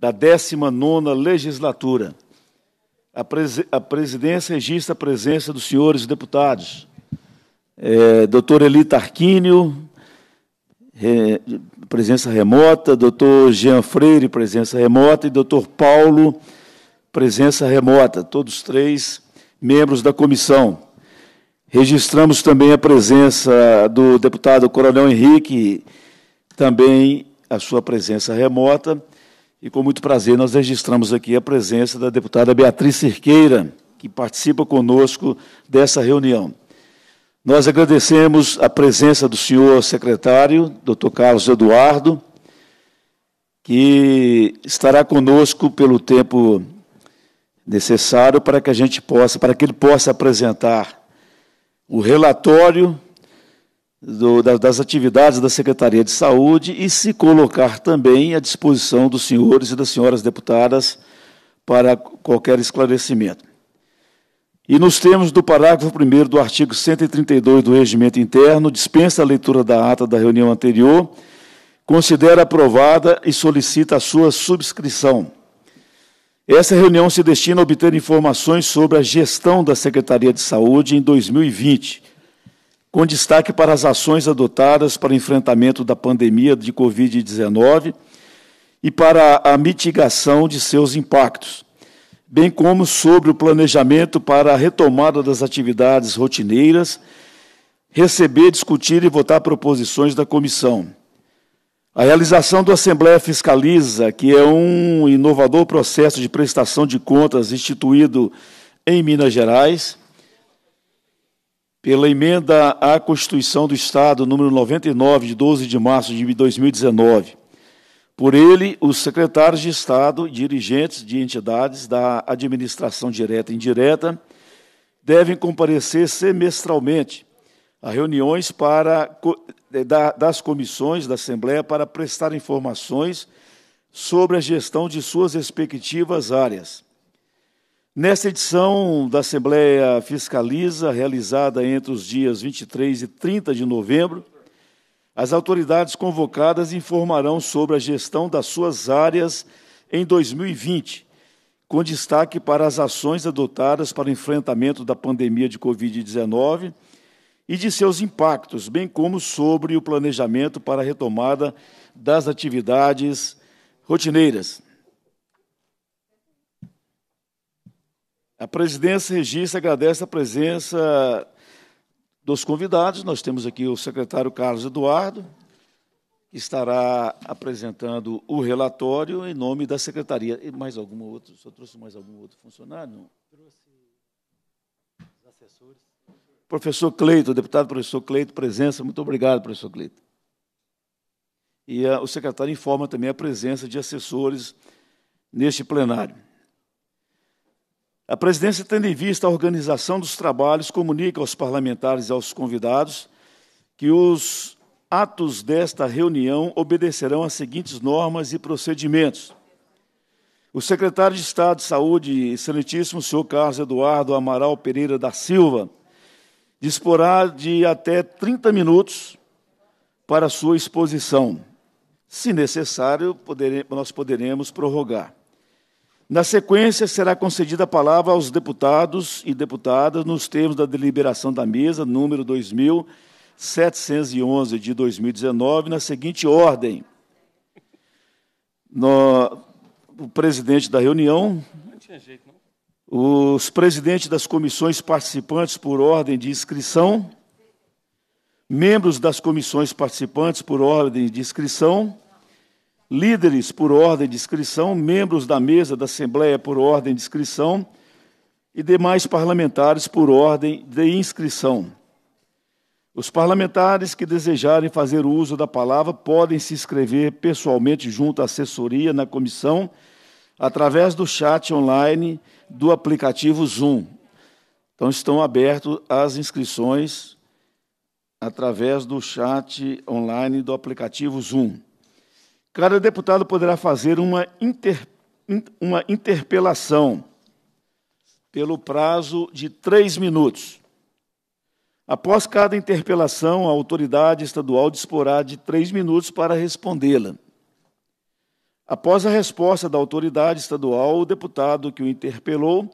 da 19ª legislatura. A, pres a, presidência registra a presença dos senhores deputados. É, doutor Eli Tarquínio, presença remota, doutor Jean Freire, presença remota, e doutor Paulo, presença remota, todos três membros da comissão. Registramos também a presença do deputado Coronel Henrique, também a sua presença remota, e com muito prazer nós registramos aqui a presença da deputada Beatriz Cirqueira, que participa conosco dessa reunião. Nós agradecemos a presença do senhor secretário, Dr. Carlos Eduardo, que estará conosco pelo tempo necessário para que a gente possa, para que ele possa apresentar o relatório do, da, das atividades da Secretaria de Saúde e se colocar também à disposição dos senhores e das senhoras deputadas para qualquer esclarecimento. E nos termos do parágrafo 1 do artigo 132 do Regimento Interno, dispensa a leitura da ata da reunião anterior, considera aprovada e solicita a sua subscrição. Essa reunião se destina a obter informações sobre a gestão da Secretaria de Saúde em 2020 com destaque para as ações adotadas para o enfrentamento da pandemia de Covid-19 e para a mitigação de seus impactos, bem como sobre o planejamento para a retomada das atividades rotineiras, receber, discutir e votar proposições da comissão. A realização do Assembleia Fiscaliza, que é um inovador processo de prestação de contas instituído em Minas Gerais, pela emenda à Constituição do Estado, número 99, de 12 de março de 2019. Por ele, os secretários de Estado, dirigentes de entidades da administração direta e indireta, devem comparecer semestralmente a reuniões para, eh, das comissões da Assembleia para prestar informações sobre a gestão de suas respectivas áreas Nesta edição da Assembleia Fiscaliza, realizada entre os dias 23 e 30 de novembro, as autoridades convocadas informarão sobre a gestão das suas áreas em 2020, com destaque para as ações adotadas para o enfrentamento da pandemia de Covid-19 e de seus impactos, bem como sobre o planejamento para a retomada das atividades rotineiras. A presidência registra agradece a presença dos convidados. Nós temos aqui o secretário Carlos Eduardo, que estará apresentando o relatório em nome da secretaria. E mais algum outro? Só trouxe mais algum outro funcionário? Não. Trouxe os assessores. Professor Cleito, deputado professor Cleito, presença. Muito obrigado, professor Cleito. E a, ah, o secretário informa também a presença de assessores neste plenário. A presidência, tendo em vista a organização dos trabalhos, comunica aos parlamentares e aos convidados que os atos desta reunião obedecerão às seguintes normas e procedimentos. O secretário de Estado de Saúde, excelentíssimo senhor Carlos Eduardo Amaral Pereira da Silva, disporá de até 30 minutos para sua exposição. Se necessário, nós poderemos prorrogar. Na sequência, será concedida a palavra aos deputados e deputadas nos termos da deliberação da mesa número 2711 de 2019, na seguinte ordem. No, o presidente da reunião, os presidentes das comissões participantes por ordem de inscrição, membros das comissões participantes por ordem de inscrição, líderes por ordem de inscrição, membros da mesa da Assembleia por ordem de inscrição e demais parlamentares por ordem de inscrição. Os parlamentares que desejarem fazer uso da palavra podem se inscrever pessoalmente junto à assessoria na comissão através do chat online do aplicativo Zoom. Então estão abertas as inscrições através do chat online do aplicativo Zoom. Cada deputado poderá fazer uma, inter, uma interpelação pelo prazo de três minutos. Após cada interpelação, a autoridade estadual disporá de três minutos para respondê-la. Após a resposta da autoridade estadual, o deputado que o interpelou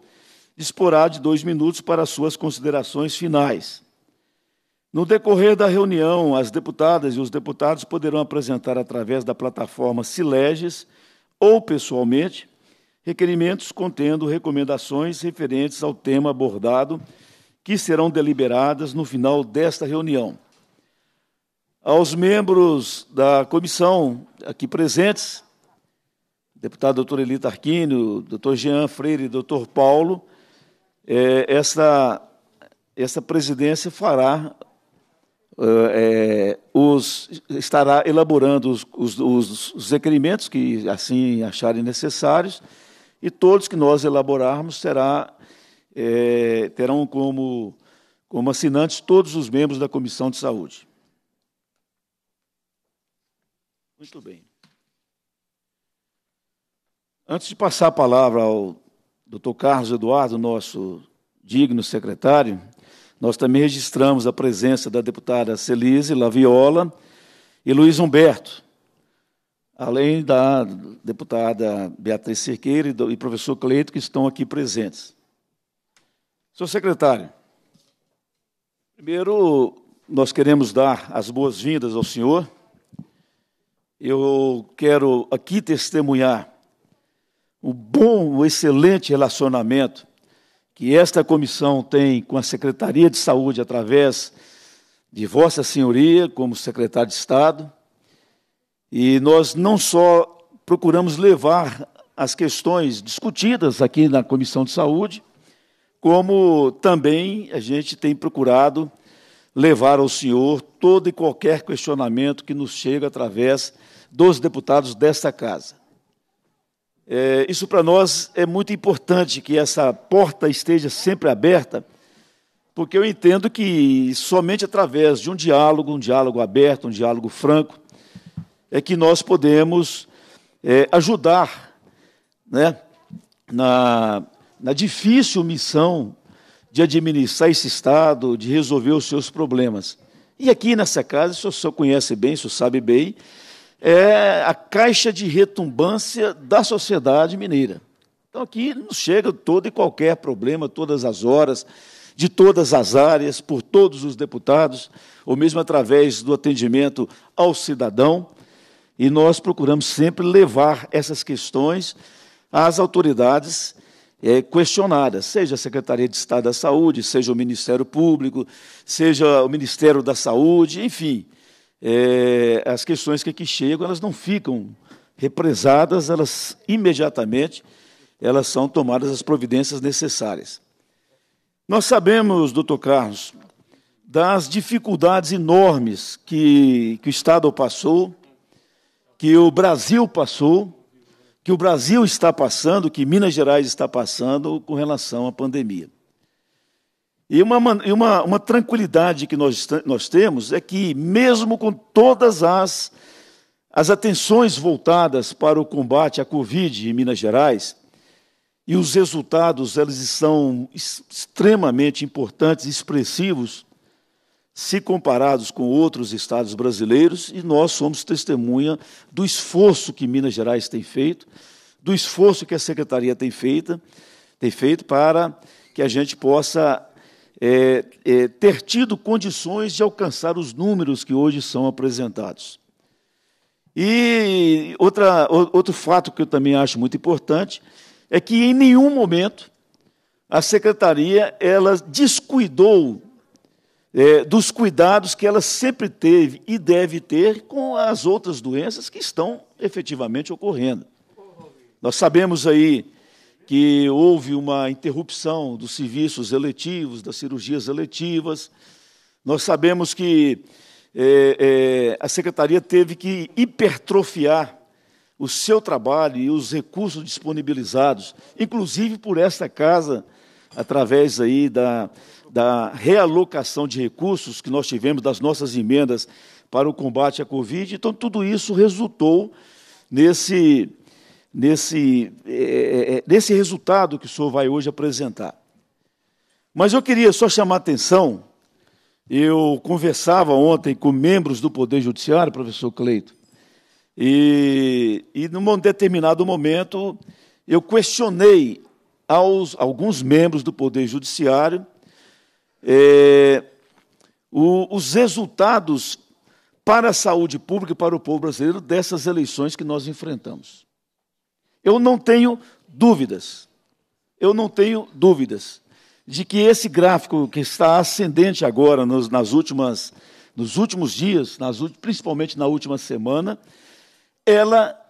disporá de dois minutos para suas considerações finais. No decorrer da reunião, as deputadas e os deputados poderão apresentar, através da plataforma Sileges ou pessoalmente, requerimentos contendo recomendações referentes ao tema abordado, que serão deliberadas no final desta reunião. Aos membros da comissão aqui presentes, deputado doutor Elita Arquínio, doutor Jean Freire e doutor Paulo, é, essa, essa presidência fará é, os, estará elaborando os, os, os requerimentos que assim acharem necessários, e todos que nós elaborarmos será, é, terão como, como assinantes todos os membros da Comissão de Saúde. Muito bem. Antes de passar a palavra ao doutor Carlos Eduardo, nosso digno secretário, nós também registramos a presença da deputada Celise Laviola e Luiz Humberto, além da deputada Beatriz Cerqueira e do professor Cleito, que estão aqui presentes. Senhor secretário, primeiro nós queremos dar as boas-vindas ao senhor. Eu quero aqui testemunhar o bom, o excelente relacionamento que esta comissão tem com a Secretaria de Saúde, através de Vossa Senhoria, como secretário de Estado, e nós não só procuramos levar as questões discutidas aqui na Comissão de Saúde, como também a gente tem procurado levar ao senhor todo e qualquer questionamento que nos chega através dos deputados desta casa. É, isso para nós é muito importante que essa porta esteja sempre aberta, porque eu entendo que somente através de um diálogo, um diálogo aberto, um diálogo franco, é que nós podemos é, ajudar né, na, na difícil missão de administrar esse Estado, de resolver os seus problemas. E aqui nessa casa, o senhor, o senhor conhece bem, o senhor sabe bem, é a caixa de retumbância da sociedade mineira. Então, aqui nos chega todo e qualquer problema, todas as horas, de todas as áreas, por todos os deputados, ou mesmo através do atendimento ao cidadão. E nós procuramos sempre levar essas questões às autoridades é, questionadas, seja a Secretaria de Estado da Saúde, seja o Ministério Público, seja o Ministério da Saúde, enfim, é, as questões que aqui chegam, elas não ficam represadas, elas imediatamente elas são tomadas as providências necessárias. Nós sabemos, doutor Carlos, das dificuldades enormes que, que o Estado passou, que o Brasil passou, que o Brasil está passando, que Minas Gerais está passando com relação à pandemia. E uma, uma, uma tranquilidade que nós, nós temos é que, mesmo com todas as, as atenções voltadas para o combate à Covid em Minas Gerais, e os resultados eles são extremamente importantes, expressivos, se comparados com outros estados brasileiros, e nós somos testemunha do esforço que Minas Gerais tem feito, do esforço que a secretaria tem feito, tem feito para que a gente possa é, é, ter tido condições de alcançar os números que hoje são apresentados. E outra, outro fato que eu também acho muito importante é que em nenhum momento a secretaria ela descuidou é, dos cuidados que ela sempre teve e deve ter com as outras doenças que estão efetivamente ocorrendo. Nós sabemos aí que houve uma interrupção dos serviços eletivos, das cirurgias eletivas. Nós sabemos que é, é, a secretaria teve que hipertrofiar o seu trabalho e os recursos disponibilizados, inclusive por esta casa, através aí da, da realocação de recursos que nós tivemos das nossas emendas para o combate à Covid. Então, tudo isso resultou nesse nesse, é, nesse é, é, resultado que o senhor vai hoje apresentar. Mas eu queria só chamar a atenção. Eu conversava ontem com membros do Poder Judiciário, professor Cleito, e, e num determinado momento eu questionei aos, alguns membros do Poder Judiciário é, o, os resultados para a saúde pública e para o povo brasileiro dessas eleições que nós enfrentamos. Eu não tenho dúvidas, eu não tenho dúvidas de que esse gráfico que está ascendente agora nos, nas últimas, nos últimos dias, nas, principalmente na última semana, ela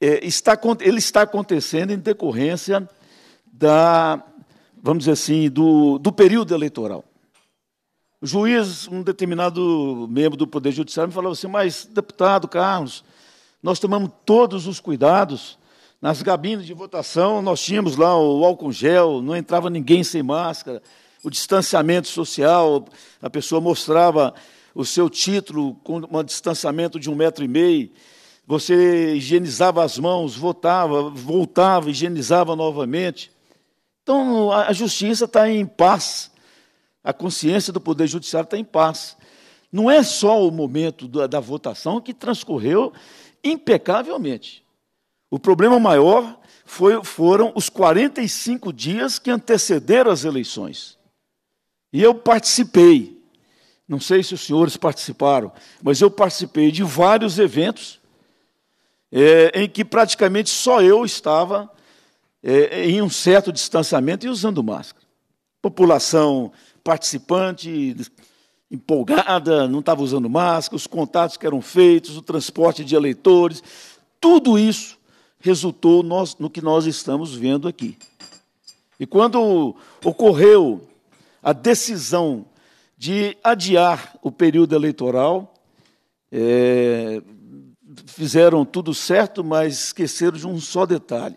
é, está, ele está acontecendo em decorrência da, vamos dizer assim, do, do período eleitoral. O juiz, um determinado membro do Poder Judiciário, me falou: assim, mas, deputado Carlos, nós tomamos todos os cuidados nas gabinas de votação, nós tínhamos lá o álcool gel, não entrava ninguém sem máscara, o distanciamento social, a pessoa mostrava o seu título com um distanciamento de um metro e meio, você higienizava as mãos, votava, voltava, higienizava novamente. Então, a justiça está em paz, a consciência do Poder Judiciário está em paz. Não é só o momento da, da votação que transcorreu impecavelmente. O problema maior foi, foram os 45 dias que antecederam as eleições. E eu participei, não sei se os senhores participaram, mas eu participei de vários eventos é, em que praticamente só eu estava é, em um certo distanciamento e usando máscara. População participante, empolgada, não estava usando máscara, os contatos que eram feitos, o transporte de eleitores, tudo isso resultou nós, no que nós estamos vendo aqui. E quando ocorreu a decisão de adiar o período eleitoral, é, fizeram tudo certo, mas esqueceram de um só detalhe: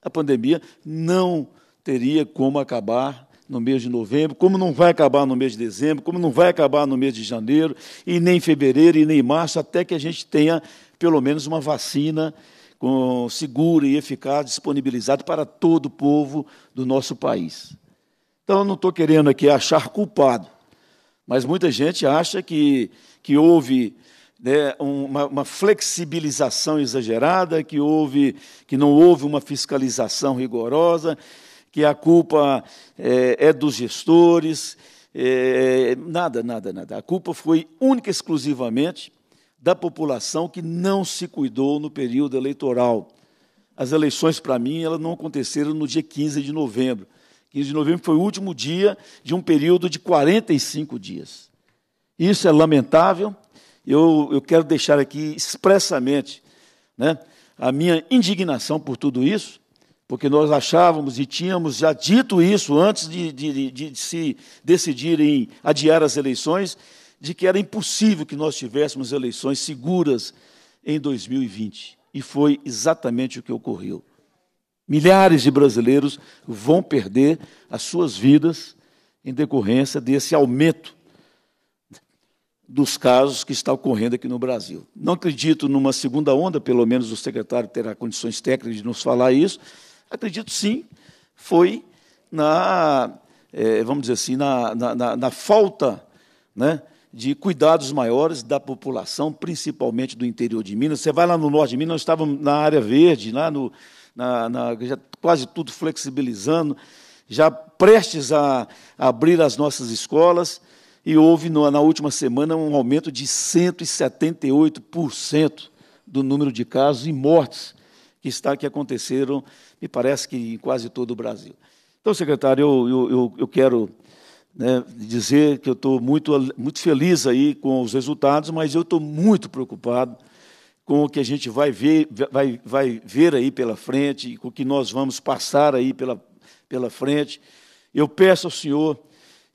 a pandemia não teria como acabar no mês de novembro, como não vai acabar no mês de dezembro, como não vai acabar no mês de janeiro, e nem fevereiro, e nem março, até que a gente tenha pelo menos uma vacina com, segura e eficaz disponibilizado para todo o povo do nosso país. Então, não estou querendo aqui achar culpado, mas muita gente acha que, que houve né, uma, uma, flexibilização exagerada, que, houve, que não houve uma fiscalização rigorosa, que a culpa é, é dos gestores. É, nada, nada, nada. A culpa foi única e exclusivamente da população que não se cuidou no período eleitoral. As eleições, para mim, elas não aconteceram no dia 15 de novembro. 15 de novembro foi o último dia de um período de 45 dias. Isso é lamentável. Eu, eu quero deixar aqui expressamente né, a minha indignação por tudo isso, porque nós achávamos e tínhamos já dito isso antes de, de, de, de se decidirem adiar as eleições, de que era impossível que nós tivéssemos eleições seguras em 2020. E foi exatamente o que ocorreu. Milhares de brasileiros vão perder as suas vidas em decorrência desse aumento dos casos que está ocorrendo aqui no Brasil. Não acredito numa segunda onda, pelo menos o secretário terá condições técnicas de nos falar isso. Acredito sim, foi na, é, vamos dizer assim, na, na, na, na falta né, de cuidados maiores da população, principalmente do interior de Minas. Você vai lá no norte de Minas, nós estávamos na área verde, lá no, na, na quase tudo flexibilizando, já prestes a, a abrir as nossas escolas, e houve no, na última semana um aumento de 178% do número de casos e mortes que, está, que aconteceram, me parece que em quase todo o Brasil. Então, secretário, eu, eu, eu quero né, dizer que eu estou muito, muito feliz aí com os resultados, mas eu estou muito preocupado com o que a gente vai ver, vai, vai ver aí pela frente, com o que nós vamos passar aí pela, pela frente. Eu peço ao Senhor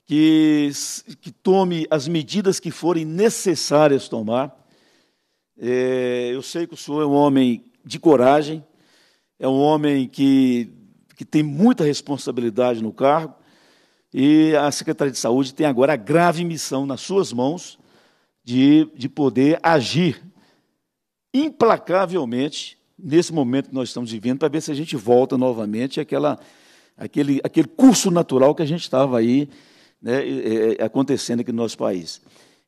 que, que tome as medidas que forem necessárias tomar. É, eu sei que o senhor é um homem de coragem, é um homem que, que tem muita responsabilidade no cargo, e a Secretaria de Saúde tem agora a grave missão nas suas mãos de, de poder agir implacavelmente nesse momento que nós estamos vivendo, para ver se a gente volta novamente àquela, àquele, àquele curso natural que a gente estava aí né, acontecendo aqui no nosso país.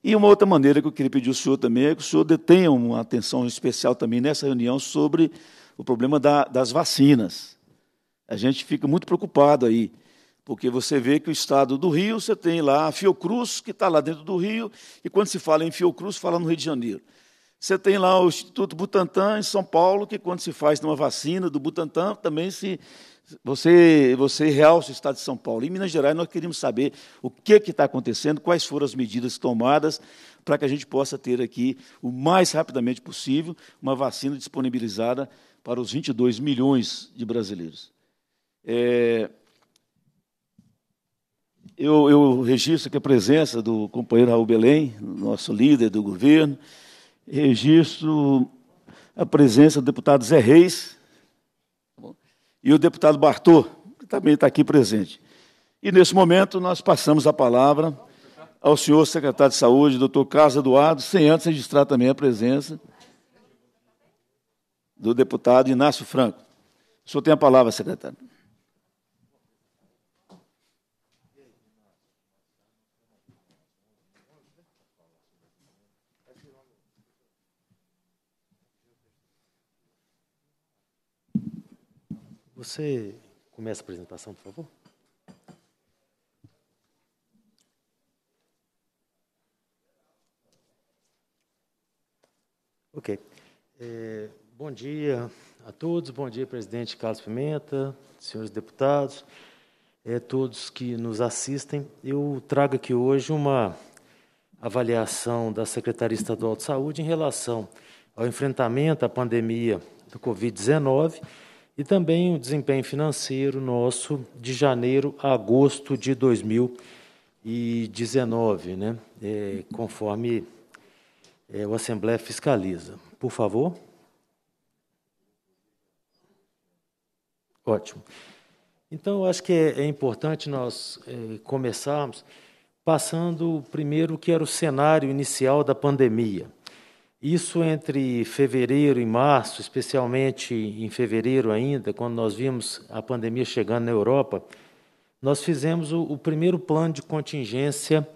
E uma outra maneira que eu queria pedir ao senhor também é que o senhor detenha uma atenção especial também nessa reunião sobre o problema da, das vacinas. A gente fica muito preocupado aí porque você vê que o estado do Rio, você tem lá a Fiocruz, que está lá dentro do Rio, e quando se fala em Fiocruz, fala no Rio de Janeiro. Você tem lá o Instituto Butantan, em São Paulo, que quando se faz uma vacina do Butantan, também se você, você realça o estado de São Paulo. Em Minas Gerais, nós queríamos saber o que, que está acontecendo, quais foram as medidas tomadas para que a gente possa ter aqui, o mais rapidamente possível, uma vacina disponibilizada para os 22 milhões de brasileiros. É, eu, eu registro aqui a presença do companheiro Raul Belém, nosso líder do governo. Registro a presença do deputado Zé Reis e o deputado Bartô, que também está aqui presente. E, nesse momento, nós passamos a palavra ao senhor secretário de Saúde, doutor Carlos Eduardo, sem antes registrar também a presença do deputado Inácio Franco. O senhor tem a palavra, secretário. Você começa a apresentação, por favor? Ok. É, bom dia a todos, bom dia, presidente Carlos Pimenta, senhores deputados, é, todos que nos assistem. Eu trago aqui hoje uma avaliação da Secretaria Estadual de Saúde em relação ao enfrentamento à pandemia do Covid-19 e também o desempenho financeiro nosso de janeiro a agosto de 2019, né? É, conforme é, o Assembleia fiscaliza. Por favor. Ótimo. Então, eu acho que é, é importante nós é, começarmos passando primeiro o que era o cenário inicial da pandemia. Isso entre fevereiro e março, especialmente em fevereiro ainda, quando nós vimos a pandemia chegando na Europa, nós fizemos o, o primeiro plano de contingência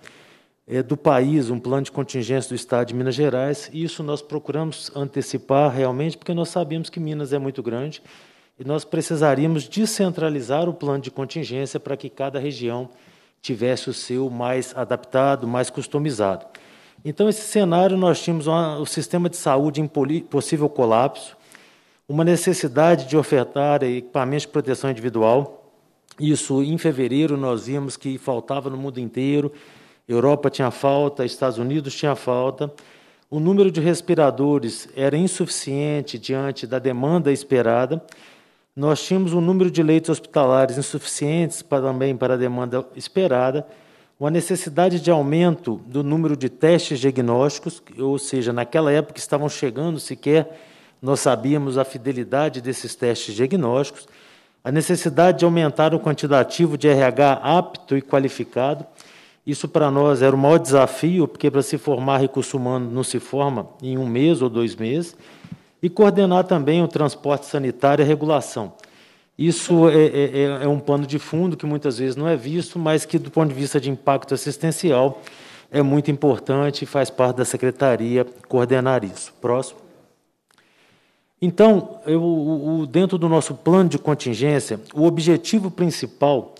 é, do país, um plano de contingência do Estado de Minas Gerais. E isso nós procuramos antecipar realmente, porque nós sabemos que Minas é muito grande e nós precisaríamos descentralizar o plano de contingência para que cada região tivesse o seu mais adaptado, mais customizado. Então, esse cenário, nós tínhamos uma, o sistema de saúde em possível colapso, uma necessidade de ofertar equipamentos de proteção individual. Isso, em fevereiro, nós vimos que faltava no mundo inteiro. Europa tinha falta, Estados Unidos tinha falta. O número de respiradores era insuficiente diante da demanda esperada. Nós tínhamos um número de leitos hospitalares insuficientes para, também para a demanda esperada uma necessidade de aumento do número de testes diagnósticos, ou seja, naquela época estavam chegando sequer, nós sabíamos a fidelidade desses testes diagnósticos, a necessidade de aumentar o quantitativo de RH apto e qualificado. Isso para nós era o maior desafio, porque para se formar recurso humano não se forma em um mês ou dois meses, e coordenar também o transporte sanitário e a regulação. Isso é, é, é, é, um pano de fundo que muitas vezes não é visto, mas que, do ponto de vista de impacto assistencial, é muito importante e faz parte da secretaria coordenar isso. Próximo. Então, eu, o, dentro do nosso plano de contingência, o objetivo principal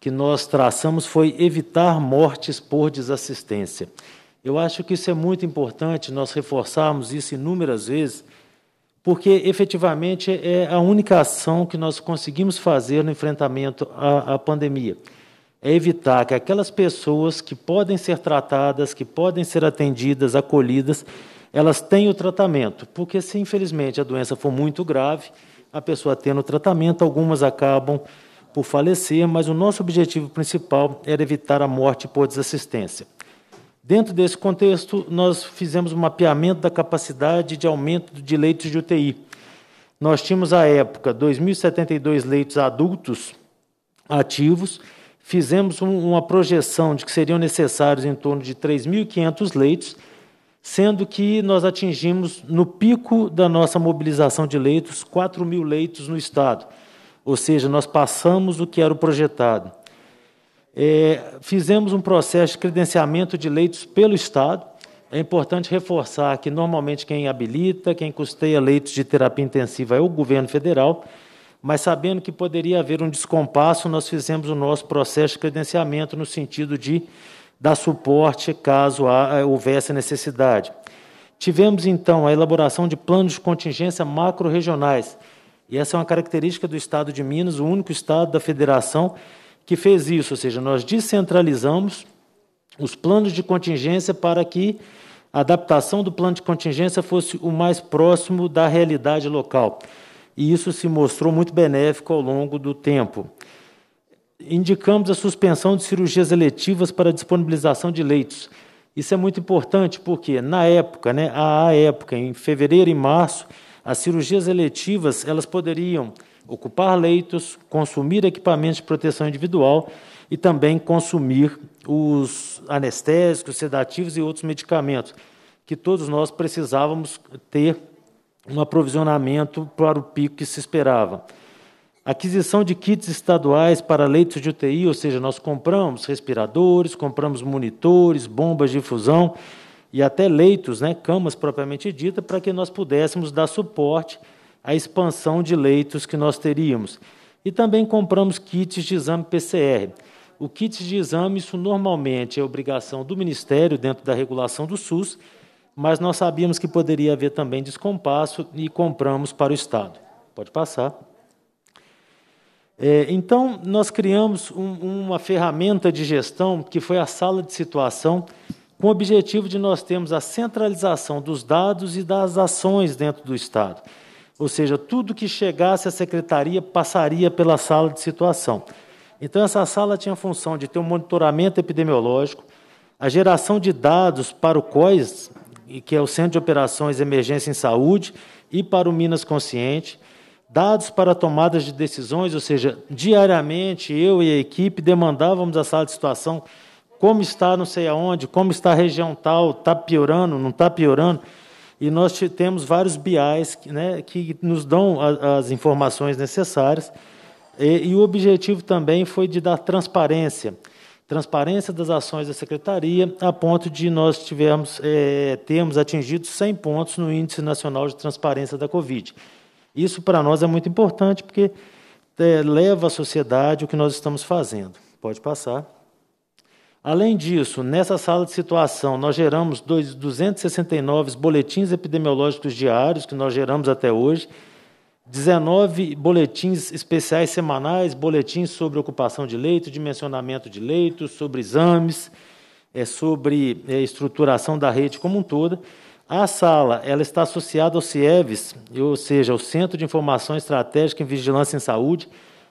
que nós traçamos foi evitar mortes por desassistência. Eu acho que isso é muito importante, nós reforçarmos isso inúmeras vezes, porque efetivamente é a única ação que nós conseguimos fazer no enfrentamento à, à pandemia. É evitar que aquelas pessoas que podem ser tratadas, que podem ser atendidas, acolhidas, elas tenham o tratamento. Porque se, infelizmente, a doença for muito grave, a pessoa tendo o tratamento, algumas acabam por falecer, mas o nosso objetivo principal era evitar a morte por desassistência. Dentro desse contexto, nós fizemos um mapeamento da capacidade de aumento de leitos de UTI. Nós tínhamos, à época, 2.072 leitos adultos ativos, fizemos um, uma projeção de que seriam necessários em torno de 3.500 leitos, sendo que nós atingimos, no pico da nossa mobilização de leitos, 4.000 leitos no Estado. Ou seja, nós passamos o que era o projetado. É, fizemos um processo de credenciamento de leitos pelo Estado. É importante reforçar que, normalmente, quem habilita, quem custeia leitos de terapia intensiva é o governo federal, mas sabendo que poderia haver um descompasso, nós fizemos o nosso processo de credenciamento no sentido de dar suporte caso eh, houvesse necessidade. Tivemos, então, a elaboração de planos de contingência macro-regionais, e essa é uma característica do Estado de Minas, o único Estado da Federação que fez isso, ou seja, nós descentralizamos os planos de contingência para que a adaptação do plano de contingência fosse o mais próximo da realidade local. E isso se mostrou muito benéfico ao longo do tempo. Indicamos a suspensão de cirurgias eletivas para disponibilização de leitos. Isso é muito importante porque, na época, né, à época, em fevereiro e março, as cirurgias eletivas elas poderiam ocupar leitos, consumir equipamentos de proteção individual e também consumir os anestésicos, sedativos e outros medicamentos, que todos nós precisávamos ter um aprovisionamento para o pico que se esperava. Aquisição de kits estaduais para leitos de UTI, ou seja, nós compramos respiradores, compramos monitores, bombas de infusão e até leitos, né, camas propriamente dita, para que nós pudéssemos dar suporte a expansão de leitos que nós teríamos. E também compramos kits de exame PCR. O kit de exame, isso normalmente é obrigação do Ministério, dentro da regulação do SUS, mas nós sabíamos que poderia haver também descompasso e compramos para o Estado. Pode passar. É, então, nós criamos um, uma ferramenta de gestão que foi a sala de situação, com o objetivo de nós termos a centralização dos dados e das ações dentro do Estado. Ou seja, tudo que chegasse à secretaria passaria pela sala de situação. Então, essa sala tinha a função de ter um monitoramento epidemiológico, a geração de dados para o COIS, que é o Centro de Operações Emergência em Saúde, e para o Minas Consciente, dados para tomadas de decisões, ou seja, diariamente eu e a equipe demandávamos a sala de situação, como está não sei aonde, como está a região tal, está piorando, não está piorando e nós temos vários BIs né, que nos dão as informações necessárias. E, e, o objetivo também foi de dar transparência, transparência das ações da secretaria, a ponto de nós tivermos, é, termos atingido 100 pontos no Índice Nacional de Transparência da Covid. Isso para nós é muito importante, porque é, leva à sociedade o que nós estamos fazendo. Pode passar. Além disso, nessa sala de situação, nós geramos 269 boletins epidemiológicos diários, que nós geramos até hoje, 19 boletins especiais semanais, boletins sobre ocupação de leito, dimensionamento de leitos, sobre exames, é, sobre é, estruturação da rede como um todo. A sala ela está associada ao CIEVES, ou seja, ao Centro de Informação Estratégica em Vigilância em Saúde.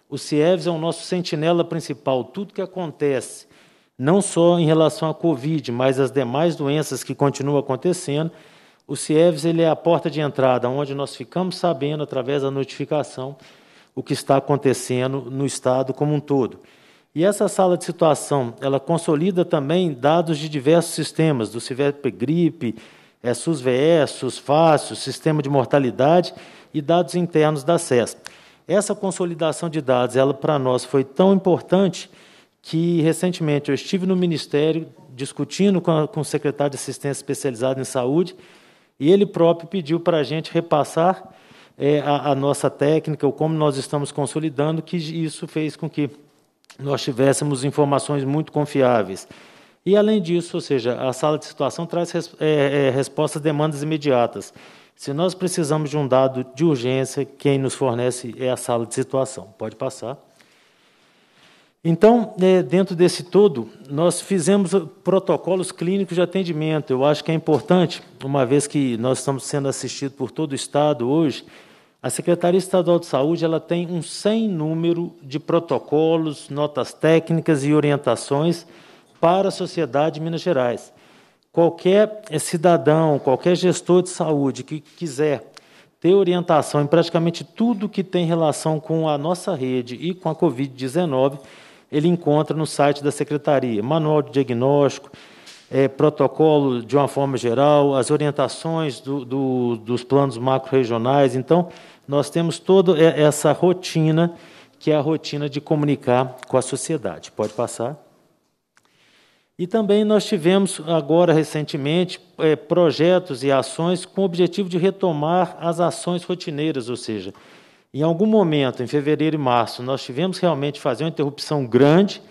O CIEVES é o nosso sentinela principal. Tudo que acontece não só em relação à Covid, mas às demais doenças que continuam acontecendo, o CIEVES ele é a porta de entrada, onde nós ficamos sabendo, através da notificação, o que está acontecendo no Estado como um todo. E essa sala de situação, ela consolida também dados de diversos sistemas, do CIVEP Gripe, é, sus SUSFácil, Sistema de Mortalidade e dados internos da SESP. Essa consolidação de dados, ela para nós foi tão importante que recentemente eu estive no Ministério discutindo com, a, com o secretário de Assistência Especializada em Saúde e ele próprio pediu para a gente repassar é, a, a, nossa técnica, ou como nós estamos consolidando, que isso fez com que nós tivéssemos informações muito confiáveis. E, além disso, ou seja, a sala de situação traz res, é, é, respostas a demandas imediatas. Se nós precisamos de um dado de urgência, quem nos fornece é a sala de situação. Pode passar. Então, né, dentro desse todo, nós fizemos protocolos clínicos de atendimento. Eu acho que é importante, uma vez que nós estamos sendo assistidos por todo o Estado hoje, a Secretaria Estadual de Saúde ela tem um sem número de protocolos, notas técnicas e orientações para a sociedade de Minas Gerais. Qualquer eh, cidadão, qualquer gestor de saúde que quiser ter orientação em praticamente tudo que tem relação com a nossa rede e com a Covid-19, ele encontra no site da secretaria. Manual de diagnóstico, é, protocolo de uma forma geral, as orientações do, do, dos planos macro-regionais. Então, nós temos toda essa rotina, que é a rotina de comunicar com a sociedade. Pode passar. E também nós tivemos, agora recentemente, é, projetos e ações com o objetivo de retomar as ações rotineiras, ou seja, em algum momento, em fevereiro e março, nós tivemos realmente fazer uma interrupção grande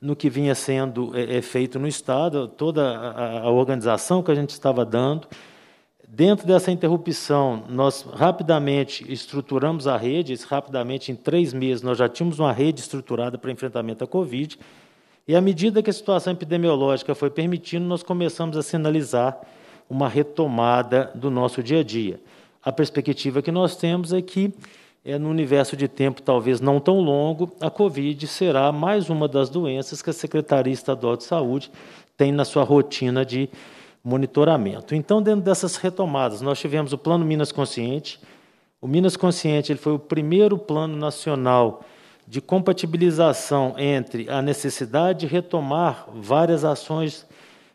no que vinha sendo é, é feito no Estado, toda a, a organização que a gente estava dando. Dentro dessa interrupção, nós rapidamente estruturamos a rede. Rapidamente, em três meses, nós já tínhamos uma rede estruturada para enfrentamento à Covid. E à medida que a situação epidemiológica foi permitindo, nós começamos a sinalizar uma retomada do nosso dia a dia. A perspectiva que nós temos é que é, no universo de tempo talvez não tão longo, a Covid será mais uma das doenças que a Secretaria Estadual de Saúde tem na sua rotina de monitoramento. Então, dentro dessas retomadas, nós tivemos o Plano Minas Consciente. O Minas Consciente ele foi o primeiro plano nacional de compatibilização entre a necessidade de retomar várias ações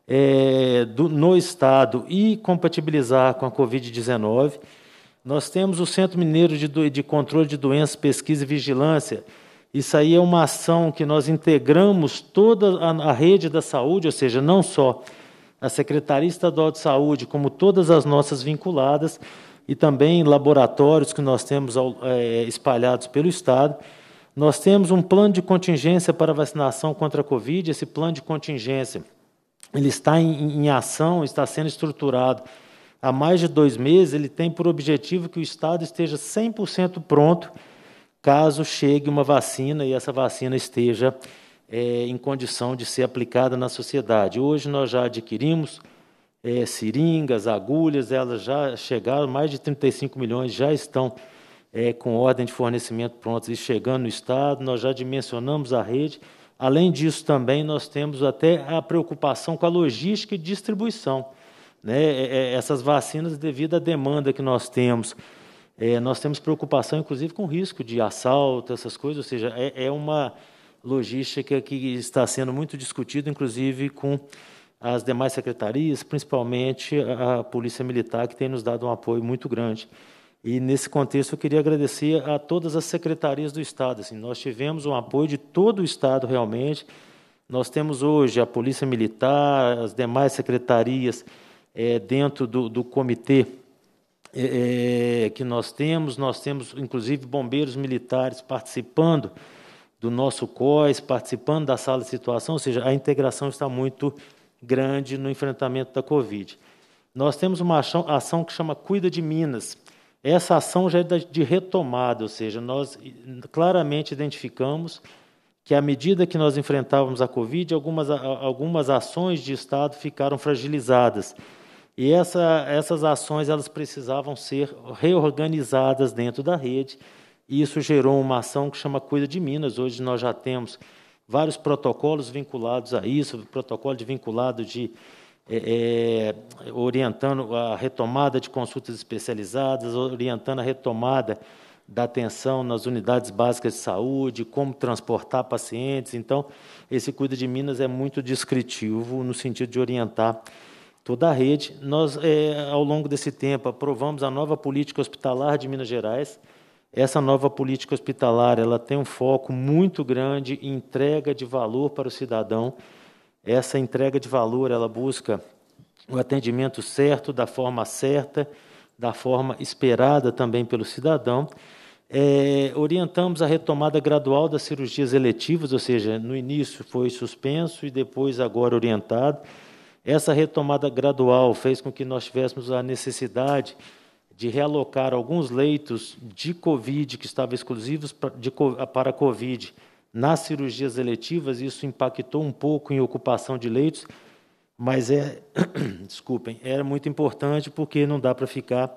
é, do, no Estado e compatibilizar com a Covid-19. Nós temos o Centro Mineiro de, de Controle de Doenças, Pesquisa e Vigilância. Isso aí é uma ação que nós integramos toda a, a rede da saúde, ou seja, não só a Secretaria Estadual de Saúde, como todas as nossas vinculadas, e também laboratórios que nós temos é, espalhados pelo Estado. Nós temos um plano de contingência para vacinação contra a Covid. Esse plano de contingência ele está em, em ação, está sendo estruturado há mais de dois meses, ele tem por objetivo que o Estado esteja 100% pronto caso chegue uma vacina e essa vacina esteja é, em condição de ser aplicada na sociedade. Hoje nós já adquirimos é, seringas, agulhas, elas já chegaram, mais de 35 milhões já estão é, com ordem de fornecimento prontas e chegando no Estado, nós já dimensionamos a rede. Além disso, também nós temos até a preocupação com a logística e distribuição né, é, é, essas vacinas devido à demanda que nós temos. É, nós temos preocupação, inclusive, com risco de assalto, essas coisas, ou seja, é, é uma logística que está sendo muito discutida, inclusive com as demais secretarias, principalmente a Polícia Militar, que tem nos dado um apoio muito grande. E, nesse contexto, eu queria agradecer a todas as secretarias do Estado. Assim, nós tivemos um apoio de todo o Estado, realmente. Nós temos hoje a Polícia Militar, as demais secretarias, é, dentro do, do comitê é, é, que nós temos, nós temos inclusive bombeiros militares participando do nosso COES, participando da sala de situação, ou seja, a integração está muito grande no enfrentamento da Covid. Nós temos uma ação, ação que chama Cuida de Minas. Essa ação já é de retomada, ou seja, nós claramente identificamos que à medida que nós enfrentávamos a Covid, algumas, algumas ações de Estado ficaram fragilizadas. E essa, essas ações elas precisavam ser reorganizadas dentro da rede. E isso gerou uma ação que chama Cuida de Minas. Hoje nós já temos vários protocolos vinculados a isso, protocolo de vinculado de é, é orientando a retomada de consultas especializadas, orientando a retomada da atenção nas unidades básicas de saúde, como transportar pacientes. Então, esse Cuida de Minas é muito descritivo no sentido de orientar toda a rede. Nós, é, ao longo desse tempo, aprovamos a nova política hospitalar de Minas Gerais. Essa nova política hospitalar ela tem um foco muito grande em entrega de valor para o cidadão. Essa entrega de valor ela busca o atendimento certo, da forma certa, da forma esperada também pelo cidadão. É, orientamos a retomada gradual das cirurgias eletivas, ou seja, no início foi suspenso e depois agora orientado. Essa retomada gradual fez com que nós tivéssemos a necessidade de realocar alguns leitos de COVID que estavam exclusivos para, COVID nas cirurgias eletivas, isso impactou um pouco em ocupação de leitos, mas é, desculpem, era é muito importante porque não dá para ficar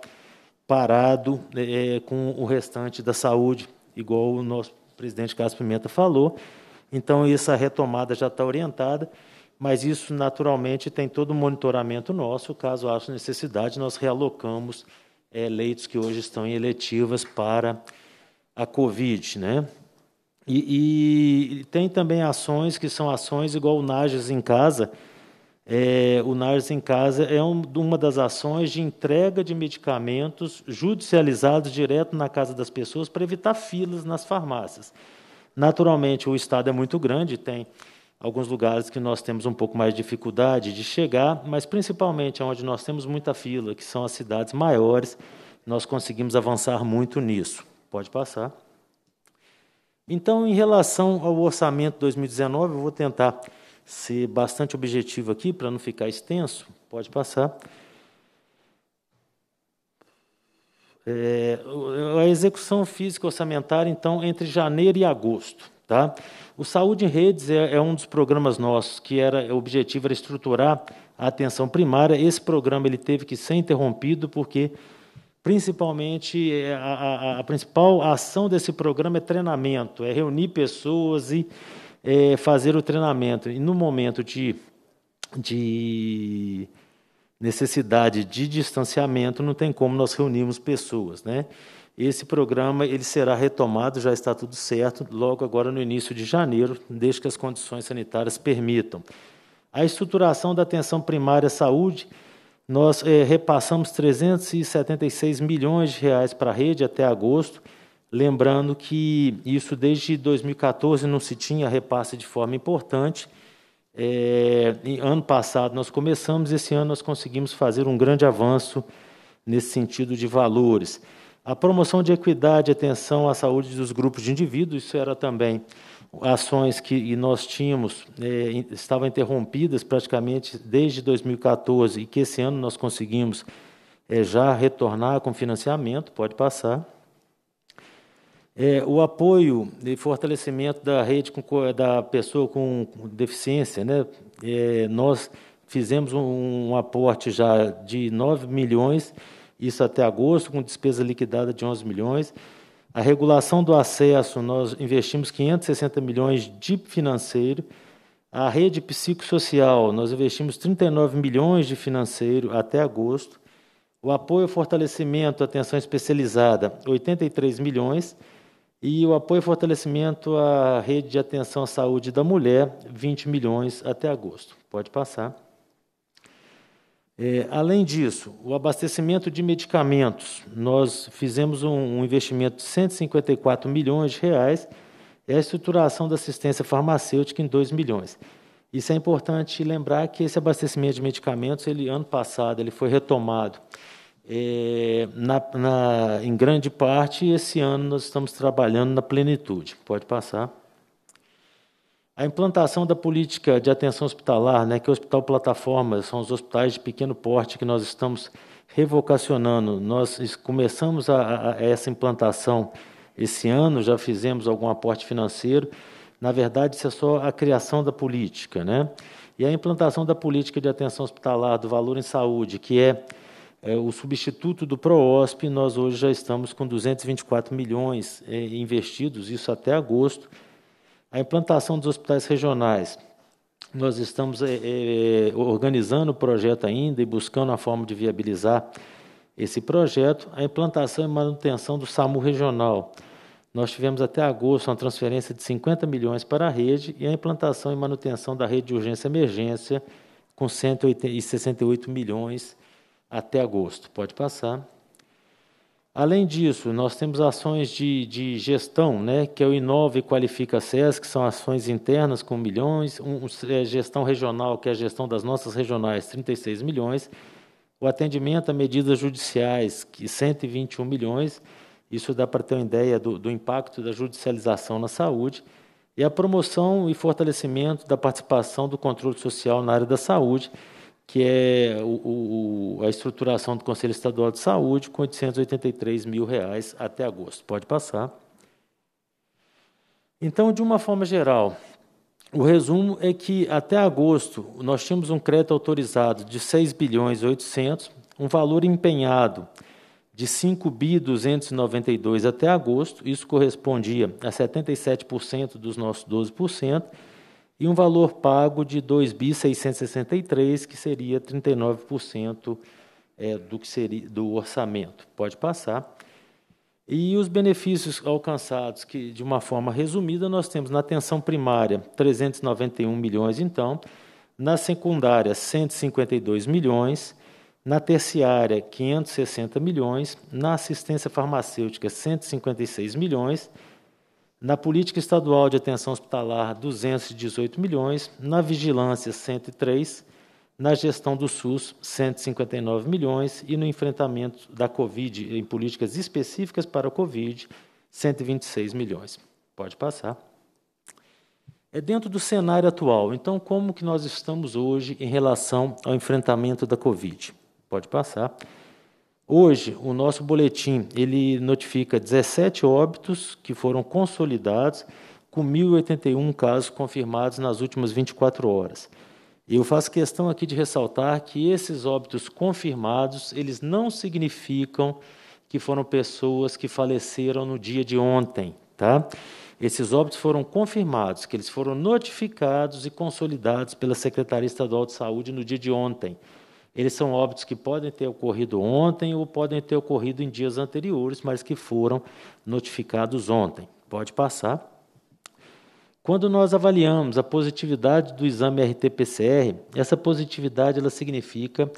parado é, é, com o restante da saúde, igual o nosso presidente Carlos Pimenta falou. Então, essa retomada já está orientada mas isso naturalmente tem todo o monitoramento nosso. Caso haja necessidade, nós realocamos é, leitos que hoje estão em eletivas para a Covid. Né? E, e tem também ações que são ações igual o Nages em Casa. É, o Nages em Casa é um, uma das ações de entrega de medicamentos judicializados direto na casa das pessoas para evitar filas nas farmácias. Naturalmente, o Estado é muito grande, tem alguns lugares que nós temos um pouco mais de dificuldade de chegar, mas principalmente onde nós temos muita fila, que são as cidades maiores, nós conseguimos avançar muito nisso. Pode passar. Então, em relação ao orçamento 2019, eu vou tentar ser bastante objetivo aqui para não ficar extenso. Pode passar. É, a execução física orçamentária, então, entre janeiro e agosto. Tá? O Saúde em Redes é, é um dos programas nossos, que era o objetivo era estruturar a atenção primária. Esse programa ele teve que ser interrompido porque principalmente é, a, a, a, principal ação desse programa é treinamento, é reunir pessoas e é, fazer o treinamento. E no momento de, de necessidade de distanciamento, não tem como nós reunirmos pessoas, né? Esse programa ele será retomado, já está tudo certo, logo agora no início de janeiro, desde que as condições sanitárias permitam. A estruturação da atenção primária à saúde, nós é, repassamos 376 milhões de reais para a rede até agosto, lembrando que isso desde 2014 não se tinha repasse de forma importante. É, ano passado nós começamos, esse ano nós conseguimos fazer um grande avanço nesse sentido de valores. A promoção de equidade e atenção à saúde dos grupos de indivíduos, isso era também ações que nós tínhamos, é, estavam interrompidas praticamente desde 2014 e que esse ano nós conseguimos é, já retornar com financiamento, pode passar. É, o apoio e fortalecimento da rede com, da pessoa com deficiência, né? É, nós fizemos um, um aporte já de 9 milhões isso até agosto, com despesa liquidada de 11 milhões. A regulação do acesso, nós investimos 560 milhões de financeiro. A rede psicossocial, nós investimos 39 milhões de financeiro até agosto. O apoio e fortalecimento à atenção especializada, 83 milhões. E o apoio e fortalecimento à rede de atenção à saúde da mulher, 20 milhões até agosto. Pode passar. É, além disso, o abastecimento de medicamentos. Nós fizemos um, um investimento de 154 milhões de reais e a estruturação da assistência farmacêutica em 2 milhões. Isso é importante lembrar que esse abastecimento de medicamentos, ele ano passado, ele foi retomado é, na, na, em grande parte, e esse ano nós estamos trabalhando na plenitude. Pode passar. A implantação da política de atenção hospitalar, né, que é o Hospital Plataformas, são os hospitais de pequeno porte que nós estamos revocacionando. Nós começamos a, a essa implantação esse ano, já fizemos algum aporte financeiro. Na verdade, isso é só a criação da política. Né? E a implantação da política de atenção hospitalar, do valor em saúde, que é, é o substituto do PROOSP, nós hoje já estamos com 224 milhões é, investidos, isso até agosto a implantação dos hospitais regionais. Nós estamos é, é, organizando o projeto ainda e buscando a forma de viabilizar esse projeto. A implantação e manutenção do SAMU regional. Nós tivemos até agosto uma transferência de 50 milhões para a rede e a implantação e manutenção da rede de urgência e emergência com 168 milhões até agosto. Pode passar. Além disso, nós temos ações de, de, gestão, né, que é o Inova e Qualifica SES, que são ações internas com milhões, um, é, gestão regional, que é a gestão das nossas regionais, 36 milhões, o atendimento a medidas judiciais, que 121 milhões, isso dá para ter uma ideia do, do impacto da judicialização na saúde, e a promoção e fortalecimento da participação do controle social na área da saúde, que é o, o, a estruturação do Conselho Estadual de Saúde, com 883 mil reais até agosto. Pode passar. Então, de uma forma geral, o resumo é que até agosto nós tínhamos um crédito autorizado de 6 bilhões 800, um valor empenhado de 5 bi até agosto, isso correspondia a 77% dos nossos 12%, e um valor pago de 2.663, que seria 39% é, do, que seria, do orçamento. Pode passar. E os benefícios alcançados, que de uma forma resumida, nós temos na atenção primária 391 milhões, então, na secundária 152 milhões, na terciária 560 milhões, na assistência farmacêutica 156 milhões na política estadual de atenção hospitalar, 218 milhões, na vigilância 103, na gestão do SUS 159 milhões e no enfrentamento da Covid em políticas específicas para a Covid 126 milhões. Pode passar. É dentro do cenário atual. Então, como que nós estamos hoje em relação ao enfrentamento da Covid? Pode passar. Hoje, o nosso boletim ele notifica 17 óbitos que foram consolidados, com 1.081 casos confirmados nas últimas 24 horas. Eu faço questão aqui de ressaltar que esses óbitos confirmados, eles não significam que foram pessoas que faleceram no dia de ontem, tá? Esses óbitos foram confirmados, que eles foram notificados e consolidados pela Secretaria Estadual de Saúde no dia de ontem. Eles são óbitos que podem ter ocorrido ontem ou podem ter ocorrido em dias anteriores, mas que foram notificados ontem. Pode passar. Quando nós avaliamos a positividade do exame RT-PCR, essa positividade ela significa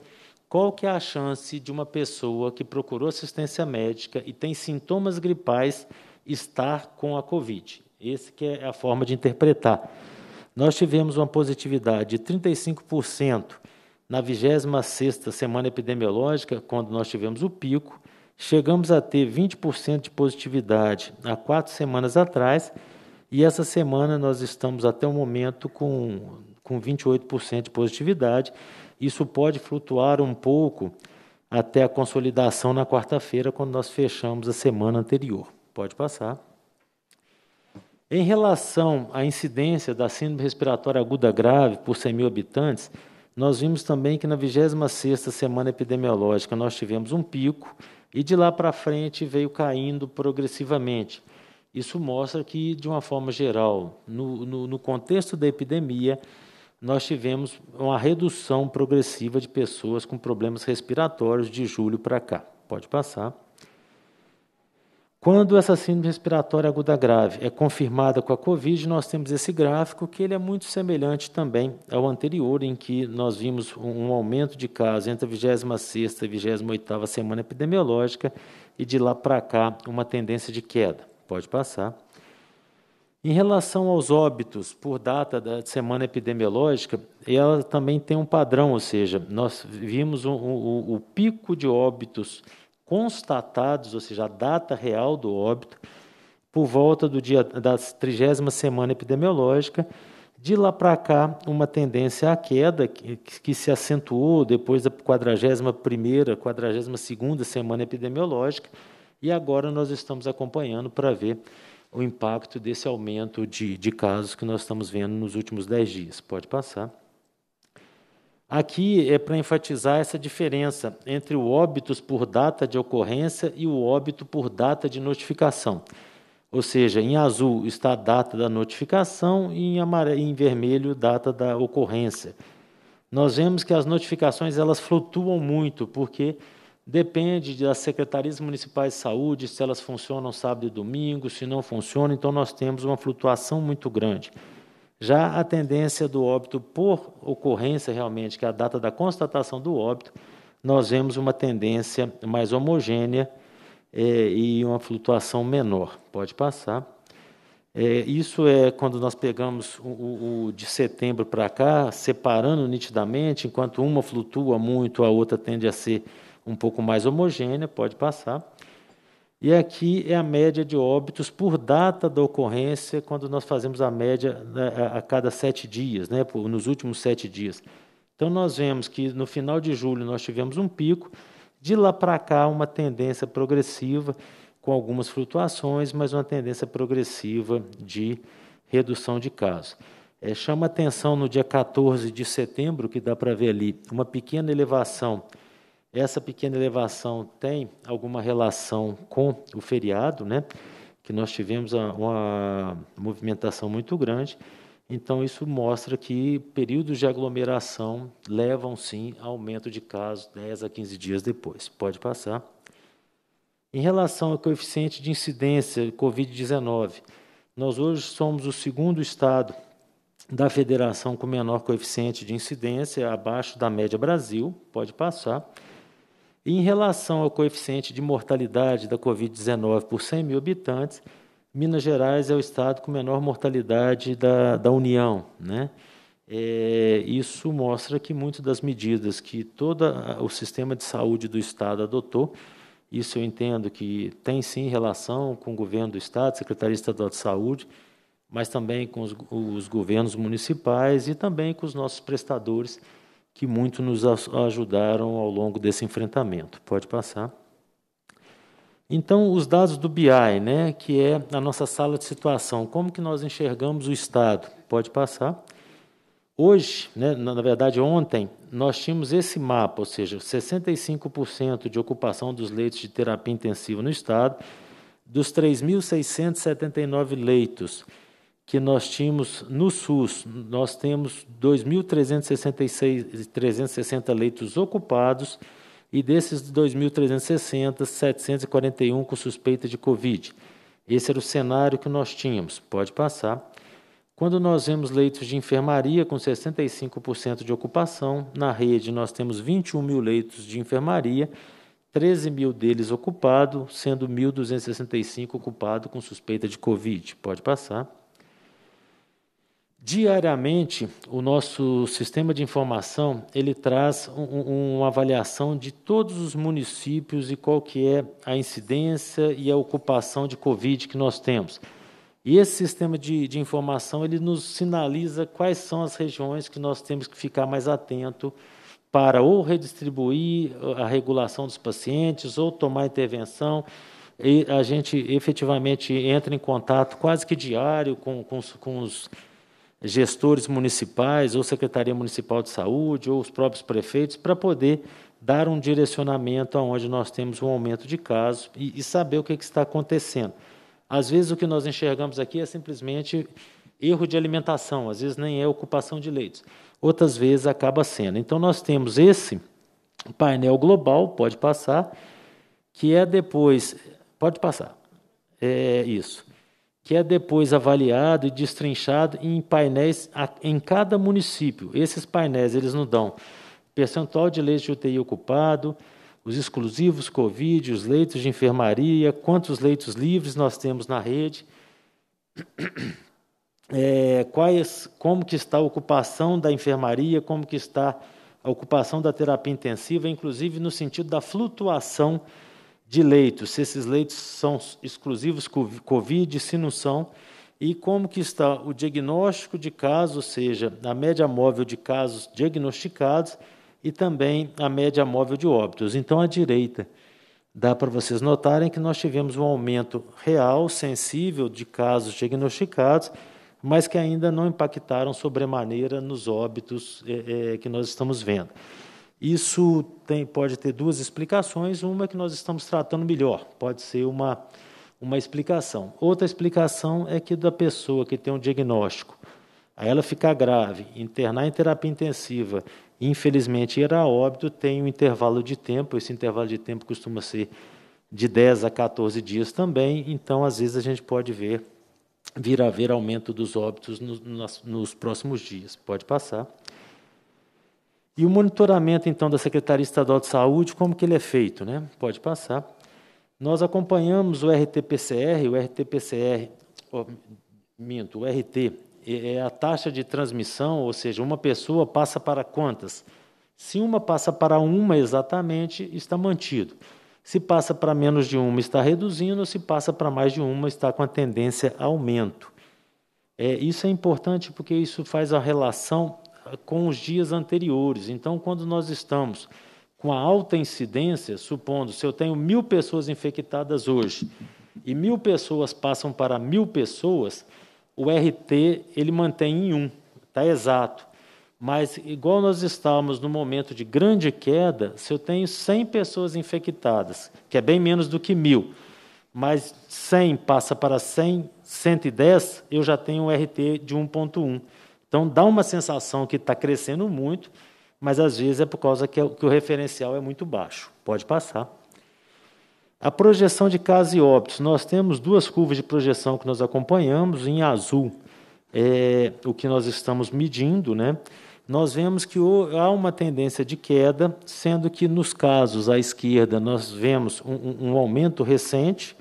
qual que é a chance de uma pessoa que procurou assistência médica e tem sintomas gripais estar com a COVID. Esse que é a forma de interpretar. Nós tivemos uma positividade de 35% na 26ª semana epidemiológica, quando nós tivemos o pico, chegamos a ter 20% de positividade há quatro semanas atrás, e essa semana nós estamos até o momento com, com 28% de positividade. Isso pode flutuar um pouco até a consolidação na quarta-feira, quando nós fechamos a semana anterior. Pode passar. Em relação à incidência da síndrome respiratória aguda grave por 100 mil habitantes, nós vimos também que na 26ª semana epidemiológica nós tivemos um pico e de lá para frente veio caindo progressivamente. Isso mostra que, de uma forma geral, no, no, no contexto da epidemia, nós tivemos uma redução progressiva de pessoas com problemas respiratórios de julho para cá. Pode passar. Quando essa síndrome respiratória aguda grave é confirmada com a COVID, nós temos esse gráfico que ele é muito semelhante também ao anterior, em que nós vimos um aumento de casos entre a 26 e a 28 semana epidemiológica e de lá para cá uma tendência de queda. Pode passar. Em relação aos óbitos por data da semana epidemiológica, ela também tem um padrão, ou seja, nós vimos o, o, o pico de óbitos constatados, ou seja, a data real do óbito, por volta do dia da trigésima semana epidemiológica, de lá para cá, uma tendência à queda que, que se acentuou depois da 41 primeira, 42 segunda semana epidemiológica, e agora nós estamos acompanhando para ver o impacto desse aumento de, de casos que nós estamos vendo nos últimos dez dias. Pode passar. Aqui é para enfatizar essa diferença entre o óbito por data de ocorrência e o óbito por data de notificação. Ou seja, em azul está a data da notificação e em, amarelo, em vermelho data da ocorrência. Nós vemos que as notificações elas flutuam muito, porque depende das secretarias municipais de saúde, se elas funcionam sábado e domingo, se não funcionam, então nós temos uma flutuação muito grande. Já a tendência do óbito por ocorrência, realmente, que é a data da constatação do óbito, nós vemos uma tendência mais homogênea é, e uma flutuação menor. Pode passar. É, isso é quando nós pegamos o, o, o de setembro para cá, separando nitidamente, enquanto uma flutua muito, a outra tende a ser um pouco mais homogênea. Pode passar. E aqui é a média de óbitos por data da ocorrência, quando nós fazemos a média né, a, cada sete dias, né, nos últimos sete dias. Então, nós vemos que no final de julho nós tivemos um pico, de lá para cá uma tendência progressiva, com algumas flutuações, mas uma tendência progressiva de redução de casos. É, chama atenção no dia 14 de setembro, que dá para ver ali, uma pequena elevação essa pequena elevação tem alguma relação com o feriado, né? Que nós tivemos uma movimentação muito grande. Então, isso mostra que períodos de aglomeração levam, sim, a aumento de casos 10 a 15 dias depois. Pode passar. Em relação ao coeficiente de incidência Covid-19, nós hoje somos o segundo estado da federação com menor coeficiente de incidência, abaixo da média Brasil. Pode passar. E em relação ao coeficiente de mortalidade da Covid-19 por 100 mil habitantes, Minas Gerais é o estado com menor mortalidade da, da União. Né? É, isso mostra que muitas das medidas que todo o sistema de saúde do Estado adotou, isso eu entendo que tem sim relação com o governo do Estado, Secretaria Estadual de Saúde, mas também com os, os governos municipais e também com os nossos prestadores que muito nos ajudaram ao longo desse enfrentamento. Pode passar. Então, os dados do BI, né, que é a nossa sala de situação, como que nós enxergamos o Estado? Pode passar. Hoje, né, na verdade ontem, nós tínhamos esse mapa, ou seja, 65% de ocupação dos leitos de terapia intensiva no Estado, dos 3.679 leitos que nós tínhamos no SUS, nós temos 2.360 leitos ocupados e desses 2.360, 741 com suspeita de Covid. Esse era o cenário que nós tínhamos. Pode passar. Quando nós vemos leitos de enfermaria com 65% de ocupação, na rede nós temos 21 mil leitos de enfermaria, 13 mil deles ocupados, sendo 1.265 ocupados com suspeita de Covid. Pode passar. Diariamente, o nosso sistema de informação ele traz um, um, uma avaliação de todos os municípios e qual que é a incidência e a ocupação de Covid que nós temos. E esse sistema de, de informação ele nos sinaliza quais são as regiões que nós temos que ficar mais atento para ou redistribuir uh, a regulação dos pacientes ou tomar intervenção e a gente efetivamente entra em contato quase que diário com, com, com os gestores municipais, ou Secretaria Municipal de Saúde, ou os próprios prefeitos, para poder dar um direcionamento aonde nós temos um aumento de casos e, e saber o que, que, está acontecendo. Às vezes o que nós enxergamos aqui é simplesmente erro de alimentação, às vezes nem é ocupação de leitos, outras vezes acaba sendo. Então nós temos esse painel global, pode passar, que é depois, pode passar, é isso que é depois avaliado e destrinchado em painéis em cada município. Esses painéis eles nos dão percentual de leitos de UTI ocupado, os exclusivos COVID, os leitos de enfermaria, quantos leitos livres nós temos na rede, é, quais, como que está a ocupação da enfermaria, como que está a ocupação da terapia intensiva, inclusive no sentido da flutuação de leitos, se esses leitos são exclusivos COVID, se não são, e como que está o diagnóstico de casos, ou seja, a média móvel de casos diagnosticados e também a média móvel de óbitos. Então, à direita, dá para vocês notarem que nós tivemos um aumento real, sensível de casos diagnosticados, mas que ainda não impactaram sobremaneira nos óbitos é, é, que nós estamos vendo. Isso tem, pode ter duas explicações. Uma é que nós estamos tratando melhor, pode ser uma, uma explicação. Outra explicação é que da pessoa que tem um diagnóstico, a ela ficar grave, internar em terapia intensiva, infelizmente ir a óbito, tem um intervalo de tempo. Esse intervalo de tempo costuma ser de 10 a 14 dias também. Então, às vezes, a gente pode ver vir a haver aumento dos óbitos nos, nos próximos dias. Pode passar. E o monitoramento, então, da Secretaria Estadual de Saúde, como que ele é feito? Né? Pode passar. Nós acompanhamos o RT-PCR, o RT-PCR, oh, minto, o RT é, é a taxa de transmissão, ou seja, uma pessoa passa para quantas? Se uma passa para uma exatamente, está mantido. Se passa para menos de uma, está reduzindo, se passa para mais de uma, está com a tendência a aumento. É, isso é importante porque isso faz a relação com os dias anteriores. Então, quando nós estamos com a alta incidência, supondo se eu tenho mil pessoas infectadas hoje e mil pessoas passam para mil pessoas, o RT ele mantém em um, está exato. Mas, igual nós estamos no momento de grande queda, se eu tenho 100 pessoas infectadas, que é bem menos do que mil, mas 100 passa para 100, 110, eu já tenho um RT de 1,1. Então dá uma sensação que está crescendo muito, mas às vezes é por causa que, é que o referencial é muito baixo. Pode passar. A projeção de casos e óbitos. Nós temos duas curvas de projeção que nós acompanhamos. Em azul é o que nós estamos medindo, né? Nós vemos que há uma tendência de queda, sendo que nos casos à esquerda nós vemos um, um aumento recente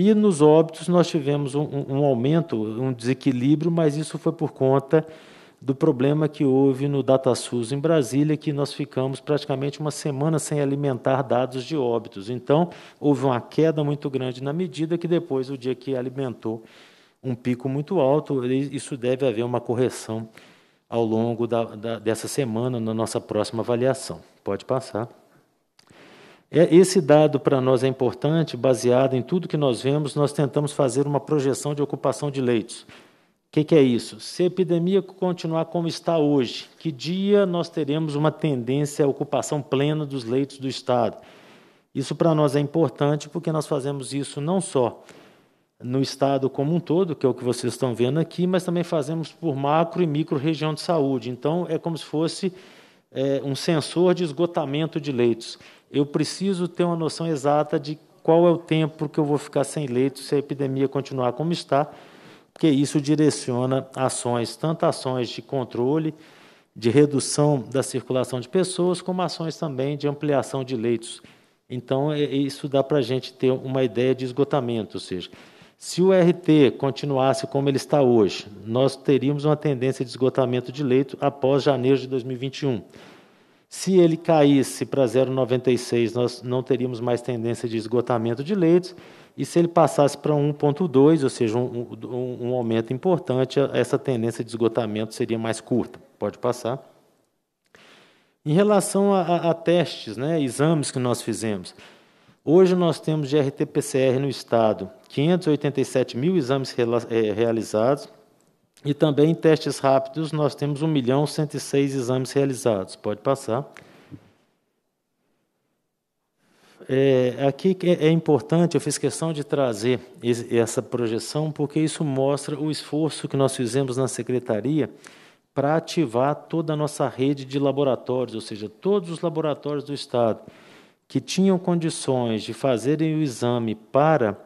e nos óbitos nós tivemos um, um, aumento, um desequilíbrio, mas isso foi por conta do problema que houve no DataSUS em Brasília, que nós ficamos praticamente uma semana sem alimentar dados de óbitos. Então, houve uma queda muito grande na medida que depois, o dia que alimentou um pico muito alto, isso deve haver uma correção ao longo da, da, dessa semana, na nossa próxima avaliação. Pode passar. É, esse dado para nós é importante, baseado em tudo que nós vemos, nós tentamos fazer uma projeção de ocupação de leitos. O que, que, é isso? Se a epidemia continuar como está hoje, que dia nós teremos uma tendência à ocupação plena dos leitos do Estado? Isso para nós é importante porque nós fazemos isso não só no Estado como um todo, que é o que vocês estão vendo aqui, mas também fazemos por macro e micro região de saúde. Então, é como se fosse é, um sensor de esgotamento de leitos eu preciso ter uma noção exata de qual é o tempo que eu vou ficar sem leito se a epidemia continuar como está, porque isso direciona ações, tanto ações de controle, de redução da circulação de pessoas, como ações também de ampliação de leitos. Então, é, isso dá para a gente ter uma ideia de esgotamento, ou seja, se o RT continuasse como ele está hoje, nós teríamos uma tendência de esgotamento de leito após janeiro de 2021. Se ele caísse para 0,96, nós não teríamos mais tendência de esgotamento de leitos, e se ele passasse para 1,2, ou seja, um, um, um, aumento importante, essa tendência de esgotamento seria mais curta. Pode passar. Em relação a, a, a testes, né, exames que nós fizemos, hoje nós temos de RT-PCR no Estado 587 mil exames eh, realizados, e também em testes rápidos, nós temos 1 milhão 106 exames realizados. Pode passar. É, aqui é importante, eu fiz questão de trazer essa projeção, porque isso mostra o esforço que nós fizemos na secretaria para ativar toda a nossa rede de laboratórios, ou seja, todos os laboratórios do Estado que tinham condições de fazerem o exame para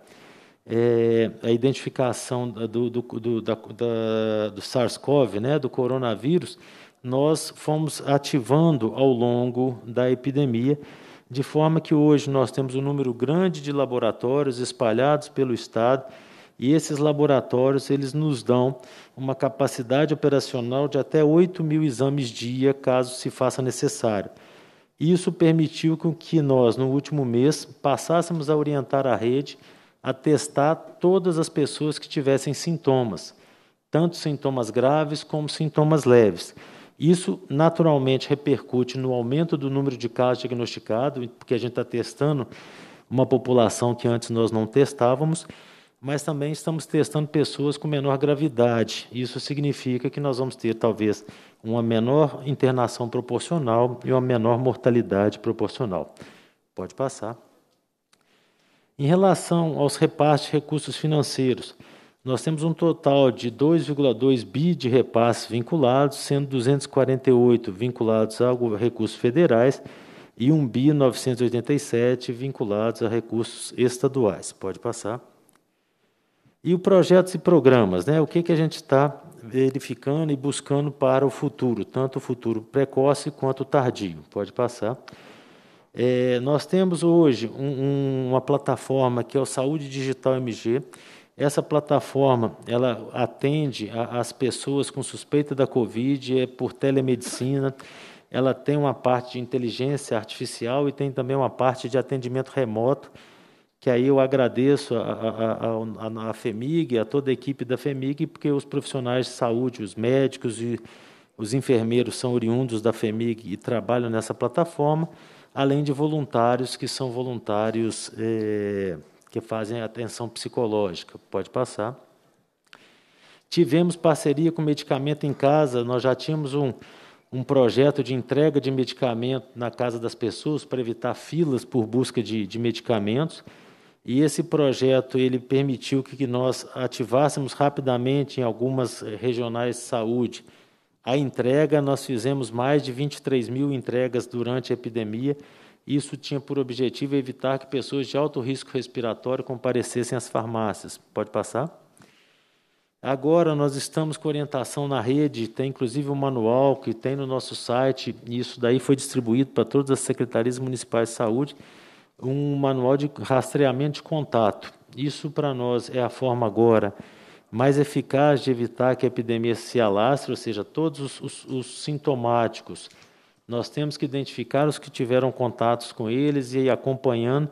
é, a identificação do, do, do, da, da, do SARS-CoV, né, do coronavírus, nós fomos ativando ao longo da epidemia, de forma que hoje nós temos um número grande de laboratórios espalhados pelo Estado, e esses laboratórios eles nos dão uma capacidade operacional de até 8 mil exames dia, caso se faça necessário. Isso permitiu que nós, no último mês, passássemos a orientar a rede a testar todas as pessoas que tivessem sintomas, tanto sintomas graves como sintomas leves. Isso naturalmente repercute no aumento do número de casos diagnosticados, porque a gente está testando uma população que antes nós não testávamos, mas também estamos testando pessoas com menor gravidade. Isso significa que nós vamos ter talvez uma menor internação proporcional e uma menor mortalidade proporcional. Pode passar. Em relação aos repasses de recursos financeiros, nós temos um total de 2,2 bi de repasses vinculados, sendo 248 vinculados a recursos federais e 1 bi 987 vinculados a recursos estaduais. Pode passar. E o projetos e programas, né? O que, que a gente está verificando e buscando para o futuro, tanto o futuro precoce quanto o tardio. Pode passar. É, nós temos hoje um, um, uma plataforma que é o Saúde Digital MG. Essa plataforma ela atende a, as pessoas com suspeita da Covid é por telemedicina. Ela tem uma parte de inteligência artificial e tem também uma parte de atendimento remoto. Que aí eu agradeço a, a, a, a FEMIG, a toda a equipe da FEMIG, porque os profissionais de saúde, os médicos e os enfermeiros são oriundos da FEMIG e trabalham nessa plataforma além de voluntários que são voluntários é, que fazem atenção psicológica. Pode passar. Tivemos parceria com medicamento em casa, nós já tínhamos um, um projeto de entrega de medicamento na casa das pessoas para evitar filas por busca de, de medicamentos. E esse projeto ele permitiu que nós ativássemos rapidamente em algumas eh, regionais de saúde a entrega, nós fizemos mais de 23 mil entregas durante a epidemia. Isso tinha por objetivo evitar que pessoas de alto risco respiratório comparecessem às farmácias. Pode passar? Agora nós estamos com orientação na rede, tem inclusive um manual que tem no nosso site, e isso daí foi distribuído para todas as secretarias municipais de saúde, um manual de rastreamento de contato. Isso para nós é a forma agora mais eficaz de evitar que a epidemia se alastre, ou seja, todos os, os, os sintomáticos. Nós temos que identificar os que tiveram contatos com eles e ir acompanhando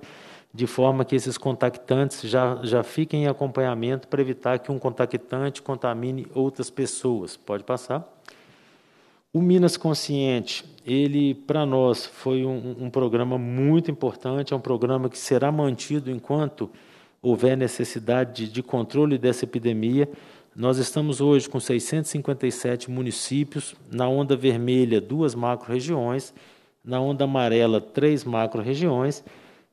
de forma que esses contactantes já, já fiquem em acompanhamento para evitar que um contactante contamine outras pessoas. Pode passar. O Minas Consciente, ele para nós foi um, um programa muito importante, é um programa que será mantido enquanto houver necessidade de controle dessa epidemia, nós estamos hoje com 657 municípios, na onda vermelha, duas macro-regiões, na onda amarela, três macro-regiões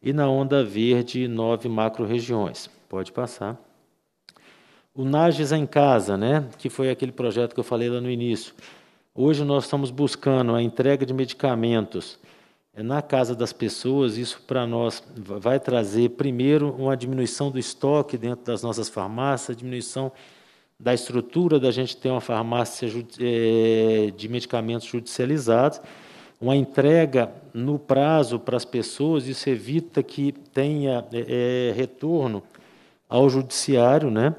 e na onda verde, nove macro-regiões. Pode passar. O Nages em Casa, né, que foi aquele projeto que eu falei lá no início. Hoje nós estamos buscando a entrega de medicamentos é, na casa das pessoas, isso para nós vai trazer, primeiro, uma diminuição do estoque dentro das nossas farmácias, diminuição da estrutura da gente ter uma farmácia é, de medicamentos judicializados, uma entrega no prazo para as pessoas, isso evita que tenha é, é, retorno ao judiciário, né?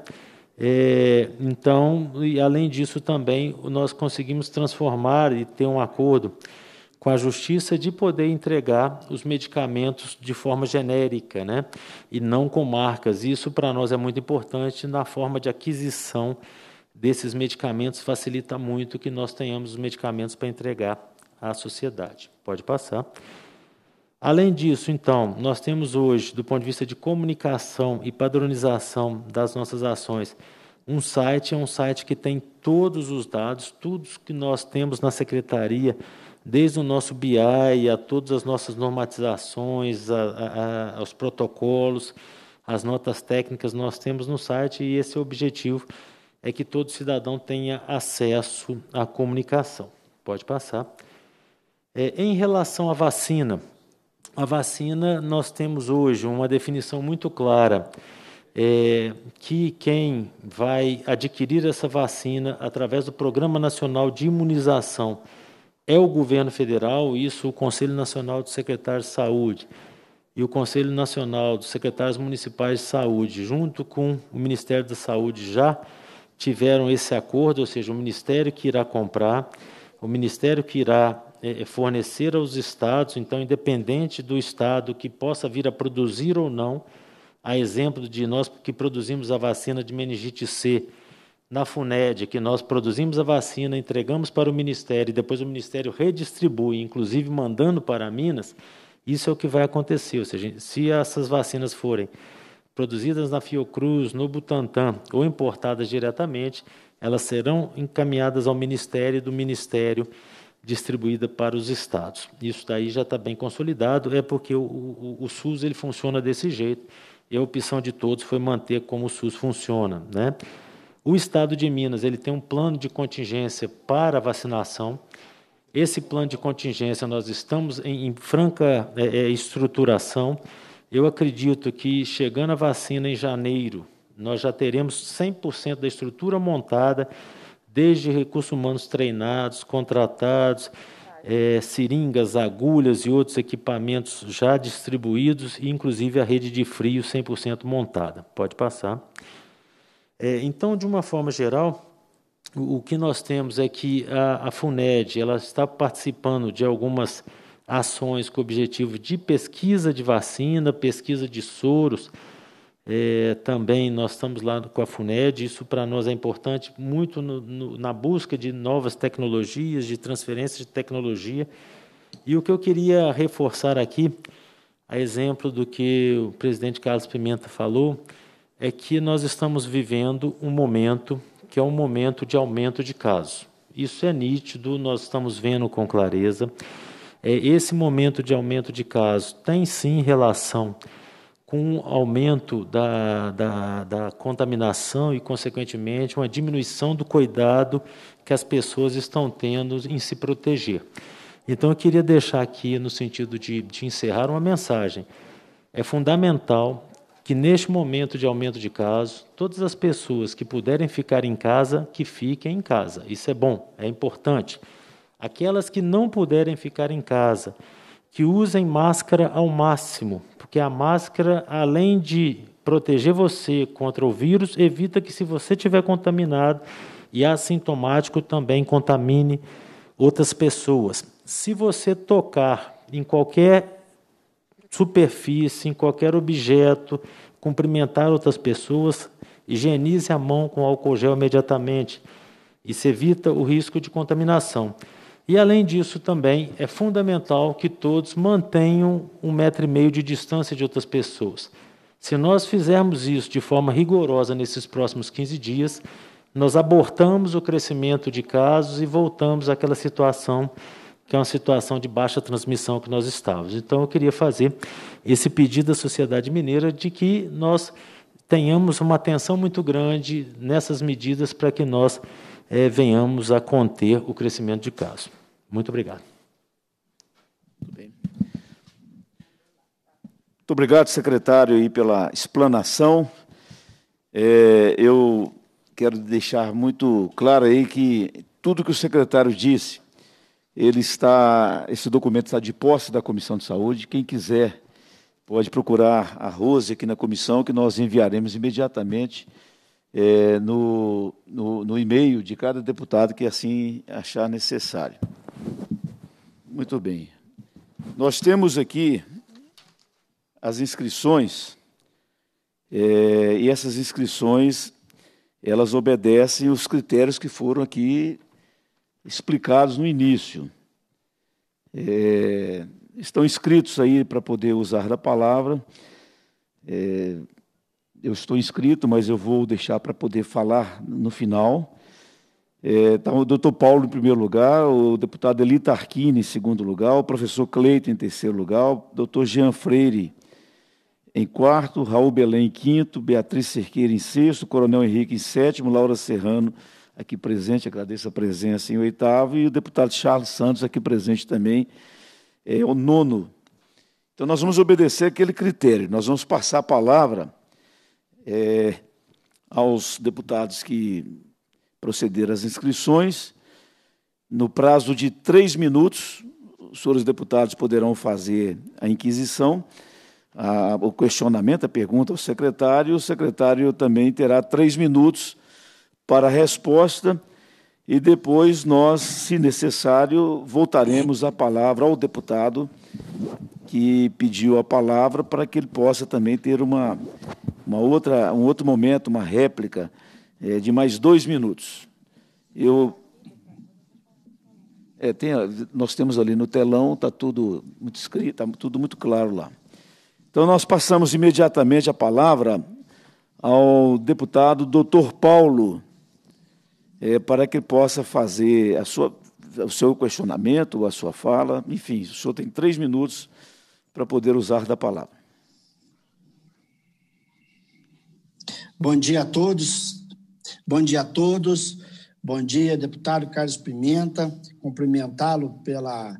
É, então, e além disso também, nós conseguimos transformar e ter um acordo com a justiça de poder entregar os medicamentos de forma genérica, né? E não com marcas. Isso para nós é muito importante na forma de aquisição desses medicamentos, facilita muito que nós tenhamos os medicamentos para entregar à sociedade. Pode passar. Além disso, então, nós temos hoje, do ponto de vista de comunicação e padronização das nossas ações, um site é um site que tem todos os dados, tudo que nós temos na secretaria desde o nosso BI a todas as nossas normatizações, a, a, aos protocolos, as notas técnicas nós temos no site e esse é o objetivo é que todo cidadão tenha acesso à comunicação. Pode passar. É, em relação à vacina, a vacina nós temos hoje uma definição muito clara é, que quem vai adquirir essa vacina através do Programa Nacional de Imunização é o governo federal, isso o Conselho Nacional de Secretários de Saúde e o Conselho Nacional dos Secretários Municipais de Saúde, junto com o Ministério da Saúde, já tiveram esse acordo, ou seja, o Ministério que irá comprar, o Ministério que irá é, fornecer aos estados, então, independente do estado que possa vir a produzir ou não, a exemplo de nós que produzimos a vacina de meningite C na FUNED, que nós produzimos a vacina, entregamos para o Ministério, e depois o Ministério redistribui, inclusive mandando para Minas, isso é o que vai acontecer. Ou seja, se essas vacinas forem produzidas na Fiocruz, no Butantan ou importadas diretamente, elas serão encaminhadas ao Ministério e do Ministério distribuída para os estados. Isso daí já está bem consolidado, é porque o, o, o SUS ele funciona desse jeito e a opção de todos foi manter como o SUS funciona, né? O Estado de Minas ele tem um plano de contingência para vacinação. Esse plano de contingência nós estamos em, em franca é, é, estruturação. Eu acredito que chegando a vacina em janeiro, nós já teremos 100% da estrutura montada, desde recursos humanos treinados, contratados, é, seringas, agulhas e outros equipamentos já distribuídos, e inclusive a rede de frio 100% montada. Pode passar. É, então, de uma forma geral, o, o que nós temos é que a, a, FUNED ela está participando de algumas ações com o objetivo de pesquisa de vacina, pesquisa de soros. É, também nós estamos lá com a FUNED, isso para nós é importante muito no, no, na busca de novas tecnologias, de transferência de tecnologia. E o que eu queria reforçar aqui, a exemplo do que o presidente Carlos Pimenta falou, é que nós estamos vivendo um momento que é um momento de aumento de casos. Isso é nítido, nós estamos vendo com clareza. É, esse momento de aumento de casos tem sim relação com o aumento da, da, da contaminação e, consequentemente, uma diminuição do cuidado que as pessoas estão tendo em se proteger. Então, eu queria deixar aqui, no sentido de, de encerrar, uma mensagem. É fundamental que neste momento de aumento de casos, todas as pessoas que puderem ficar em casa, que fiquem em casa. Isso é bom, é importante. Aquelas que não puderem ficar em casa, que usem máscara ao máximo, porque a máscara, além de proteger você contra o vírus, evita que se você tiver contaminado e assintomático também contamine outras pessoas. Se você tocar em qualquer superfície, em qualquer objeto, cumprimentar outras pessoas, higienize a mão com álcool gel imediatamente. Isso evita o risco de contaminação. E além disso, também é fundamental que todos mantenham um metro e meio de distância de outras pessoas. Se nós fizermos isso de forma rigorosa nesses próximos 15 dias, nós abortamos o crescimento de casos e voltamos àquela situação que é uma situação de baixa transmissão que nós estávamos. Então, eu queria fazer esse pedido à sociedade mineira de que nós tenhamos uma atenção muito grande nessas medidas para que nós é, venhamos a conter o crescimento de casos. Muito obrigado. Muito bem. Muito obrigado, secretário, aí, pela explanação. É, eu quero deixar muito claro aí que tudo que o secretário disse ele está, esse documento está de posse da Comissão de Saúde. Quem quiser pode procurar a Rose aqui na comissão, que nós enviaremos imediatamente é, no, no, no e-mail de cada deputado que assim achar necessário. Muito bem. Nós temos aqui as inscrições, é, e essas inscrições, elas obedecem os critérios que foram aqui explicados no início. É, estão inscritos aí para poder usar da palavra. É, eu estou inscrito, mas eu vou deixar para poder falar no final. Está é, tá, o doutor Paulo em primeiro lugar, o deputado Eli Tarquini em segundo lugar, o professor Cleiton em terceiro lugar, o doutor Jean Freire em quarto, Raul Belém em quinto, Beatriz Cerqueira em sexto, Coronel Henrique em sétimo, Laura Serrano em aqui presente, agradeço a presença em oitavo, e o deputado Charles Santos, aqui presente também, é, é o nono. Então, nós vamos obedecer aquele critério, nós vamos passar a palavra é, aos deputados que procederam às inscrições, no prazo de três minutos, os senhores deputados poderão fazer a inquisição, a, o questionamento, a pergunta ao secretário, o secretário também terá três minutos para a resposta e depois nós, se necessário, voltaremos a palavra ao deputado que pediu a palavra para que ele possa também ter uma, uma outra, um outro momento, uma réplica é, de mais dois minutos. Eu é, tem, nós temos ali no telão, está tudo muito escrito, está tudo muito claro lá. Então, nós passamos imediatamente a palavra ao deputado doutor Paulo é, para que possa fazer a sua, o seu questionamento, a sua fala. Enfim, o senhor tem três minutos para poder usar da palavra. Bom dia a todos. Bom dia a todos. Bom dia, deputado Carlos Pimenta. Cumprimentá-lo pela,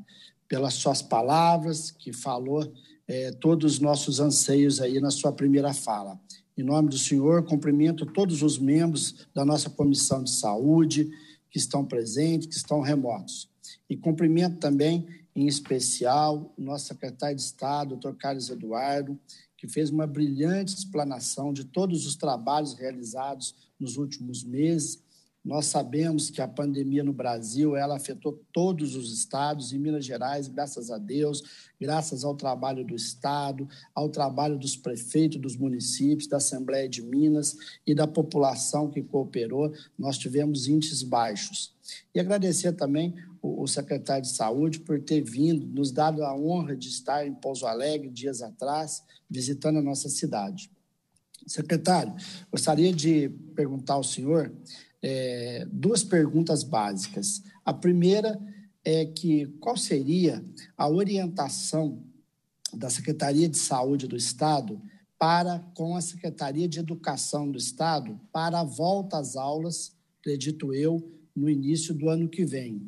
pelas suas palavras, que falou é, todos os nossos anseios aí na sua primeira fala. Em nome do Senhor, cumprimento todos os membros da nossa comissão de saúde que estão presentes, que estão remotos. E cumprimento também, em especial, o nosso secretário de Estado, doutor Carlos Eduardo, que fez uma brilhante explanação de todos os trabalhos realizados nos últimos meses nós sabemos que a pandemia no Brasil ela afetou todos os estados Em Minas Gerais, graças a Deus, graças ao trabalho do Estado, ao trabalho dos prefeitos dos municípios, da Assembleia de Minas e da população que cooperou, nós tivemos índices baixos. E agradecer também o, secretário de Saúde por ter vindo, nos dado a honra de estar em Pouso Alegre dias atrás, visitando a nossa cidade. Secretário, gostaria de perguntar ao senhor é, duas perguntas básicas. A primeira é que qual seria a orientação da Secretaria de Saúde do Estado para com a Secretaria de Educação do Estado para a volta às aulas, acredito eu, no início do ano que vem.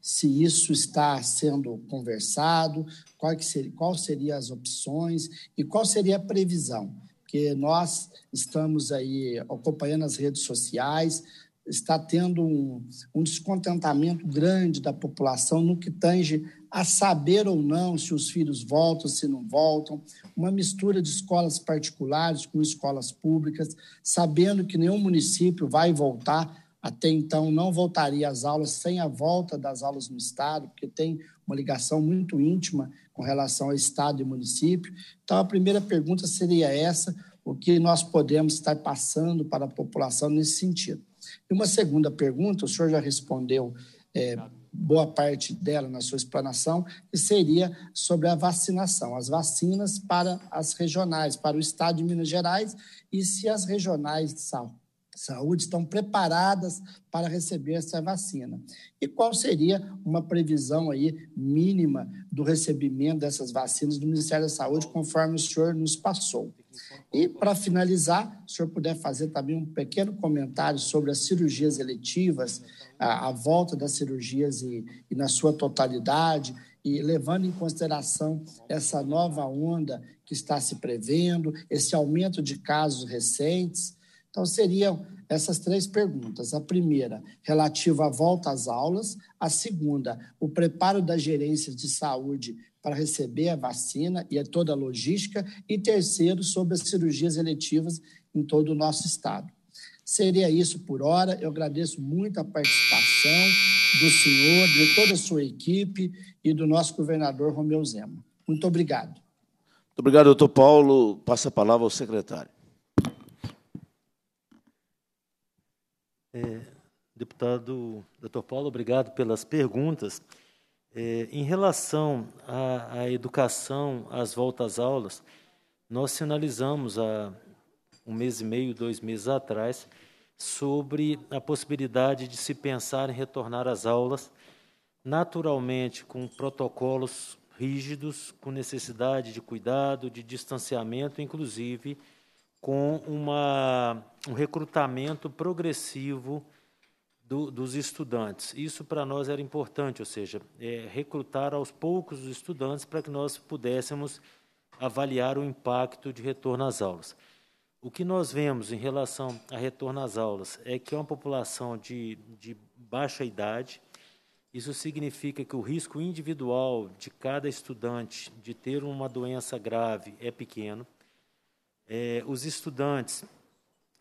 Se isso está sendo conversado, qual, que seria, qual seria as opções e qual seria a previsão. Porque nós estamos aí acompanhando as redes sociais, está tendo um, um, descontentamento grande da população no que tange a saber ou não se os filhos voltam, se não voltam, uma mistura de escolas particulares com escolas públicas, sabendo que nenhum município vai voltar. Até então, não voltaria às aulas sem a volta das aulas no Estado, porque tem uma ligação muito íntima com relação ao Estado e município. Então, a primeira pergunta seria essa: o que nós podemos estar passando para a população nesse sentido? E uma segunda pergunta, o senhor já respondeu é, boa parte dela na sua explanação, que seria sobre a vacinação, as vacinas para as regionais, para o estado de Minas Gerais, e se as regionais de saúde estão preparadas para receber essa vacina. E qual seria uma previsão aí mínima do recebimento dessas vacinas do Ministério da Saúde, conforme o senhor nos passou? E, para finalizar, se o senhor puder fazer também um pequeno comentário sobre as cirurgias eletivas, a, a volta das cirurgias e, e, na sua totalidade, e levando em consideração essa nova onda que está se prevendo, esse aumento de casos recentes. Então, seriam essas três perguntas. A primeira, relativa à volta às aulas. A segunda, o preparo das gerências de saúde para receber a vacina e toda a logística, e terceiro, sobre as cirurgias eletivas em todo o nosso estado. Seria isso por hora. Eu agradeço muito a participação do senhor, de toda a sua equipe e do nosso governador Romeu Zema. Muito obrigado. Muito obrigado, doutor Paulo. Passa a palavra ao secretário. É, deputado, doutor Paulo, obrigado pelas perguntas. É, em relação à, à, educação, às voltas aulas, nós sinalizamos há um mês e meio, dois meses atrás, sobre a possibilidade de se pensar em retornar às aulas, naturalmente com protocolos rígidos, com necessidade de cuidado, de distanciamento, inclusive com uma, um recrutamento progressivo do, dos estudantes. Isso para nós era importante, ou seja, é, recrutar aos poucos os estudantes para que nós pudéssemos avaliar o impacto de retorno às aulas. O que nós vemos em relação a retorno às aulas é que é uma população de, de baixa idade. Isso significa que o risco individual de cada estudante de ter uma doença grave é pequeno. É, os estudantes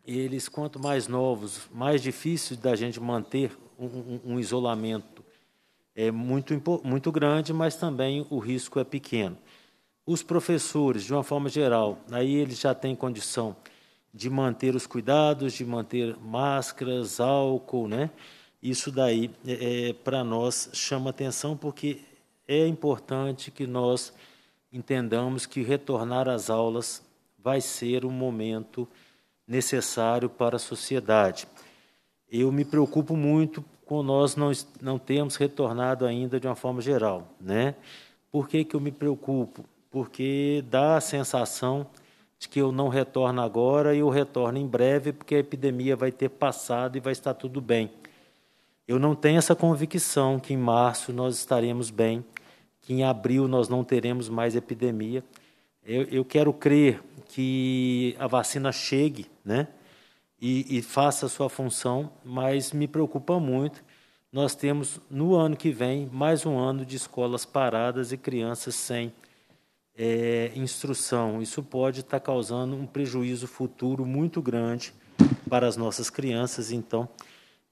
eles, quanto mais novos, mais difícil da gente manter um, um, isolamento é muito, muito grande, mas também o risco é pequeno. Os professores, de uma forma geral, aí eles já têm condição de manter os cuidados, de manter máscaras, álcool, né? Isso daí, é, é para nós, chama atenção, porque é importante que nós entendamos que retornar às aulas vai ser um momento necessário para a sociedade. Eu me preocupo muito com nós não, não termos retornado ainda de uma forma geral. Né? Por que, que eu me preocupo? Porque dá a sensação de que eu não retorno agora e eu retorno em breve, porque a epidemia vai ter passado e vai estar tudo bem. Eu não tenho essa convicção que em março nós estaremos bem, que em abril nós não teremos mais epidemia eu, eu quero crer que a vacina chegue, né? E, e faça a sua função, mas me preocupa muito. Nós temos no ano que vem mais um ano de escolas paradas e crianças sem é, instrução. Isso pode estar tá causando um prejuízo futuro muito grande para as nossas crianças, então,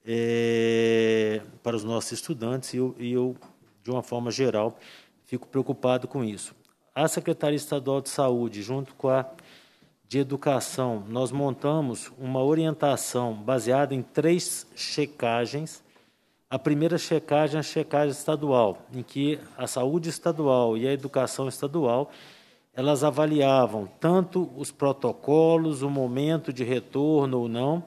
é, para os nossos estudantes, e eu, e eu, de uma forma geral, fico preocupado com isso a Secretaria Estadual de Saúde, junto com a de Educação, nós montamos uma orientação baseada em três checagens. A primeira checagem é a checagem estadual, em que a saúde estadual e a educação estadual elas avaliavam tanto os protocolos, o momento de retorno ou não,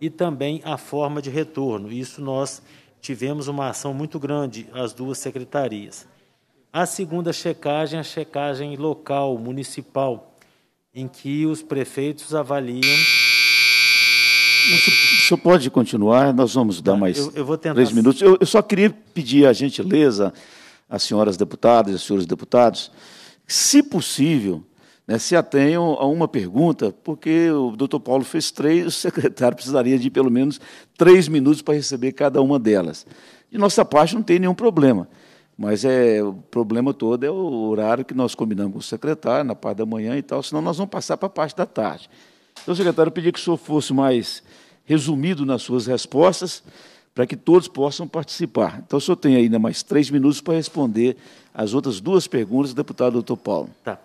e também a forma de retorno. Isso nós tivemos uma ação muito grande, as duas secretarias. A segunda checagem, é a checagem local, municipal, em que os prefeitos avaliam. O senhor pode continuar, nós vamos dar tá, mais eu, eu três minutos. Eu, eu, só queria pedir a gentileza às senhoras deputadas e aos senhores deputados, se possível, né, se atenham a uma pergunta, porque o doutor Paulo fez três, o secretário precisaria de pelo menos três minutos para receber cada uma delas. De nossa parte, não tem nenhum problema. Mas é, o problema todo é o horário que nós combinamos com o secretário, na parte da manhã e tal, senão nós vamos passar para a parte da tarde. Então, secretário, eu pedi que o senhor fosse mais resumido nas suas respostas, para que todos possam participar. Então, o senhor tem ainda mais três minutos para responder as outras duas perguntas do deputado doutor Paulo. Tá.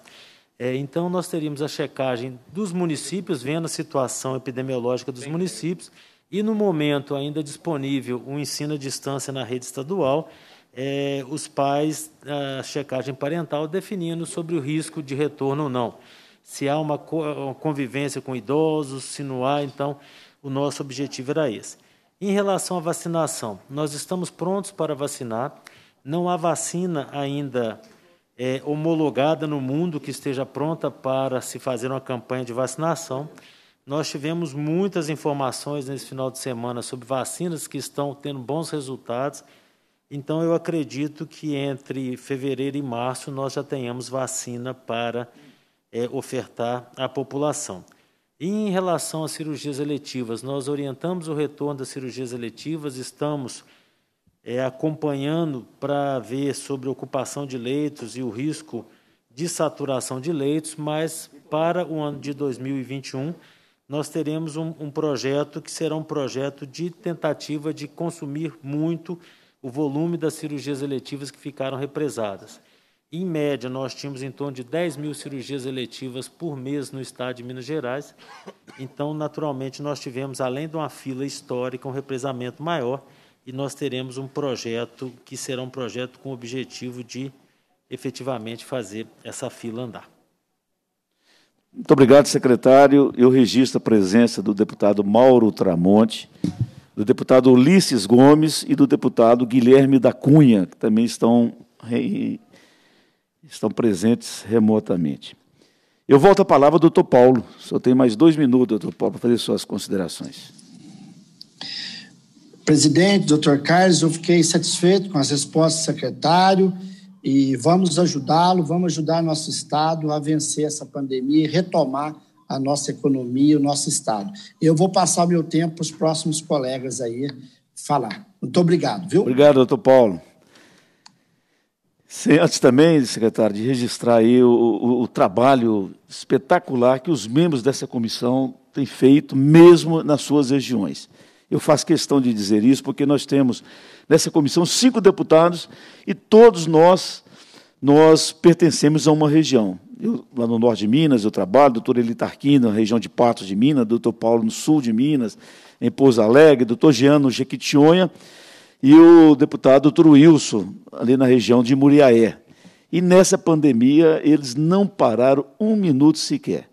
É, então, nós teríamos a checagem dos municípios, vendo a situação epidemiológica dos municípios, e no momento ainda disponível o ensino à distância na rede estadual é, os pais, a checagem parental, definindo sobre o risco de retorno ou não. Se há uma, co uma convivência com idosos, se não há, então o nosso objetivo era esse. Em relação à vacinação, nós estamos prontos para vacinar. Não há vacina ainda é, homologada no mundo que esteja pronta para se fazer uma campanha de vacinação. Nós tivemos muitas informações nesse final de semana sobre vacinas que estão tendo bons resultados então, eu acredito que entre fevereiro e março nós já tenhamos vacina para é, ofertar à população. E em relação às cirurgias eletivas, nós orientamos o retorno das cirurgias eletivas, estamos é, acompanhando para ver sobre ocupação de leitos e o risco de saturação de leitos, mas para o ano de 2021 nós teremos um, um projeto que será um projeto de tentativa de consumir muito o volume das cirurgias eletivas que ficaram represadas. Em média, nós tínhamos em torno de 10 mil cirurgias eletivas por mês no estado de Minas Gerais. Então, naturalmente, nós tivemos, além de uma fila histórica, um represamento maior e nós teremos um projeto que será um projeto com o objetivo de efetivamente fazer essa fila andar. Muito obrigado, secretário. Eu registro a presença do deputado Mauro Tramonte do deputado Ulisses Gomes e do deputado Guilherme da Cunha, que também estão, estão presentes remotamente. Eu volto a palavra ao doutor Paulo. Só tem mais dois minutos, doutor Paulo, para fazer suas considerações. Presidente, doutor Carlos, eu fiquei satisfeito com as respostas do secretário e vamos ajudá-lo, vamos ajudar nosso Estado a vencer essa pandemia e retomar a nossa economia, o nosso Estado. Eu vou passar meu tempo para os próximos colegas aí falar. Muito obrigado, viu? Obrigado, doutor Paulo. Antes também, secretário, de registrar aí o, o, o trabalho espetacular que os membros dessa comissão têm feito, mesmo nas suas regiões. Eu faço questão de dizer isso, porque nós temos nessa comissão cinco deputados e todos nós, nós pertencemos a uma região eu, lá no norte de Minas eu trabalho, doutor Elitarquina, na região de Patos de Minas, doutor Paulo no sul de Minas, em Pouso Alegre, doutor Giano Jequitinhonha e o deputado doutor Wilson, ali na região de Muriaé. E nessa pandemia eles não pararam um minuto sequer.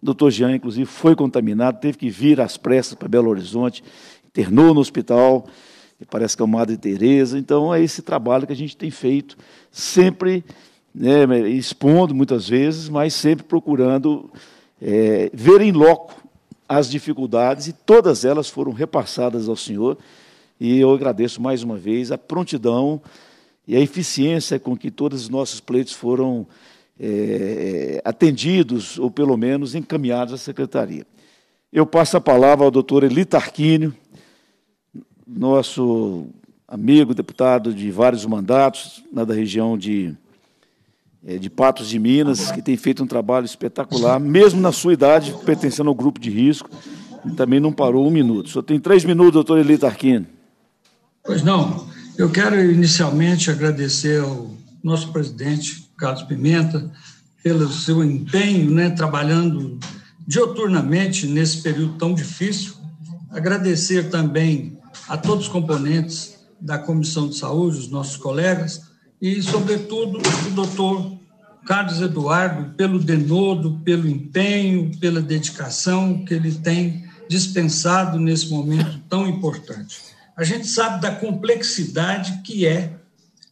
O doutor Jean, inclusive, foi contaminado, teve que vir às pressas para Belo Horizonte, internou no hospital, parece que é o Madre Teresa. Então, é esse trabalho que a gente tem feito sempre né, expondo muitas vezes, mas sempre procurando é, ver em loco as dificuldades, e todas elas foram repassadas ao Senhor. E eu agradeço mais uma vez a prontidão e a eficiência com que todos os nossos pleitos foram é, atendidos, ou pelo menos encaminhados à secretaria. Eu passo a palavra ao doutor Eli Tarquínio, nosso amigo, deputado de vários mandatos, na da região de é, de Patos de Minas, que tem feito um trabalho espetacular, mesmo na sua idade, pertencendo ao grupo de risco, também não parou um minuto. Só tem três minutos, doutor Eli Tarquini. Pois não. Eu quero inicialmente agradecer ao nosso presidente, Carlos Pimenta, pelo seu empenho, né, trabalhando dioturnamente nesse período tão difícil. Agradecer também a todos os componentes da Comissão de Saúde, os nossos colegas, e, sobretudo, o doutor Carlos Eduardo, pelo denodo, pelo empenho, pela dedicação que ele tem dispensado nesse momento tão importante. A gente sabe da complexidade que é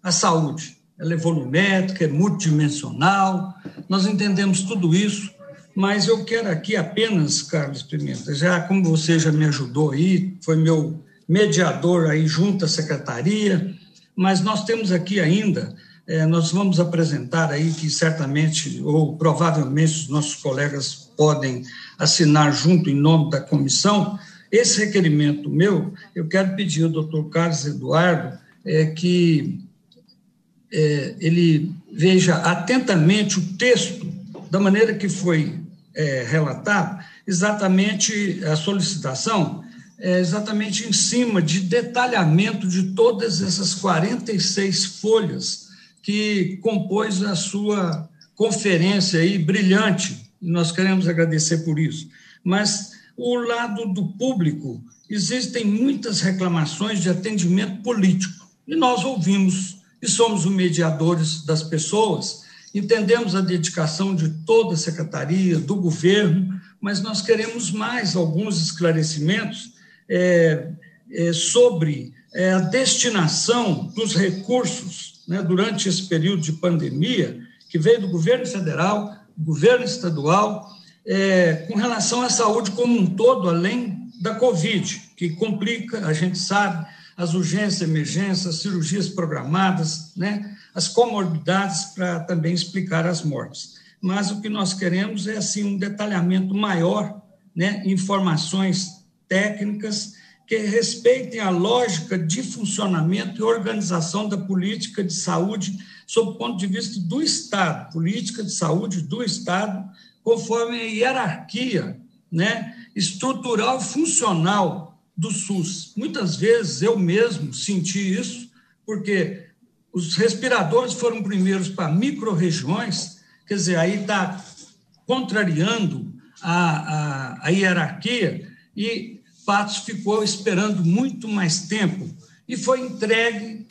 a saúde. Ela é volumétrica, é multidimensional, nós entendemos tudo isso, mas eu quero aqui apenas, Carlos Pimenta, já como você já me ajudou aí, foi meu mediador aí junto à secretaria, mas nós temos aqui ainda, eh, nós vamos apresentar aí que certamente ou provavelmente os nossos colegas podem assinar junto em nome da comissão. Esse requerimento meu, eu quero pedir ao doutor Carlos Eduardo é que eh, ele veja atentamente o texto da maneira que foi relatado, exatamente a solicitação é, exatamente em cima de detalhamento de todas essas 46 folhas que compôs a sua conferência aí, brilhante. Nós queremos agradecer por isso. Mas o lado do público, existem muitas reclamações de atendimento político. E nós ouvimos e somos os mediadores das pessoas, entendemos a dedicação de toda a secretaria, do governo, mas nós queremos mais alguns esclarecimentos é, é, sobre é, a destinação dos recursos né, durante esse período de pandemia, que veio do governo federal, governo estadual, é, com relação à saúde como um todo, além da Covid, que complica, a gente sabe, as urgências, emergências, cirurgias programadas, né, as comorbidades para também explicar as mortes. Mas o que nós queremos é assim um detalhamento maior, né, informações técnicas que respeitem a lógica de funcionamento e organização da política de saúde sob o ponto de vista do Estado, política de saúde do Estado, conforme a hierarquia né, estrutural funcional do SUS. Muitas vezes eu mesmo senti isso, porque os respiradores foram primeiros para micro-regiões, quer dizer, aí está contrariando a, a, a hierarquia, e Patos ficou esperando muito mais tempo e foi entregue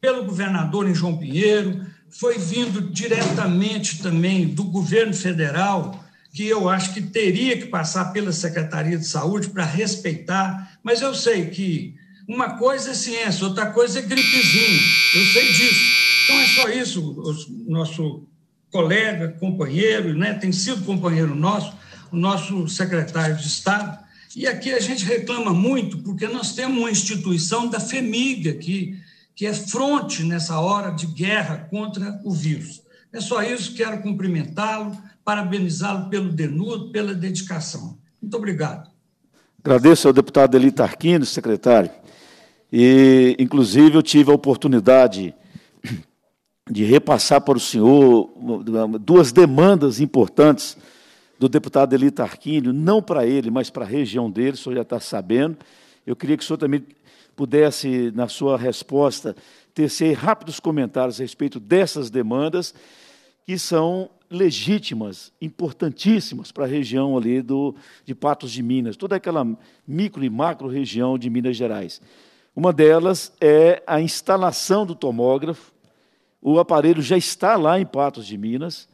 pelo governador em João Pinheiro, foi vindo diretamente também do governo federal, que eu acho que teria que passar pela Secretaria de Saúde para respeitar, mas eu sei que uma coisa é ciência, outra coisa é gripezinho, eu sei disso. Então é só isso, o nosso colega, companheiro, né, tem sido companheiro nosso, o nosso secretário de Estado, e aqui a gente reclama muito, porque nós temos uma instituição da FEMIG aqui, que é fronte nessa hora de guerra contra o vírus. É só isso, quero cumprimentá-lo, parabenizá-lo pelo denudo, pela dedicação. Muito obrigado. Agradeço ao deputado Eli Tarquino, secretário. E, inclusive, eu tive a oportunidade de repassar para o senhor duas demandas importantes do deputado Eli Tarquínio, não para ele, mas para a região dele, o senhor já está sabendo. Eu queria que o senhor também pudesse, na sua resposta, tecer rápidos comentários a respeito dessas demandas, que são legítimas, importantíssimas para a região ali do, de Patos de Minas, toda aquela micro e macro região de Minas Gerais. Uma delas é a instalação do tomógrafo. O aparelho já está lá em Patos de Minas.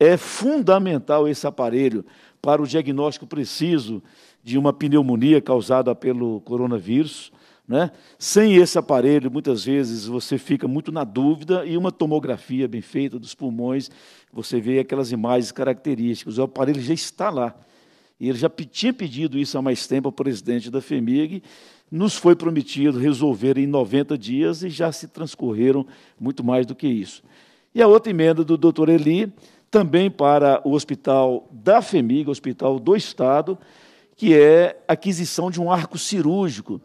É fundamental esse aparelho para o diagnóstico preciso de uma pneumonia causada pelo coronavírus. Né? Sem esse aparelho, muitas vezes você fica muito na dúvida e uma tomografia bem feita dos pulmões, você vê aquelas imagens características. O aparelho já está lá. E ele já tinha pedido isso há mais tempo ao presidente da FEMIG, nos foi prometido resolver em 90 dias e já se transcorreram muito mais do que isso. E a outra emenda do doutor Eli também para o Hospital da FEMIG, Hospital do Estado, que é a aquisição de um arco cirúrgico,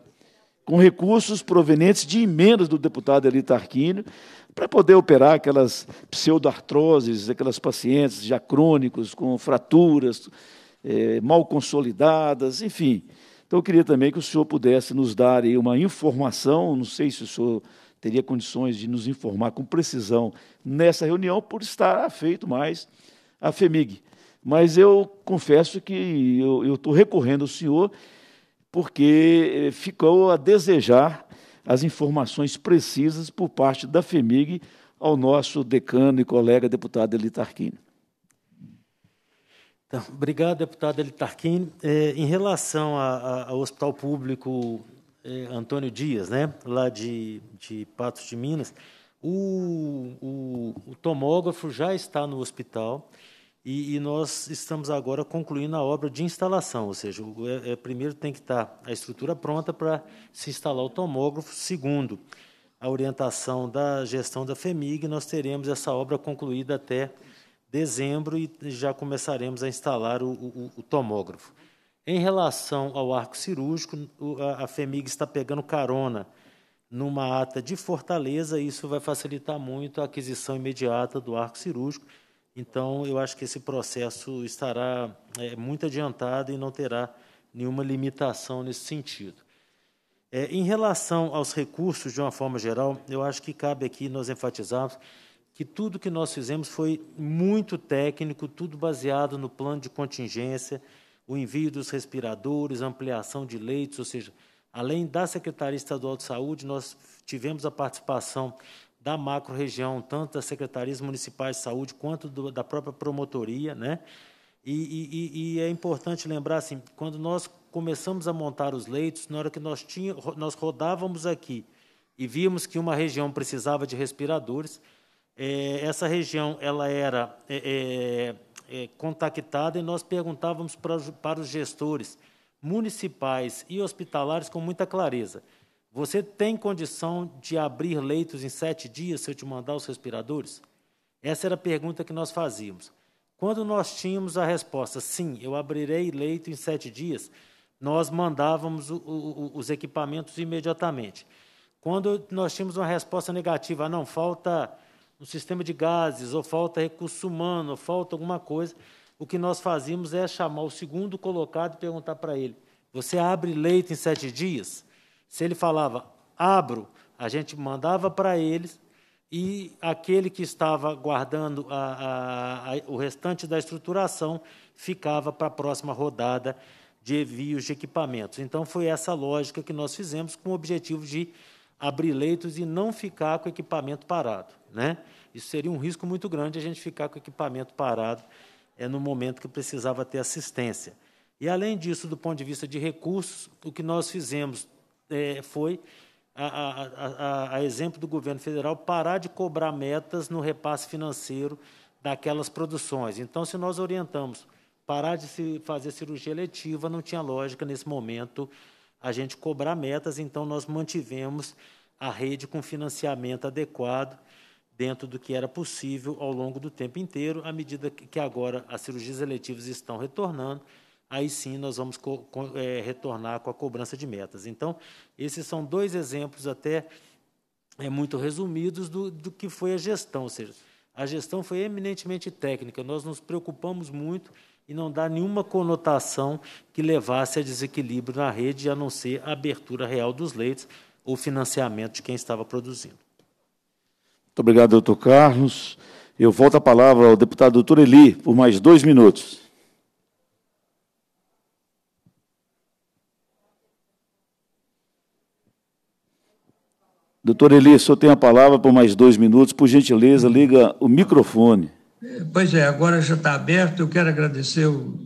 com recursos provenientes de emendas do deputado Elita Arquínio, para poder operar aquelas pseudoartroses, aquelas pacientes já crônicos, com fraturas é, mal consolidadas, enfim. Então, eu queria também que o senhor pudesse nos dar aí uma informação, não sei se o senhor teria condições de nos informar com precisão nessa reunião, por estar afeito mais à FEMIG. Mas eu confesso que eu estou recorrendo ao senhor, porque eh, ficou a desejar as informações precisas por parte da FEMIG ao nosso decano e colega deputado Elitarquini. Então, obrigado, deputado Elitarquini. É, eh, em relação ao hospital público é, Antônio Dias, né, lá de, de Patos de Minas, o, o, o tomógrafo já está no hospital e, e, nós estamos agora concluindo a obra de instalação, ou seja, o, é, é primeiro tem que estar tá, a estrutura pronta para se instalar o tomógrafo, segundo a orientação da gestão da FEMIG, nós teremos essa obra concluída até dezembro e já começaremos a instalar o, o, o tomógrafo. Em relação ao arco cirúrgico, a FEMIG está pegando carona numa ata de Fortaleza, e isso vai facilitar muito a aquisição imediata do arco cirúrgico. Então, eu acho que esse processo estará é, muito adiantado e não terá nenhuma limitação nesse sentido. É, em relação aos recursos, de uma forma geral, eu acho que cabe aqui nós enfatizarmos que tudo que nós fizemos foi muito técnico, tudo baseado no plano de contingência, o envio dos respiradores, ampliação de leitos, ou seja, além da Secretaria Estadual de Saúde, nós tivemos a participação da macro-região, tanto das secretarias municipais de saúde quanto do, da própria promotoria, né? E, e, e, é importante lembrar, assim, quando nós começamos a montar os leitos, na hora que nós, tinha, nós rodávamos aqui e víamos que uma região precisava de respiradores, é, essa região ela era é, é, contactada e nós perguntávamos para, para os gestores municipais e hospitalares com muita clareza. Você tem condição de abrir leitos em sete dias se eu te mandar os respiradores? Essa era a pergunta que nós fazíamos. Quando nós tínhamos a resposta, sim, eu abrirei leito em sete dias, nós mandávamos o, o, os equipamentos imediatamente. Quando nós tínhamos uma resposta negativa, ah, não, falta no sistema de gases, ou falta recurso humano, ou falta alguma coisa, o que nós fazíamos é chamar o segundo colocado e perguntar para ele: Você abre leito em sete dias? Se ele falava, abro, a gente mandava para eles e aquele que estava guardando a, a, a, o restante da estruturação ficava para a próxima rodada de envios de equipamentos. Então, foi essa lógica que nós fizemos com o objetivo de abrir leitos e não ficar com o equipamento parado. Né? Isso seria um risco muito grande a gente ficar com o equipamento parado é no momento que precisava ter assistência. E, além disso, do ponto de vista de recursos, o que nós fizemos é, foi, a, a, a, a exemplo do governo federal, parar de cobrar metas no repasse financeiro daquelas produções. Então, se nós orientamos parar de se fazer cirurgia letiva não tinha lógica nesse momento a gente cobrar metas, então nós mantivemos a rede com financiamento adequado dentro do que era possível ao longo do tempo inteiro, à medida que agora as cirurgias eletivas estão retornando, aí sim nós vamos co co é, retornar com a cobrança de metas. Então, esses são dois exemplos até é, muito resumidos do, do que foi a gestão, ou seja, a gestão foi eminentemente técnica, nós nos preocupamos muito e não dá nenhuma conotação que levasse a desequilíbrio na rede, a não ser a abertura real dos leitos ou financiamento de quem estava produzindo. Muito obrigado, doutor Carlos. Eu volto a palavra ao deputado doutor Eli por mais dois minutos. Doutor Eli, só tem a palavra por mais dois minutos. Por gentileza, liga o microfone. Pois é, agora já está aberto. Eu quero agradecer o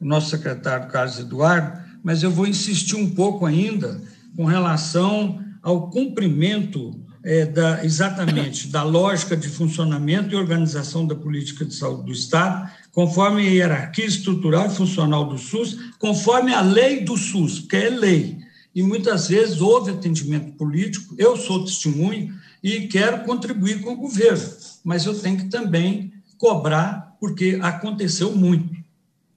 nosso secretário Carlos Eduardo, mas eu vou insistir um pouco ainda com relação ao cumprimento é, da, exatamente da lógica de funcionamento e organização da política de saúde do Estado, conforme a hierarquia estrutural e funcional do SUS, conforme a lei do SUS, que é lei. E muitas vezes houve atendimento político, eu sou testemunho e quero contribuir com o governo, mas eu tenho que também cobrar, porque aconteceu muito.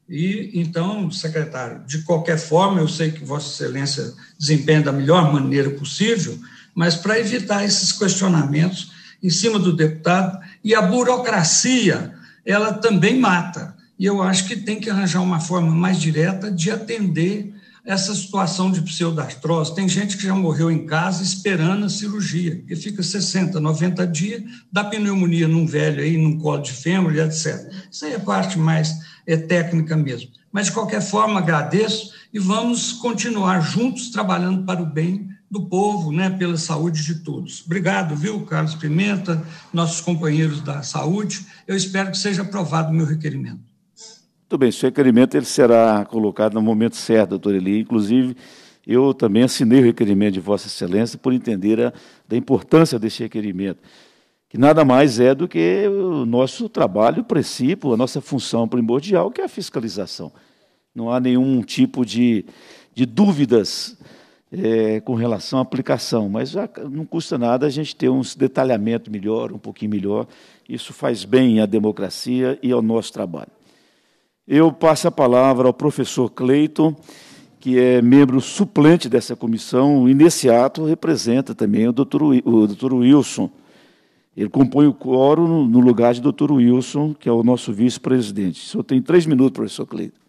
E então, secretário, de qualquer forma, eu sei que Vossa Excelência desempenha da melhor maneira possível, mas para evitar esses questionamentos em cima do deputado e a burocracia, ela também mata. E eu acho que tem que arranjar uma forma mais direta de atender essa situação de pseudartrose. Tem gente que já morreu em casa esperando a cirurgia, que fica 60, 90 dias, dá pneumonia num velho aí, num colo de fêmur, etc. Isso aí é parte mais é técnica mesmo. Mas, de qualquer forma, agradeço e vamos continuar juntos trabalhando para o bem do povo, né, pela saúde de todos. Obrigado, viu, Carlos Pimenta, nossos companheiros da saúde. Eu espero que seja aprovado o meu requerimento. Muito bem, esse requerimento ele será colocado no momento certo, doutor Eli. Inclusive, eu também assinei o requerimento de Vossa Excelência por entender a, da importância desse requerimento, que nada mais é do que o nosso trabalho, o princípio, a nossa função primordial, que é a fiscalização. Não há nenhum tipo de, de dúvidas é, com relação à aplicação, mas já não custa nada a gente ter um detalhamento melhor, um pouquinho melhor. Isso faz bem à democracia e ao nosso trabalho. Eu passo a palavra ao professor Cleiton, que é membro suplente dessa comissão e, nesse ato, representa também o doutor, o doutor Wilson. Ele compõe o quórum no lugar de doutor Wilson, que é o nosso vice-presidente. O senhor tem três minutos, professor Cleiton.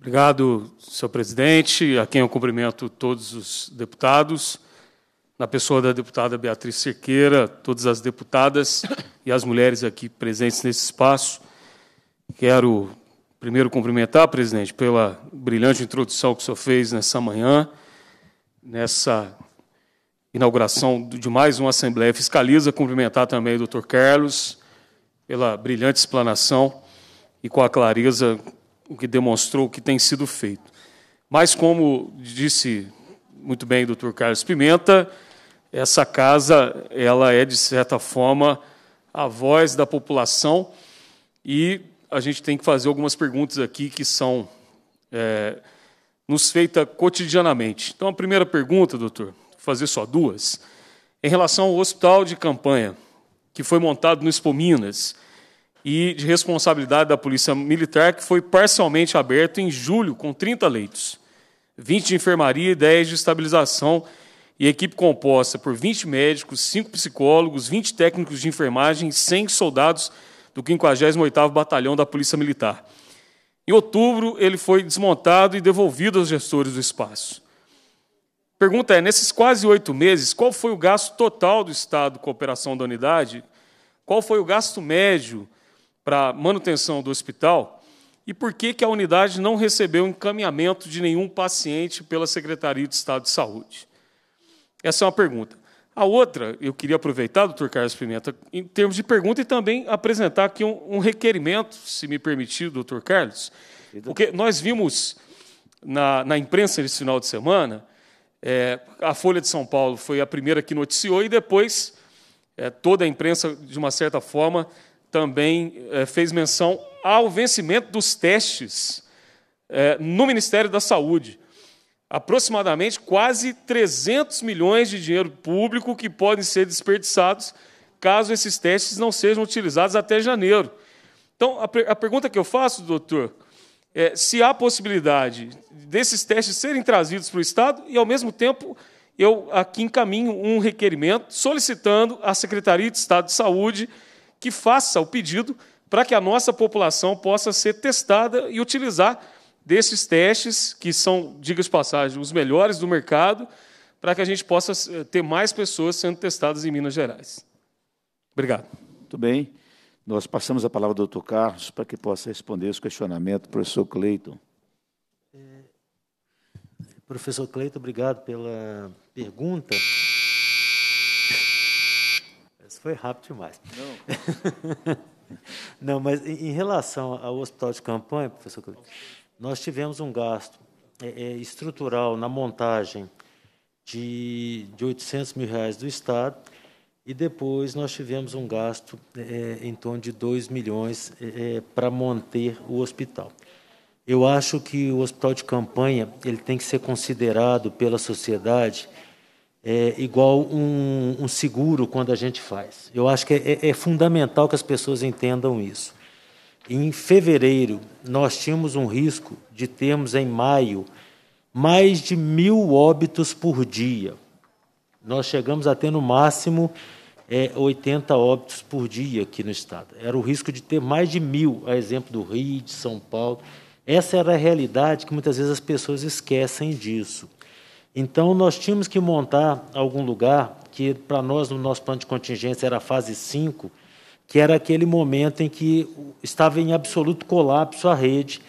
Obrigado, senhor presidente, a quem eu cumprimento todos os deputados, na pessoa da deputada Beatriz Cerqueira, todas as deputadas e as mulheres aqui presentes nesse espaço. Quero primeiro cumprimentar, presidente, pela brilhante introdução que o senhor fez nessa manhã, nessa inauguração de mais uma Assembleia Fiscaliza. Cumprimentar também o doutor Carlos pela brilhante explanação e com a clareza o que demonstrou o que tem sido feito. Mas, como disse muito bem o doutor Carlos Pimenta, essa casa ela é, de certa forma, a voz da população e a gente tem que fazer algumas perguntas aqui que são é, nos feitas cotidianamente. Então, a primeira pergunta, doutor, fazer só duas, em relação ao hospital de campanha que foi montado no Expo Minas, e de responsabilidade da Polícia Militar, que foi parcialmente aberto em julho, com 30 leitos, 20 de enfermaria e 10 de estabilização, e equipe composta por 20 médicos, 5 psicólogos, 20 técnicos de enfermagem e 100 soldados do 58º Batalhão da Polícia Militar. Em outubro, ele foi desmontado e devolvido aos gestores do espaço. Pergunta é: nesses quase oito meses, qual foi o gasto total do Estado com a operação da unidade? Qual foi o gasto médio para manutenção do hospital e por que, que a unidade não recebeu encaminhamento de nenhum paciente pela Secretaria de Estado de Saúde? Essa é uma pergunta. A outra, eu queria aproveitar, doutor Carlos Pimenta, em termos de pergunta e também apresentar aqui um, um requerimento, se me permitir, doutor Carlos, porque nós vimos na, na imprensa nesse final de semana, é, a Folha de São Paulo foi a primeira que noticiou e depois é, toda a imprensa, de uma certa forma, também é, fez menção ao vencimento dos testes é, no Ministério da Saúde. Aproximadamente quase 300 milhões de dinheiro público que podem ser desperdiçados caso esses testes não sejam utilizados até janeiro. Então, a, per a pergunta que eu faço, doutor, é se há possibilidade desses testes serem trazidos para o Estado e, ao mesmo tempo, eu aqui encaminho um requerimento solicitando à Secretaria de Estado de Saúde que faça o pedido para que a nossa população possa ser testada e utilizar desses testes, que são, diga de passagem, os melhores do mercado, para que a gente possa eh, ter mais pessoas sendo testadas em Minas Gerais. Obrigado. Muito bem. Nós passamos a palavra ao doutor Carlos para que possa responder os questionamentos. Professor Cleiton. É, professor Cleiton, obrigado pela pergunta. Isso foi rápido demais. Não. Não, mas em relação ao hospital de campanha, professor, nós tivemos um gasto é, é, estrutural na montagem de, de 800 mil reais do Estado e depois nós tivemos um gasto é, em torno de 2 milhões para manter o hospital. Eu acho que o hospital de campanha ele tem que ser considerado pela sociedade é, igual um, um, seguro quando a gente faz. Eu acho que é, é, é fundamental que as pessoas entendam isso. Em fevereiro, nós tínhamos um risco de termos, em maio, mais de mil óbitos por dia. Nós chegamos a ter, no máximo, é, 80 óbitos por dia aqui no Estado. Era o risco de ter mais de mil, a exemplo do Rio, de São Paulo. Essa era a realidade que muitas vezes as pessoas esquecem disso. Então, nós tínhamos que montar algum lugar que, para nós, no nosso plano de contingência, era a fase 5, que era aquele momento em que estava em absoluto colapso a rede,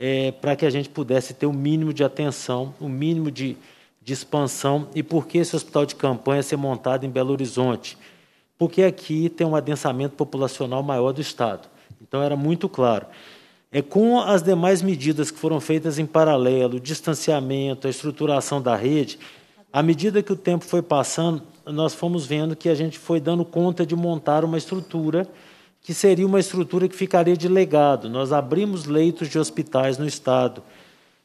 é, eh, para que a gente pudesse ter o um mínimo de atenção, o um mínimo de, de expansão. E por que esse hospital de campanha ser montado em Belo Horizonte? Porque aqui tem um adensamento populacional maior do Estado. Então, era muito claro é com as demais medidas que foram feitas em paralelo, o distanciamento, a estruturação da rede, à medida que o tempo foi passando, nós fomos vendo que a gente foi dando conta de montar uma estrutura que seria uma estrutura que ficaria de legado. Nós abrimos leitos de hospitais no estado.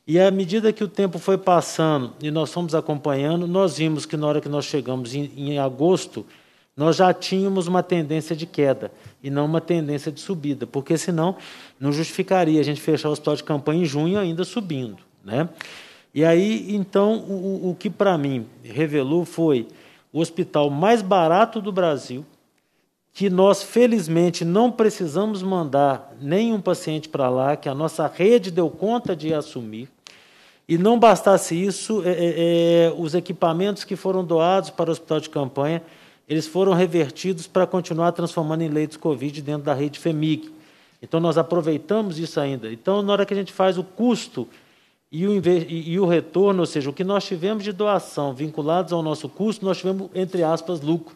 E à medida que o tempo foi passando e nós fomos acompanhando, nós vimos que na hora que nós chegamos em, em agosto, nós já tínhamos uma tendência de queda e não uma tendência de subida, porque senão não justificaria a gente fechar o hospital de campanha em junho ainda subindo. Né? E aí, então, o, o que para mim revelou foi o hospital mais barato do Brasil, que nós, felizmente, não precisamos mandar nenhum paciente para lá, que a nossa rede deu conta de assumir. E não bastasse isso, é, é, é os equipamentos que foram doados para o hospital de campanha, eles foram revertidos para continuar transformando em leitos Covid dentro da rede FEMIG. Então, nós aproveitamos isso ainda. Então, na hora que a gente faz o custo e o, e o retorno, ou seja, o que nós tivemos de doação vinculados ao nosso custo, nós tivemos, entre aspas, lucro.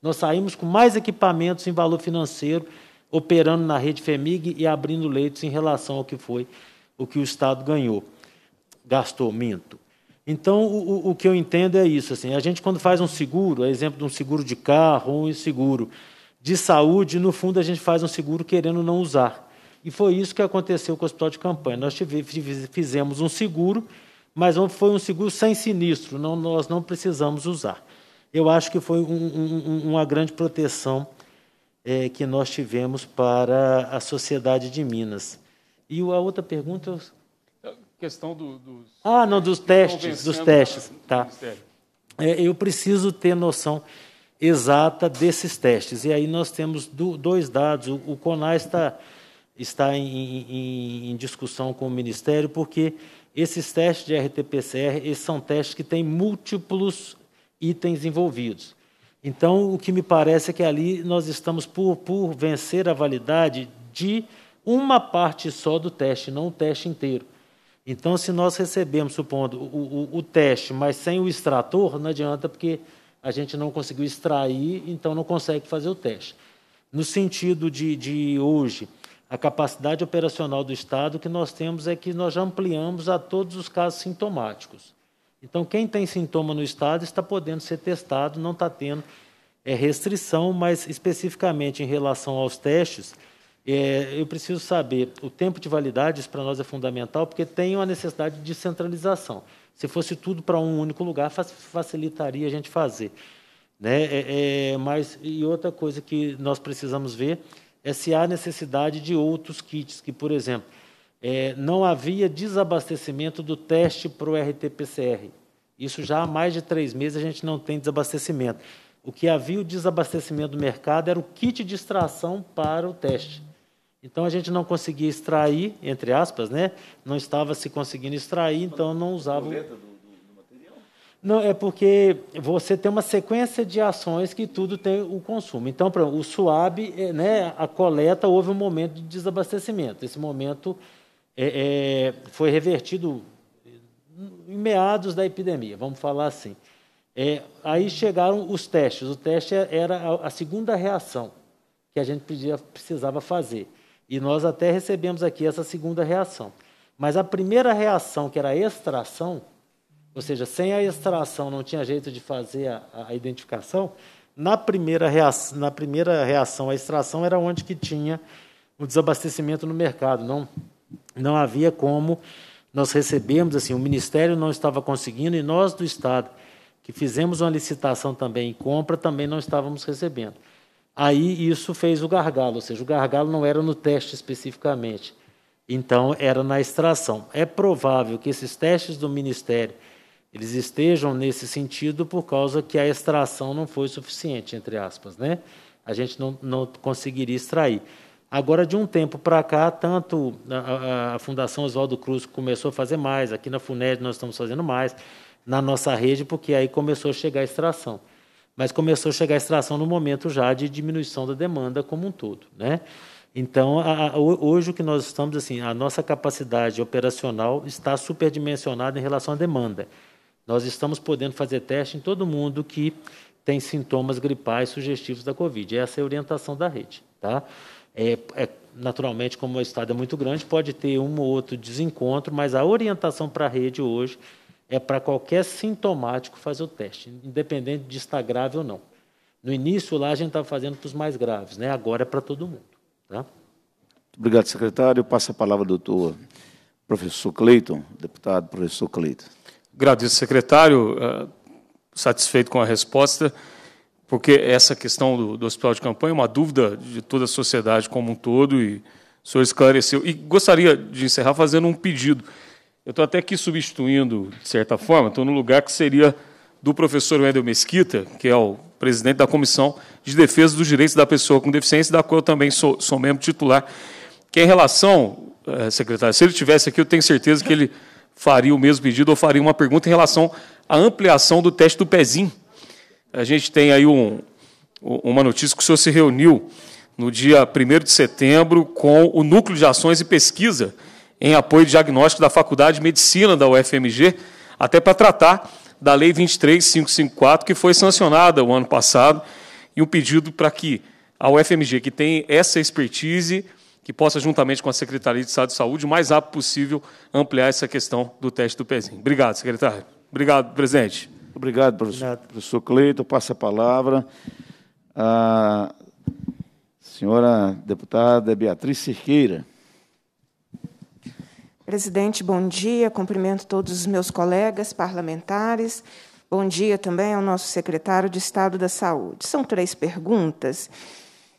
Nós saímos com mais equipamentos em valor financeiro, operando na rede FEMIG e abrindo leitos em relação ao que foi o que o Estado ganhou, gastou, minto. Então, o, o que eu entendo é isso. Assim, a gente, quando faz um seguro, a é exemplo de um seguro de carro um seguro, de saúde, no fundo a gente faz um seguro querendo não usar. E foi isso que aconteceu com o hospital de campanha. Nós fizemos um seguro, mas foi um seguro sem sinistro, não, nós não precisamos usar. Eu acho que foi um, um, uma grande proteção é, que nós tivemos para a sociedade de Minas. E a outra pergunta. A questão do, dos. Ah, não, dos testes, dos testes. Tá. É, eu preciso ter noção exata desses testes. E aí nós temos do, dois dados. O, o CONAI está, está em, em, em, discussão com o Ministério, porque esses testes de RT-PCR, esses são testes que têm múltiplos itens envolvidos. Então, o que me parece é que ali nós estamos por, por vencer a validade de uma parte só do teste, não o teste inteiro. Então, se nós recebemos, supondo, o, o, o teste, mas sem o extrator, não adianta, porque a gente não conseguiu extrair, então não consegue fazer o teste. No sentido de, de hoje, a capacidade operacional do Estado que nós temos é que nós já ampliamos a todos os casos sintomáticos. Então, quem tem sintoma no Estado está podendo ser testado, não está tendo é, restrição, mas especificamente em relação aos testes, é, eu preciso saber, o tempo de validade, isso para nós é fundamental, porque tem uma necessidade de descentralização. Se fosse tudo para um único lugar, facilitaria a gente fazer. Né? É, é, mas, e outra coisa que nós precisamos ver é se há necessidade de outros kits, que, por exemplo, é, não havia desabastecimento do teste para o RT-PCR. Isso já há mais de três meses a gente não tem desabastecimento. O que havia o desabastecimento do mercado era o kit de extração para o teste. Então a gente não conseguia extrair, entre aspas, né? Não estava se conseguindo extrair, então não usava. Não, é porque você tem uma sequência de ações que tudo tem o consumo. Então, para o SUAB, é, né, a coleta, houve um momento de desabastecimento. Esse momento é, é, foi revertido em meados da epidemia, vamos falar assim. É, aí chegaram os testes. O teste era a, a segunda reação que a gente precisava fazer. E nós até recebemos aqui essa segunda reação. Mas a primeira reação, que era a extração, ou seja, sem a extração não tinha jeito de fazer a, a identificação, na primeira, reação, na primeira reação, a extração era onde que tinha o desabastecimento no mercado. Não, não havia como nós recebemos, assim, o Ministério não estava conseguindo e nós do Estado, que fizemos uma licitação também em compra, também não estávamos recebendo. Aí isso fez o gargalo, ou seja, o gargalo não era no teste especificamente, então era na extração. É provável que esses testes do Ministério eles estejam nesse sentido por causa que a extração não foi suficiente, entre aspas, né? A gente não, não conseguiria extrair. Agora, de um tempo para cá, tanto a, a Fundação Oswaldo Cruz começou a fazer mais, aqui na FUNED nós estamos fazendo mais, na nossa rede, porque aí começou a chegar a extração mas começou a chegar a extração no momento já de diminuição da demanda como um todo, né? Então, a, a, hoje o que nós estamos assim, a nossa capacidade operacional está superdimensionada em relação à demanda. Nós estamos podendo fazer teste em todo mundo que tem sintomas gripais sugestivos da Covid. Essa é a orientação da rede, tá? É, é, naturalmente, como o estado é muito grande, pode ter um ou outro desencontro, mas a orientação para a rede hoje é para qualquer sintomático fazer o teste, independente de estar grave ou não. No início lá a gente estava fazendo para os mais graves, né? agora é para todo mundo. Tá? Obrigado, secretário. Passa a palavra ao doutor professor Cleiton, deputado professor Cleiton. Agradeço, secretário. É, satisfeito com a resposta, porque essa questão do, do hospital de campanha é uma dúvida de toda a sociedade como um todo e o senhor esclareceu. E gostaria de encerrar fazendo um pedido. Eu estou até aqui substituindo, de certa forma, estou no lugar que seria do professor Wendel Mesquita, que é o presidente da Comissão de Defesa dos Direitos da Pessoa com Deficiência, da qual eu também sou, sou membro titular, que é em relação, eh, secretário, se ele estivesse aqui, eu tenho certeza que ele faria o mesmo pedido ou faria uma pergunta em relação à ampliação do teste do pezinho. A gente tem aí um, uma notícia que o senhor se reuniu no dia 1 de setembro com o Núcleo de Ações e Pesquisa, em apoio diagnóstico da Faculdade de Medicina da UFMG, até para tratar da Lei 23554, que foi sancionada o ano passado, e um pedido para que a UFMG, que tem essa expertise, que possa, juntamente com a Secretaria de Estado de Saúde, o mais rápido possível, ampliar essa questão do teste do pezinho. Obrigado, secretário. Obrigado, presidente. Obrigado, professor, Obrigado. professor Cleito. Passa a palavra à senhora deputada Beatriz Cerqueira. Presidente, bom dia. Cumprimento todos os meus colegas parlamentares. Bom dia também ao nosso secretário de Estado da Saúde. São três perguntas.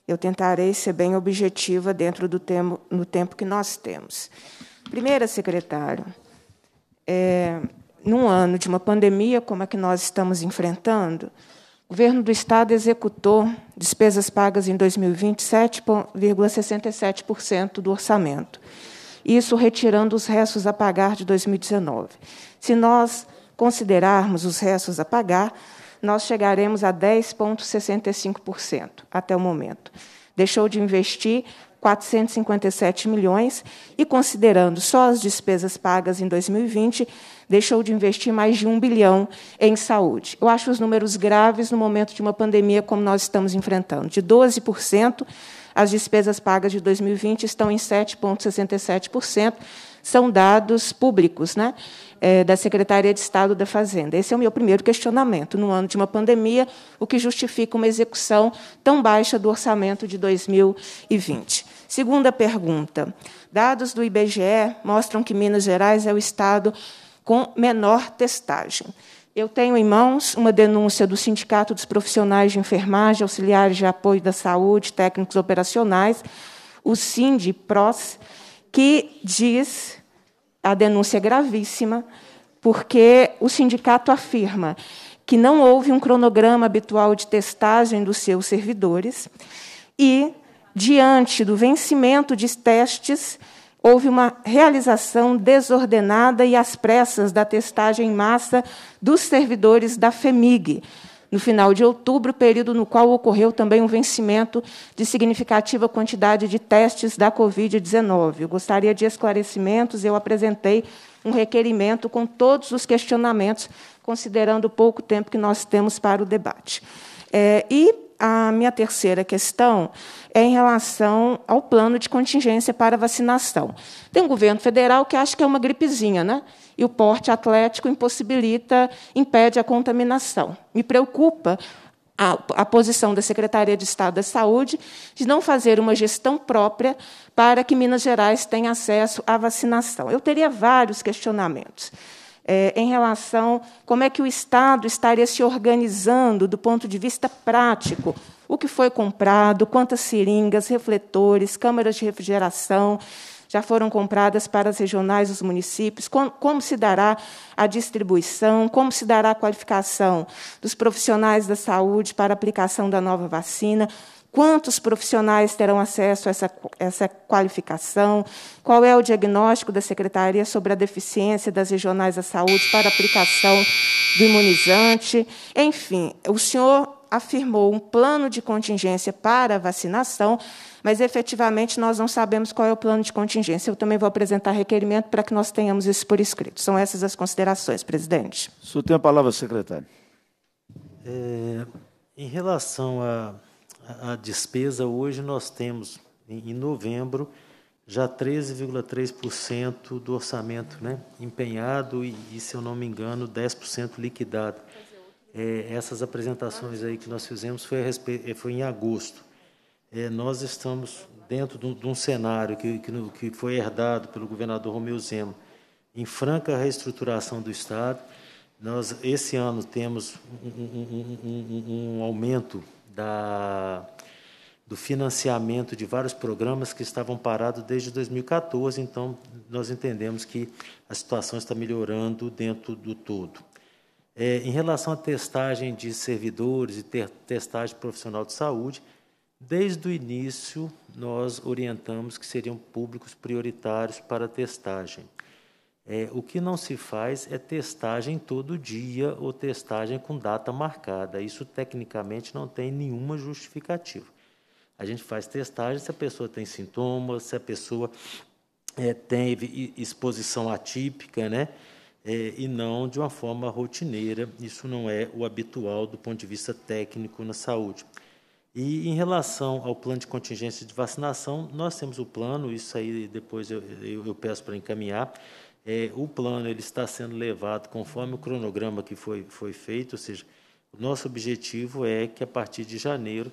Eu tentarei ser bem objetiva dentro do tempo, no tempo que nós temos. Primeira, secretário, é, num ano de uma pandemia como a que nós estamos enfrentando, o governo do Estado executou despesas pagas em 2020 7,67% do orçamento isso retirando os restos a pagar de 2019. Se nós considerarmos os restos a pagar, nós chegaremos a 10,65% até o momento. Deixou de investir 457 milhões e, considerando só as despesas pagas em 2020, deixou de investir mais de um bilhão em saúde. Eu acho os números graves no momento de uma pandemia como nós estamos enfrentando, de 12% as despesas pagas de 2020 estão em 7,67%, são dados públicos né, é, da Secretaria de Estado da Fazenda. Esse é o meu primeiro questionamento. No ano de uma pandemia, o que justifica uma execução tão baixa do orçamento de 2020? Segunda pergunta: dados do IBGE mostram que Minas Gerais é o estado com menor testagem. Eu tenho em mãos uma denúncia do Sindicato dos Profissionais de Enfermagem, Auxiliares de Apoio da Saúde, Técnicos Operacionais, o SINDI-PROS, que diz, a denúncia é gravíssima, porque o sindicato afirma que não houve um cronograma habitual de testagem dos seus servidores e, diante do vencimento de testes, houve uma realização desordenada e às pressas da testagem em massa dos servidores da FEMIG. No final de outubro, período no qual ocorreu também um vencimento de significativa quantidade de testes da Covid-19. Eu gostaria de esclarecimentos, eu apresentei um requerimento com todos os questionamentos, considerando o pouco tempo que nós temos para o debate. É, e a minha terceira questão é em relação ao plano de contingência para vacinação. Tem um governo federal que acha que é uma gripezinha, né? E o porte atlético impossibilita, impede a contaminação. Me preocupa a, a, posição da Secretaria de Estado da Saúde de não fazer uma gestão própria para que Minas Gerais tenha acesso à vacinação. Eu teria vários questionamentos é, em relação como é que o Estado estaria se organizando do ponto de vista prático. O que foi comprado, quantas seringas, refletores, câmaras de refrigeração, já foram compradas para as regionais os municípios, como, se dará a distribuição, como se dará a qualificação dos profissionais da saúde para a aplicação da nova vacina, Quantos profissionais terão acesso a essa, essa qualificação? Qual é o diagnóstico da Secretaria sobre a deficiência das regionais da saúde para aplicação do imunizante? Enfim, o senhor afirmou um plano de contingência para a vacinação, mas efetivamente nós não sabemos qual é o plano de contingência. Eu também vou apresentar requerimento para que nós tenhamos isso por escrito. São essas as considerações, presidente. O senhor tem a palavra, secretário. É, em relação a a despesa hoje nós temos em novembro já 13,3% do orçamento né, empenhado e, e, se eu não me engano, 10% liquidado. É, essas apresentações aí que nós fizemos foi, é, foi em agosto. É, nós estamos dentro de um, de um cenário que, que, que, foi herdado pelo governador Romeu Zema, em franca reestruturação do Estado. Nós, esse ano, temos um, um, um aumento da, do financiamento de vários programas que estavam parados desde 2014, então nós entendemos que a situação está melhorando dentro do todo. É, em relação à testagem de servidores e ter, testagem profissional de saúde, desde o início nós orientamos que seriam públicos prioritários para a testagem. É, o que não se faz é testagem todo dia ou testagem com data marcada. Isso tecnicamente não tem nenhuma justificativa. A gente faz testagem se a pessoa tem sintomas, se a pessoa é, tem exposição atípica, né? É, e não de uma forma rotineira. Isso não é o habitual do ponto de vista técnico na saúde. E em relação ao plano de contingência de vacinação, nós temos o plano, isso aí depois eu, eu, eu peço para encaminhar é, o plano ele está sendo levado conforme o cronograma que foi, foi feito, ou seja, o nosso objetivo é que a partir de janeiro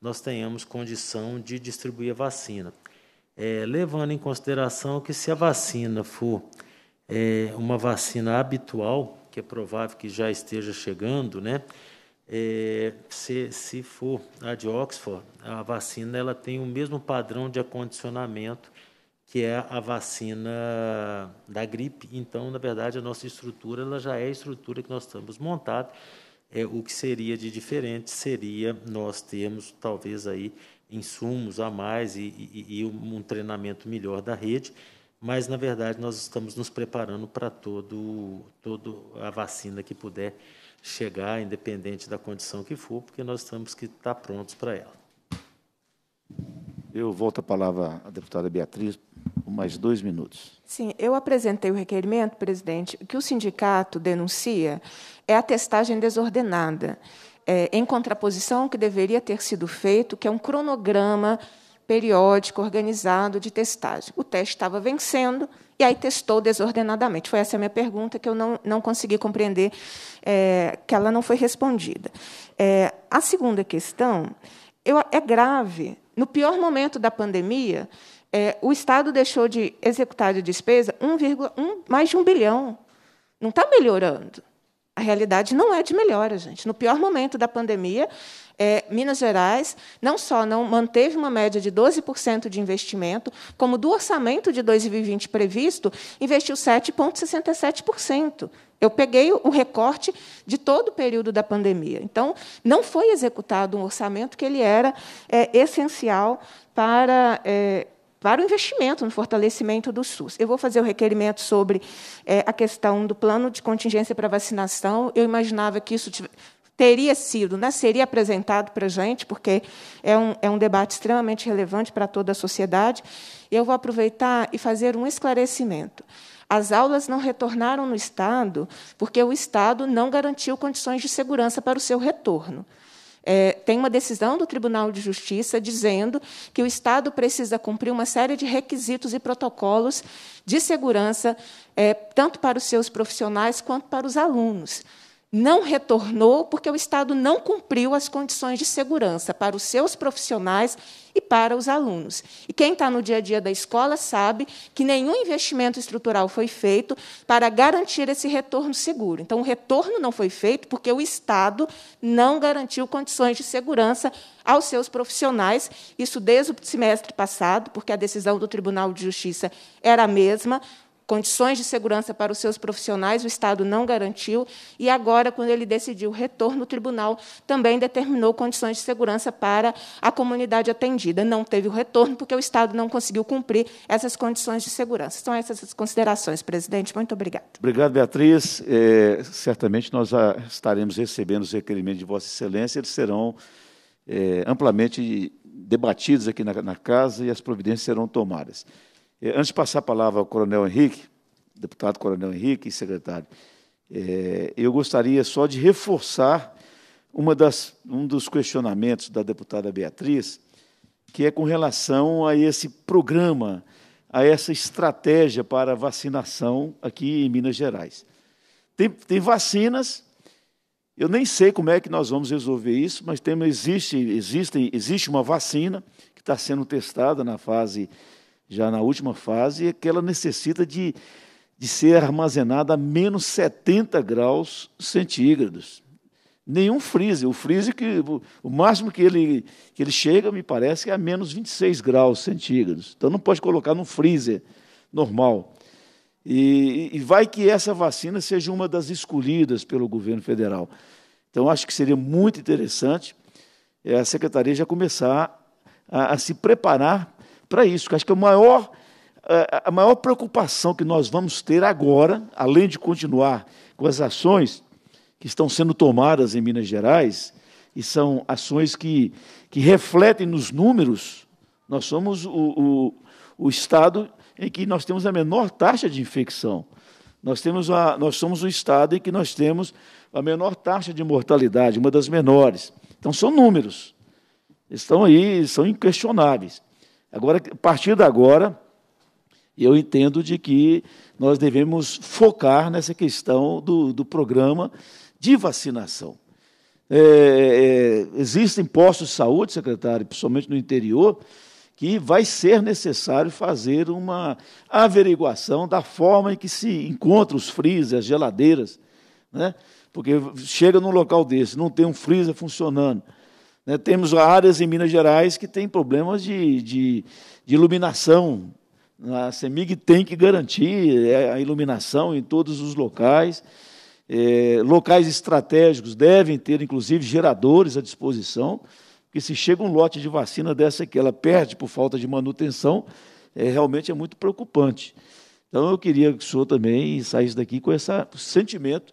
nós tenhamos condição de distribuir a vacina. É, levando em consideração que se a vacina for é, uma vacina habitual, que é provável que já esteja chegando, né? É, se, se for a de Oxford, a vacina ela tem o mesmo padrão de acondicionamento que é a vacina da gripe. Então, na verdade, a nossa estrutura ela já é a estrutura que nós estamos montando. É, o que seria de diferente seria nós termos, talvez, aí insumos a mais e, e, e um treinamento melhor da rede, mas, na verdade, nós estamos nos preparando para todo, todo a vacina que puder chegar, independente da condição que for, porque nós temos que estar prontos para ela. Eu volto a palavra à deputada Beatriz por mais dois minutos. Sim, eu apresentei o requerimento, presidente. O que o sindicato denuncia é a testagem desordenada, é, em contraposição ao que deveria ter sido feito, que é um cronograma periódico, organizado de testagem. O teste estava vencendo e aí testou desordenadamente. Foi essa a minha pergunta que eu não, não consegui compreender, é, que ela não foi respondida. É, a segunda questão eu, é grave no pior momento da pandemia, é, o Estado deixou de executar de despesa 1, 1, mais de um bilhão. Não está melhorando. A realidade não é de melhora, gente. No pior momento da pandemia, é, Minas Gerais não só não manteve uma média de 12% de investimento, como do orçamento de 2020 previsto, investiu 7,67%. Eu peguei o recorte de todo o período da pandemia. Então, não foi executado um orçamento que ele era é, essencial para é, para o investimento no fortalecimento do SUS. Eu vou fazer o requerimento sobre é, a questão do plano de contingência para vacinação. Eu imaginava que isso teria sido, né, seria apresentado para a gente, porque é um, é um debate extremamente relevante para toda a sociedade. Eu vou aproveitar e fazer um esclarecimento. As aulas não retornaram no Estado porque o Estado não garantiu condições de segurança para o seu retorno. É, tem uma decisão do Tribunal de Justiça dizendo que o Estado precisa cumprir uma série de requisitos e protocolos de segurança, é, tanto para os seus profissionais quanto para os alunos não retornou porque o Estado não cumpriu as condições de segurança para os seus profissionais e para os alunos. E quem está no dia a dia da escola sabe que nenhum investimento estrutural foi feito para garantir esse retorno seguro. Então, o retorno não foi feito porque o Estado não garantiu condições de segurança aos seus profissionais, isso desde o semestre passado, porque a decisão do Tribunal de Justiça era a mesma, condições de segurança para os seus profissionais, o Estado não garantiu, e agora, quando ele decidiu o retorno, o tribunal também determinou condições de segurança para a comunidade atendida. Não teve o retorno, porque o Estado não conseguiu cumprir essas condições de segurança. São essas as considerações, presidente. Muito obrigado. Obrigado, Beatriz. É, certamente nós estaremos recebendo os requerimentos de Vossa Excelência, eles serão é, amplamente debatidos aqui na, na casa e as providências serão tomadas. Eh, antes de passar a palavra ao Coronel Henrique, deputado Coronel Henrique e secretário, eh, eu gostaria só de reforçar uma das, um dos questionamentos da deputada Beatriz, que é com relação a esse programa, a essa estratégia para vacinação aqui em Minas Gerais. Tem, tem vacinas, eu nem sei como é que nós vamos resolver isso, mas tem, existe, existe, existe uma vacina que está sendo testada na fase já na última fase, é que ela necessita de, de ser armazenada a menos 70 graus centígrados. Nenhum freezer. O freezer, que, o máximo que ele, que ele chega, me parece, é a menos 26 graus centígrados. Então não pode colocar num freezer normal. E, e vai que essa vacina seja uma das escolhidas pelo governo federal. Então, acho que seria muito interessante eh, a secretaria já começar a, a se preparar para isso. Eu acho que a é maior, é, é, a maior preocupação que nós vamos ter agora, além de continuar com as ações que estão sendo tomadas em Minas Gerais, e são ações que, que refletem nos números, nós somos o, o, o Estado em que nós temos a menor taxa de infecção. Nós, temos a, nós somos o Estado em que nós temos a menor taxa de mortalidade, uma das menores. Então, são números. Estão aí, são inquestionáveis. Agora, a partir de agora, eu entendo de que nós devemos focar nessa questão do, do programa de vacinação. É, é, existem postos de saúde, secretário, principalmente no interior, que vai ser necessário fazer uma averiguação da forma em que se encontram os freezers, as geladeiras, né? porque chega num local desse, não tem um freezer funcionando, né, temos áreas em Minas Gerais que têm problemas de, de, de iluminação. A CEMIG tem que garantir é, a iluminação em todos os locais. É, locais estratégicos devem ter, inclusive, geradores à disposição, porque se chega um lote de vacina dessa que ela perde por falta de manutenção, é, realmente é muito preocupante. Então, eu queria que o senhor também saísse daqui com esse sentimento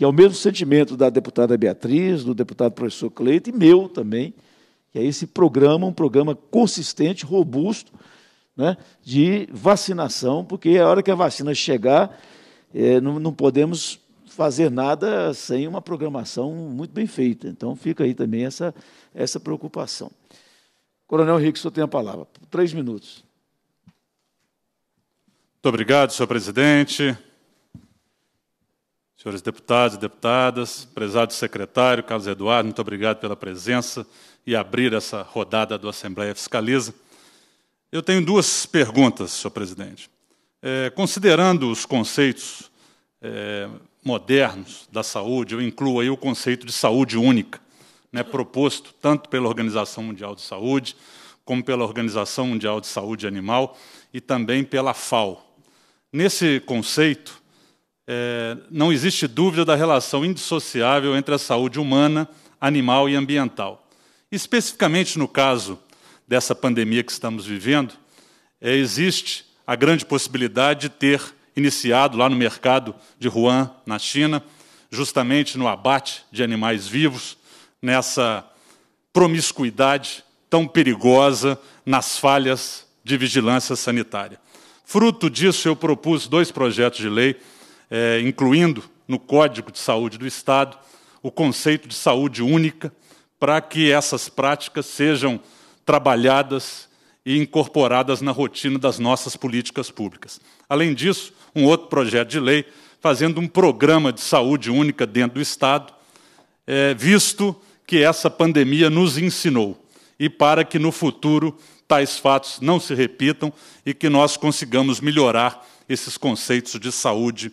que é o mesmo sentimento da deputada Beatriz, do deputado professor Cleito e meu também, que é esse programa, um programa consistente, robusto, né, de vacinação, porque a hora que a vacina chegar, é, não, não podemos fazer nada sem uma programação muito bem feita. Então fica aí também essa, essa preocupação. Coronel Henrique, o senhor tem a palavra. Três minutos. Muito obrigado, senhor presidente. Senhores deputados e deputadas, prezado secretário Carlos Eduardo, muito obrigado pela presença e abrir essa rodada do Assembleia Fiscaliza. Eu tenho duas perguntas, senhor presidente. É, considerando os conceitos é, modernos da saúde, eu incluo aí o conceito de saúde única, né, proposto tanto pela Organização Mundial de Saúde, como pela Organização Mundial de Saúde Animal e também pela FAO. Nesse conceito, é, não existe dúvida da relação indissociável entre a saúde humana, animal e ambiental. Especificamente no caso dessa pandemia que estamos vivendo, é, existe a grande possibilidade de ter iniciado lá no mercado de Wuhan, na China, justamente no abate de animais vivos, nessa promiscuidade tão perigosa nas falhas de vigilância sanitária. Fruto disso, eu propus dois projetos de lei é, incluindo no Código de Saúde do Estado o conceito de saúde única, para que essas práticas sejam trabalhadas e incorporadas na rotina das nossas políticas públicas. Além disso, um outro projeto de lei fazendo um programa de saúde única dentro do Estado, é, visto que essa pandemia nos ensinou e para que no futuro tais fatos não se repitam e que nós consigamos melhorar esses conceitos de saúde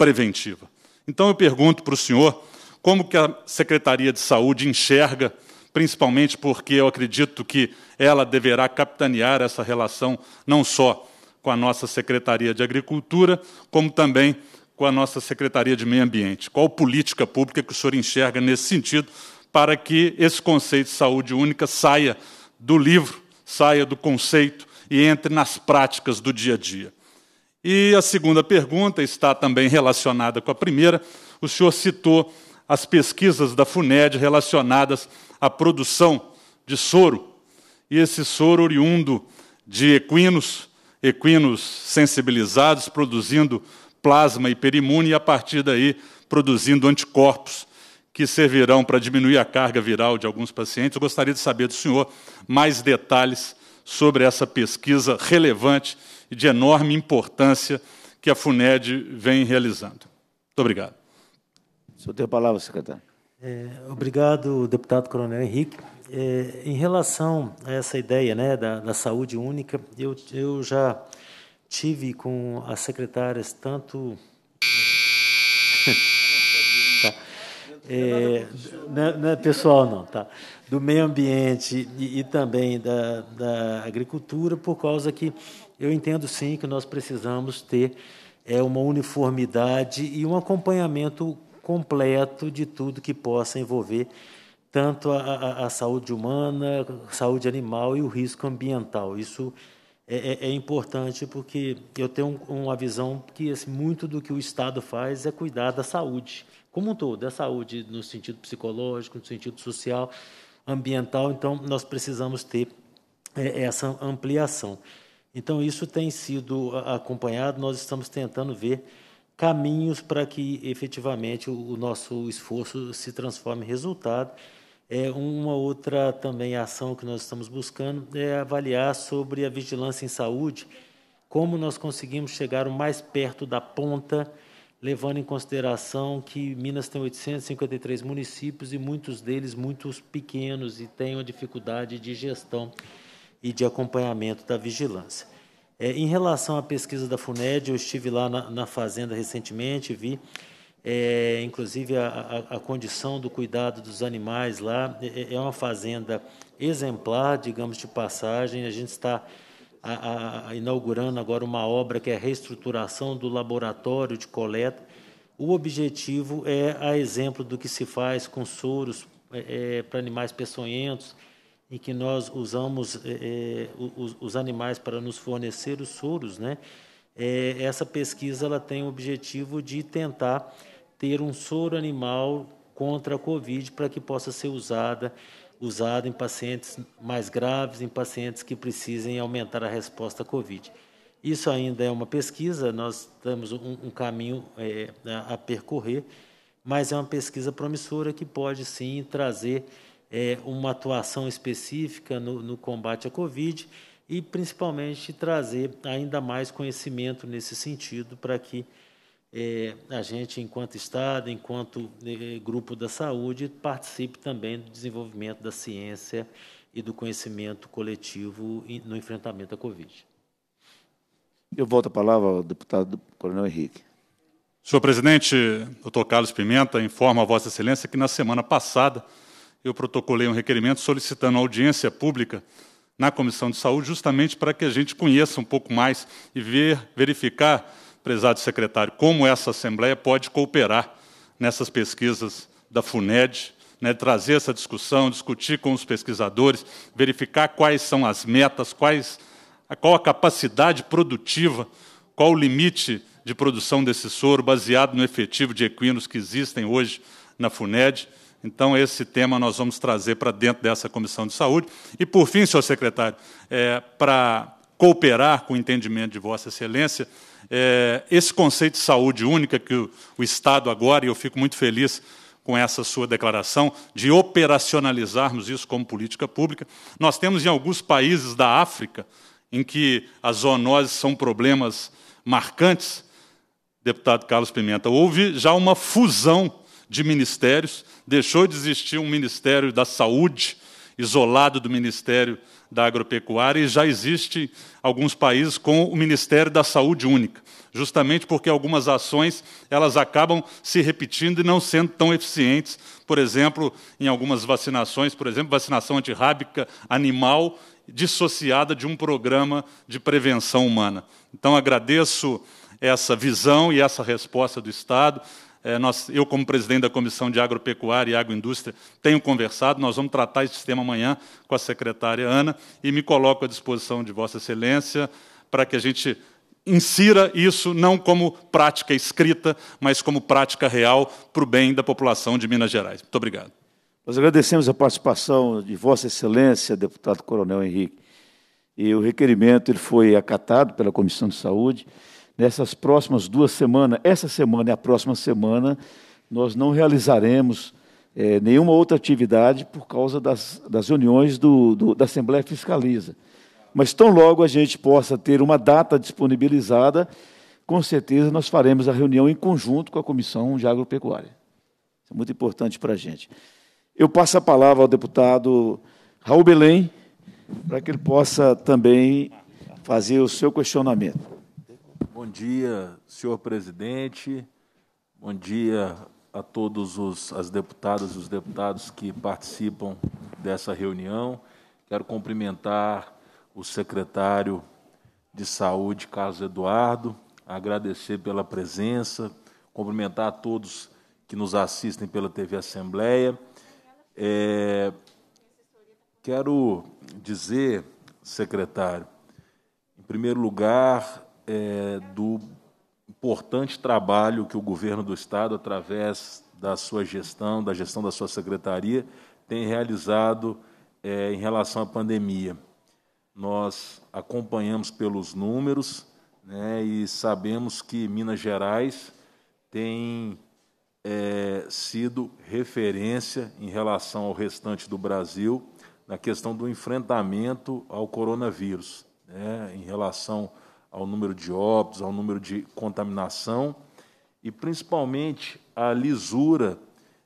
preventiva. Então eu pergunto para o senhor como que a Secretaria de Saúde enxerga, principalmente porque eu acredito que ela deverá capitanear essa relação não só com a nossa Secretaria de Agricultura, como também com a nossa Secretaria de Meio Ambiente. Qual política pública que o senhor enxerga nesse sentido para que esse conceito de saúde única saia do livro, saia do conceito e entre nas práticas do dia a dia? E a segunda pergunta está também relacionada com a primeira. O senhor citou as pesquisas da FUNED relacionadas à produção de soro. E esse soro oriundo de equinos, equinos sensibilizados, produzindo plasma hiperimune e, a partir daí, produzindo anticorpos que servirão para diminuir a carga viral de alguns pacientes. Eu gostaria de saber do senhor mais detalhes sobre essa pesquisa relevante e de enorme importância que a FUNED vem realizando. Muito obrigado. O senhor tem a palavra, secretário. É, obrigado, deputado Coronel Henrique. É, em relação a essa ideia né, da, da saúde única, eu, eu já tive com as secretárias tanto tá. É, é, não é pessoal não tá do meio ambiente e, e também da, da agricultura por causa que eu entendo sim que nós precisamos ter é, uma uniformidade e um acompanhamento completo de tudo que possa envolver tanto a, a, a saúde humana, a saúde animal e o risco ambiental. Isso é, é, é importante porque eu tenho uma visão que assim, muito do que o Estado faz é cuidar da saúde, como um todo, da saúde no sentido psicológico, no sentido social, ambiental. Então, nós precisamos ter é, essa ampliação. Então, isso tem sido acompanhado, nós estamos tentando ver caminhos para que efetivamente o nosso esforço se transforme em resultado. É uma outra também ação que nós estamos buscando é avaliar sobre a vigilância em saúde, como nós conseguimos chegar o mais perto da ponta, levando em consideração que Minas tem 853 municípios e muitos deles muitos pequenos e têm uma dificuldade de gestão e de acompanhamento da vigilância. É, em relação à pesquisa da FUNED, eu estive lá na, na fazenda recentemente, vi, é, inclusive, a, a, a, condição do cuidado dos animais lá. É, é, é uma fazenda exemplar, digamos, de passagem. A gente está a, inaugurando agora uma obra que é a reestruturação do laboratório de coleta. O objetivo é, a exemplo do que se faz com soros é, é, para animais peçonhentos, em que nós usamos é, eh, os, eh, os, animais para nos fornecer os soros, né? É, essa pesquisa ela tem o objetivo de tentar ter um soro animal contra a Covid para que possa ser usada usada em pacientes mais graves, em pacientes que precisem aumentar a resposta à Covid. Isso ainda é uma pesquisa, nós temos um, um caminho é, a percorrer, mas é uma pesquisa promissora que pode sim trazer é, uma atuação específica no, no combate à Covid e, principalmente, trazer ainda mais conhecimento nesse sentido para que é, a gente, enquanto Estado, enquanto é, grupo da saúde, participe também do desenvolvimento da ciência e do conhecimento coletivo no enfrentamento à Covid. Eu volto a palavra ao deputado Coronel Henrique. Senhor presidente, doutor Carlos Pimenta informa a Vossa Excelência que na semana passada eu protocolei um requerimento solicitando audiência pública na Comissão de Saúde, justamente para que a gente conheça um pouco mais e ver, verificar, prezado secretário, como essa Assembleia pode cooperar nessas pesquisas da FUNED, né, trazer essa discussão, discutir com os pesquisadores, verificar quais são as metas, quais, qual a capacidade produtiva, qual o limite de produção desse soro baseado no efetivo de equinos que existem hoje na FUNED então, esse tema nós vamos trazer para dentro dessa comissão de saúde. E, por fim, senhor secretário, é, para cooperar com o entendimento de Vossa Excelência, é, esse conceito de saúde única que o, o Estado agora, e eu fico muito feliz com essa sua declaração, de operacionalizarmos isso como política pública. Nós temos em alguns países da África, em que as zoonoses são problemas marcantes, deputado Carlos Pimenta, houve já uma fusão de ministérios deixou de existir um Ministério da Saúde isolado do Ministério da Agropecuária e já existe alguns países com o Ministério da Saúde única, justamente porque algumas ações elas acabam se repetindo e não sendo tão eficientes. Por exemplo, em algumas vacinações, por exemplo, vacinação antirrábica animal dissociada de um programa de prevenção humana. Então agradeço essa visão e essa resposta do Estado. É, eu, como presidente da Comissão de Agropecuária e Agroindústria, tenho conversado, nós vamos tratar esse tema amanhã com a secretária Ana, e me coloco à disposição de Vossa Excelência para que a gente insira isso não como prática escrita, mas como prática real para o bem da população de Minas Gerais. Muito obrigado. Nós agradecemos a participação de Vossa Excelência, deputado Coronel Henrique. E o requerimento ele foi acatado pela Comissão de Saúde nessas próximas duas semanas, essa semana e é a próxima semana, nós não realizaremos é, nenhuma outra atividade por causa das, das reuniões do, do, da Assembleia Fiscaliza. Mas tão logo a gente possa ter uma data disponibilizada, com certeza nós faremos a reunião em conjunto com a Comissão de Agropecuária. Isso é muito importante para a gente. Eu passo a palavra ao deputado Raul Belém, para que ele possa também fazer o seu questionamento. Bom dia, senhor presidente. Bom dia a todos os as deputadas e os deputados que participam dessa reunião. Quero cumprimentar o secretário de Saúde, Carlos Eduardo, agradecer pela presença, cumprimentar a todos que nos assistem pela TV Assembleia. É, quero dizer, secretário, em primeiro lugar, é, do importante trabalho que o governo do Estado, através da sua gestão, da gestão da sua secretaria, tem realizado é, em relação à pandemia. Nós acompanhamos pelos números né, e sabemos que Minas Gerais tem é, sido referência em relação ao restante do Brasil na questão do enfrentamento ao coronavírus, né, em relação ao número de óbitos, ao número de contaminação e principalmente a lisura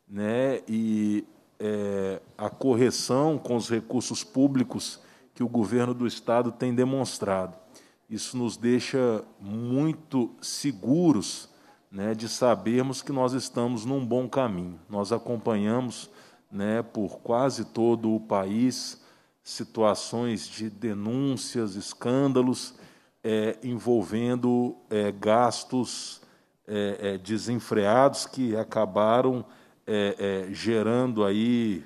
né, e é, a correção com os recursos públicos que o governo do Estado tem demonstrado. Isso nos deixa muito seguros né, de sabermos que nós estamos num bom caminho. Nós acompanhamos né, por quase todo o país situações de denúncias, escândalos é, envolvendo é, gastos é, é desenfreados que acabaram é, é, gerando aí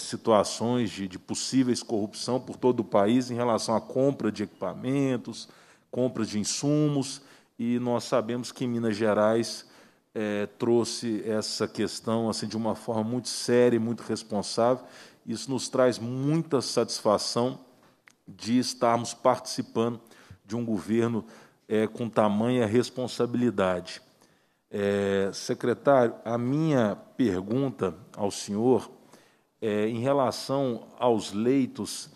situações de, de possíveis corrupção por todo o país em relação à compra de equipamentos, compras de insumos, e nós sabemos que Minas Gerais é, trouxe essa questão assim de uma forma muito séria e muito responsável. Isso nos traz muita satisfação de estarmos participando de um governo é, com tamanha responsabilidade. É, secretário, a minha pergunta ao senhor é em relação aos leitos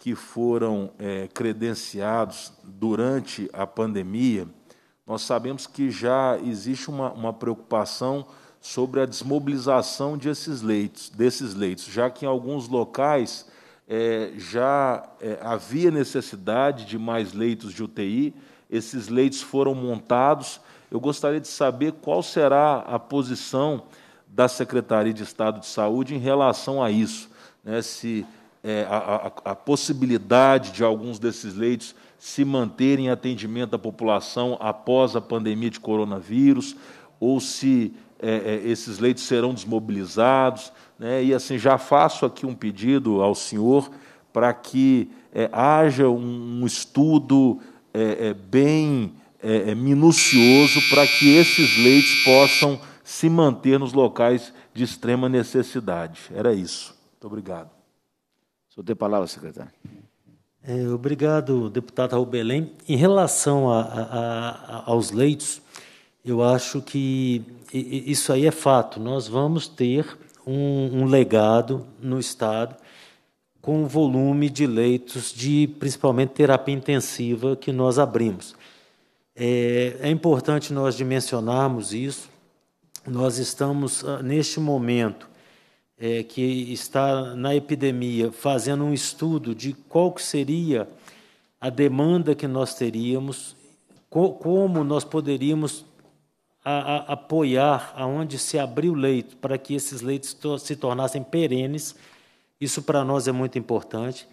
que foram é, credenciados durante a pandemia. Nós sabemos que já existe uma, uma preocupação sobre a desmobilização desses leitos, desses leitos, já que em alguns locais é, já é, havia necessidade de mais leitos de UTI, esses leitos foram montados. Eu gostaria de saber qual será a posição da Secretaria de Estado de Saúde em relação a isso, né, se é, a, a, a possibilidade de alguns desses leitos se manterem em atendimento à população após a pandemia de coronavírus, ou se é, é esses leitos serão desmobilizados, né? E assim, já faço aqui um pedido ao senhor para que é, haja um, um estudo é, é, bem é, é, minucioso para que esses leitos possam se manter nos locais de extrema necessidade. Era isso. Muito obrigado. O senhor tem palavra, secretário. É, obrigado, deputado Raul Belém. Em relação a, a, a, aos leitos, eu acho que isso aí é fato. Nós vamos ter um, um legado no Estado com o volume de leitos de, principalmente, terapia intensiva que nós abrimos. É, é importante nós dimensionarmos isso. Nós estamos, ah, neste momento, é, que está na epidemia, fazendo um estudo de qual que seria a demanda que nós teríamos, co como nós poderíamos a, a apoiar aonde se abriu leito, para que esses leitos to se tornassem perenes. Isso para nós é muito importante.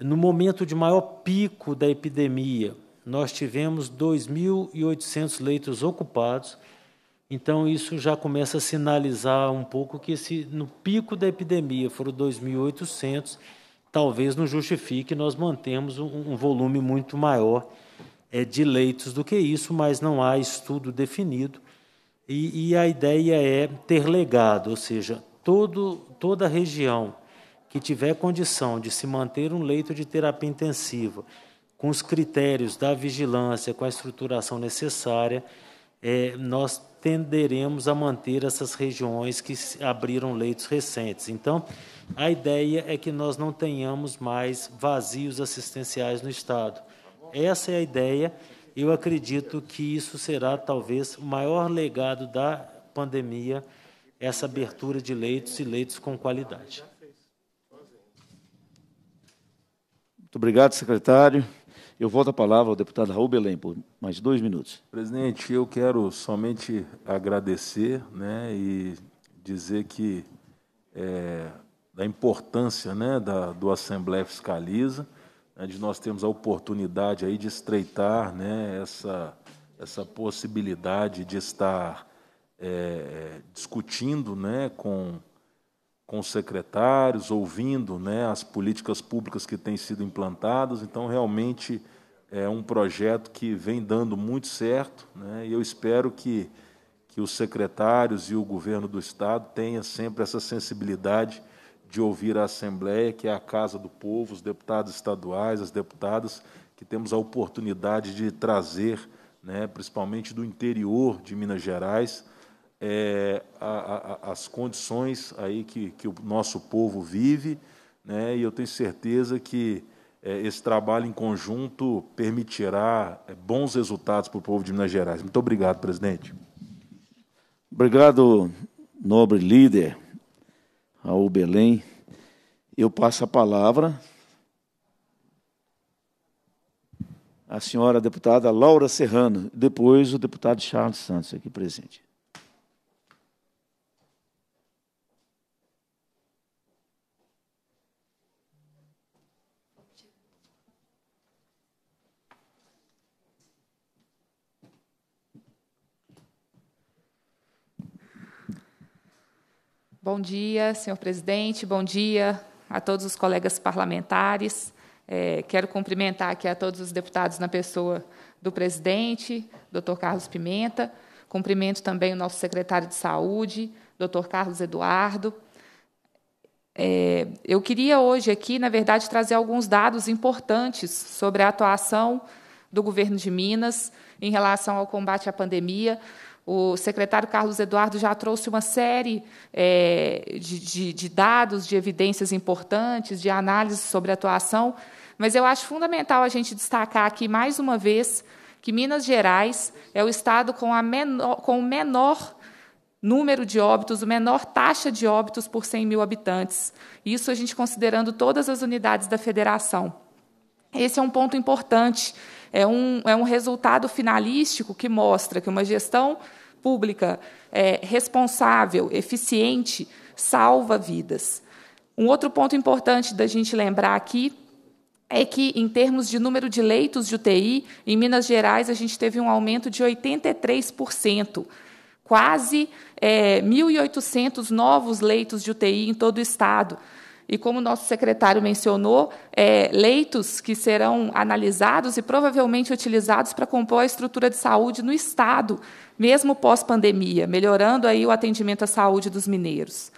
No momento de maior pico da epidemia, nós tivemos 2.800 leitos ocupados. Então, isso já começa a sinalizar um pouco que se no pico da epidemia foram 2.800, talvez não justifique nós mantemos um, um volume muito maior é, de leitos do que isso, mas não há estudo definido. E, e a ideia é ter legado, ou seja, todo, toda região que tiver condição de se manter um leito de terapia intensiva, com os critérios da vigilância, com a estruturação necessária, é, nós tenderemos a manter essas regiões que abriram leitos recentes. Então, a ideia é que nós não tenhamos mais vazios assistenciais no Estado. Essa é a ideia. Eu acredito que isso será talvez o maior legado da pandemia, essa abertura de leitos e leitos com qualidade. Muito obrigado, secretário. Eu volto a palavra ao deputado Raul Belém por mais dois minutos. Presidente, eu quero somente agradecer né, e dizer que é, da importância né, da, do Assembleia Fiscaliza onde né, nós temos a oportunidade aí de estreitar né, essa, essa possibilidade de estar é, discutindo né, com, com os secretários, ouvindo né, as políticas públicas que têm sido implantadas. Então, realmente, é um projeto que vem dando muito certo né, e eu espero que, que os secretários e o governo do Estado tenham sempre essa sensibilidade de ouvir a Assembleia, que é a casa do povo, os deputados estaduais, as deputadas, que temos a oportunidade de trazer, né, principalmente do interior de Minas Gerais, é, a, a, as condições aí que, que o nosso povo vive, né, e eu tenho certeza que é, esse trabalho em conjunto permitirá é, bons resultados para o povo de Minas Gerais. Muito obrigado, presidente. Obrigado, nobre líder ao Belém. Eu passo a palavra à senhora deputada Laura Serrano, depois o deputado Charles Santos, aqui presente. Bom dia, senhor presidente, bom dia a todos os colegas parlamentares. É, quero cumprimentar aqui a todos os deputados na pessoa do presidente, doutor Carlos Pimenta. Cumprimento também o nosso secretário de Saúde, doutor Carlos Eduardo. É, eu queria hoje aqui, na verdade, trazer alguns dados importantes sobre a atuação do governo de Minas em relação ao combate à pandemia, o secretário Carlos Eduardo já trouxe uma série é, de, de, de dados, de evidências importantes, de análises sobre a atuação, mas eu acho fundamental a gente destacar aqui, mais uma vez, que Minas Gerais é o estado com, a menor, com o menor número de óbitos, o menor taxa de óbitos por 100 mil habitantes. Isso a gente considerando todas as unidades da federação. Esse é um ponto importante é um, é um resultado finalístico que mostra que uma gestão pública é, responsável, eficiente, salva vidas. Um outro ponto importante da gente lembrar aqui é que, em termos de número de leitos de UTI, em Minas Gerais, a gente teve um aumento de 83%. Quase é, 1.800 novos leitos de UTI em todo o estado. E como o nosso secretário mencionou, é, leitos que serão analisados e provavelmente utilizados para compor a estrutura de saúde no Estado, mesmo pós-pandemia, melhorando aí o atendimento à saúde dos mineiros.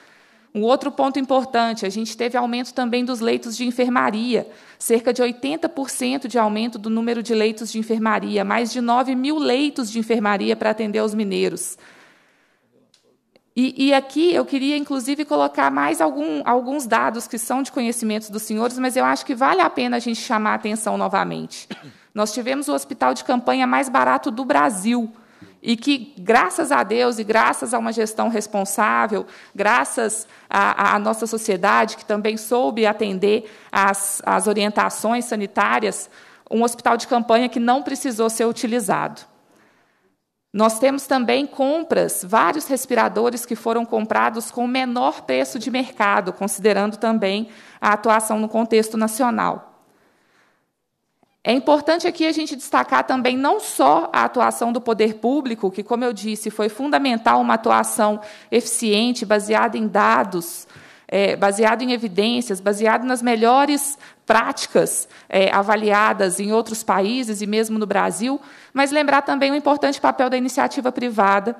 Um outro ponto importante, a gente teve aumento também dos leitos de enfermaria, cerca de 80% de aumento do número de leitos de enfermaria, mais de 9 mil leitos de enfermaria para atender os mineiros. E, e, aqui eu queria, inclusive, colocar mais algum, alguns dados que são de conhecimento dos senhores, mas eu acho que vale a pena a gente chamar a atenção novamente. Nós tivemos o hospital de campanha mais barato do Brasil. E que, graças a Deus e graças a uma gestão responsável, graças à nossa sociedade, que também soube atender às, às orientações sanitárias, um hospital de campanha que não precisou ser utilizado. Nós temos também compras, vários respiradores que foram comprados com menor preço de mercado, considerando também a atuação no contexto nacional. É importante aqui a gente destacar também não só a atuação do poder público, que, como eu disse, foi fundamental uma atuação eficiente, baseada em dados, é, eh, baseada em evidências, baseada nas melhores práticas é, avaliadas em outros países e mesmo no Brasil, mas lembrar também o importante papel da iniciativa privada,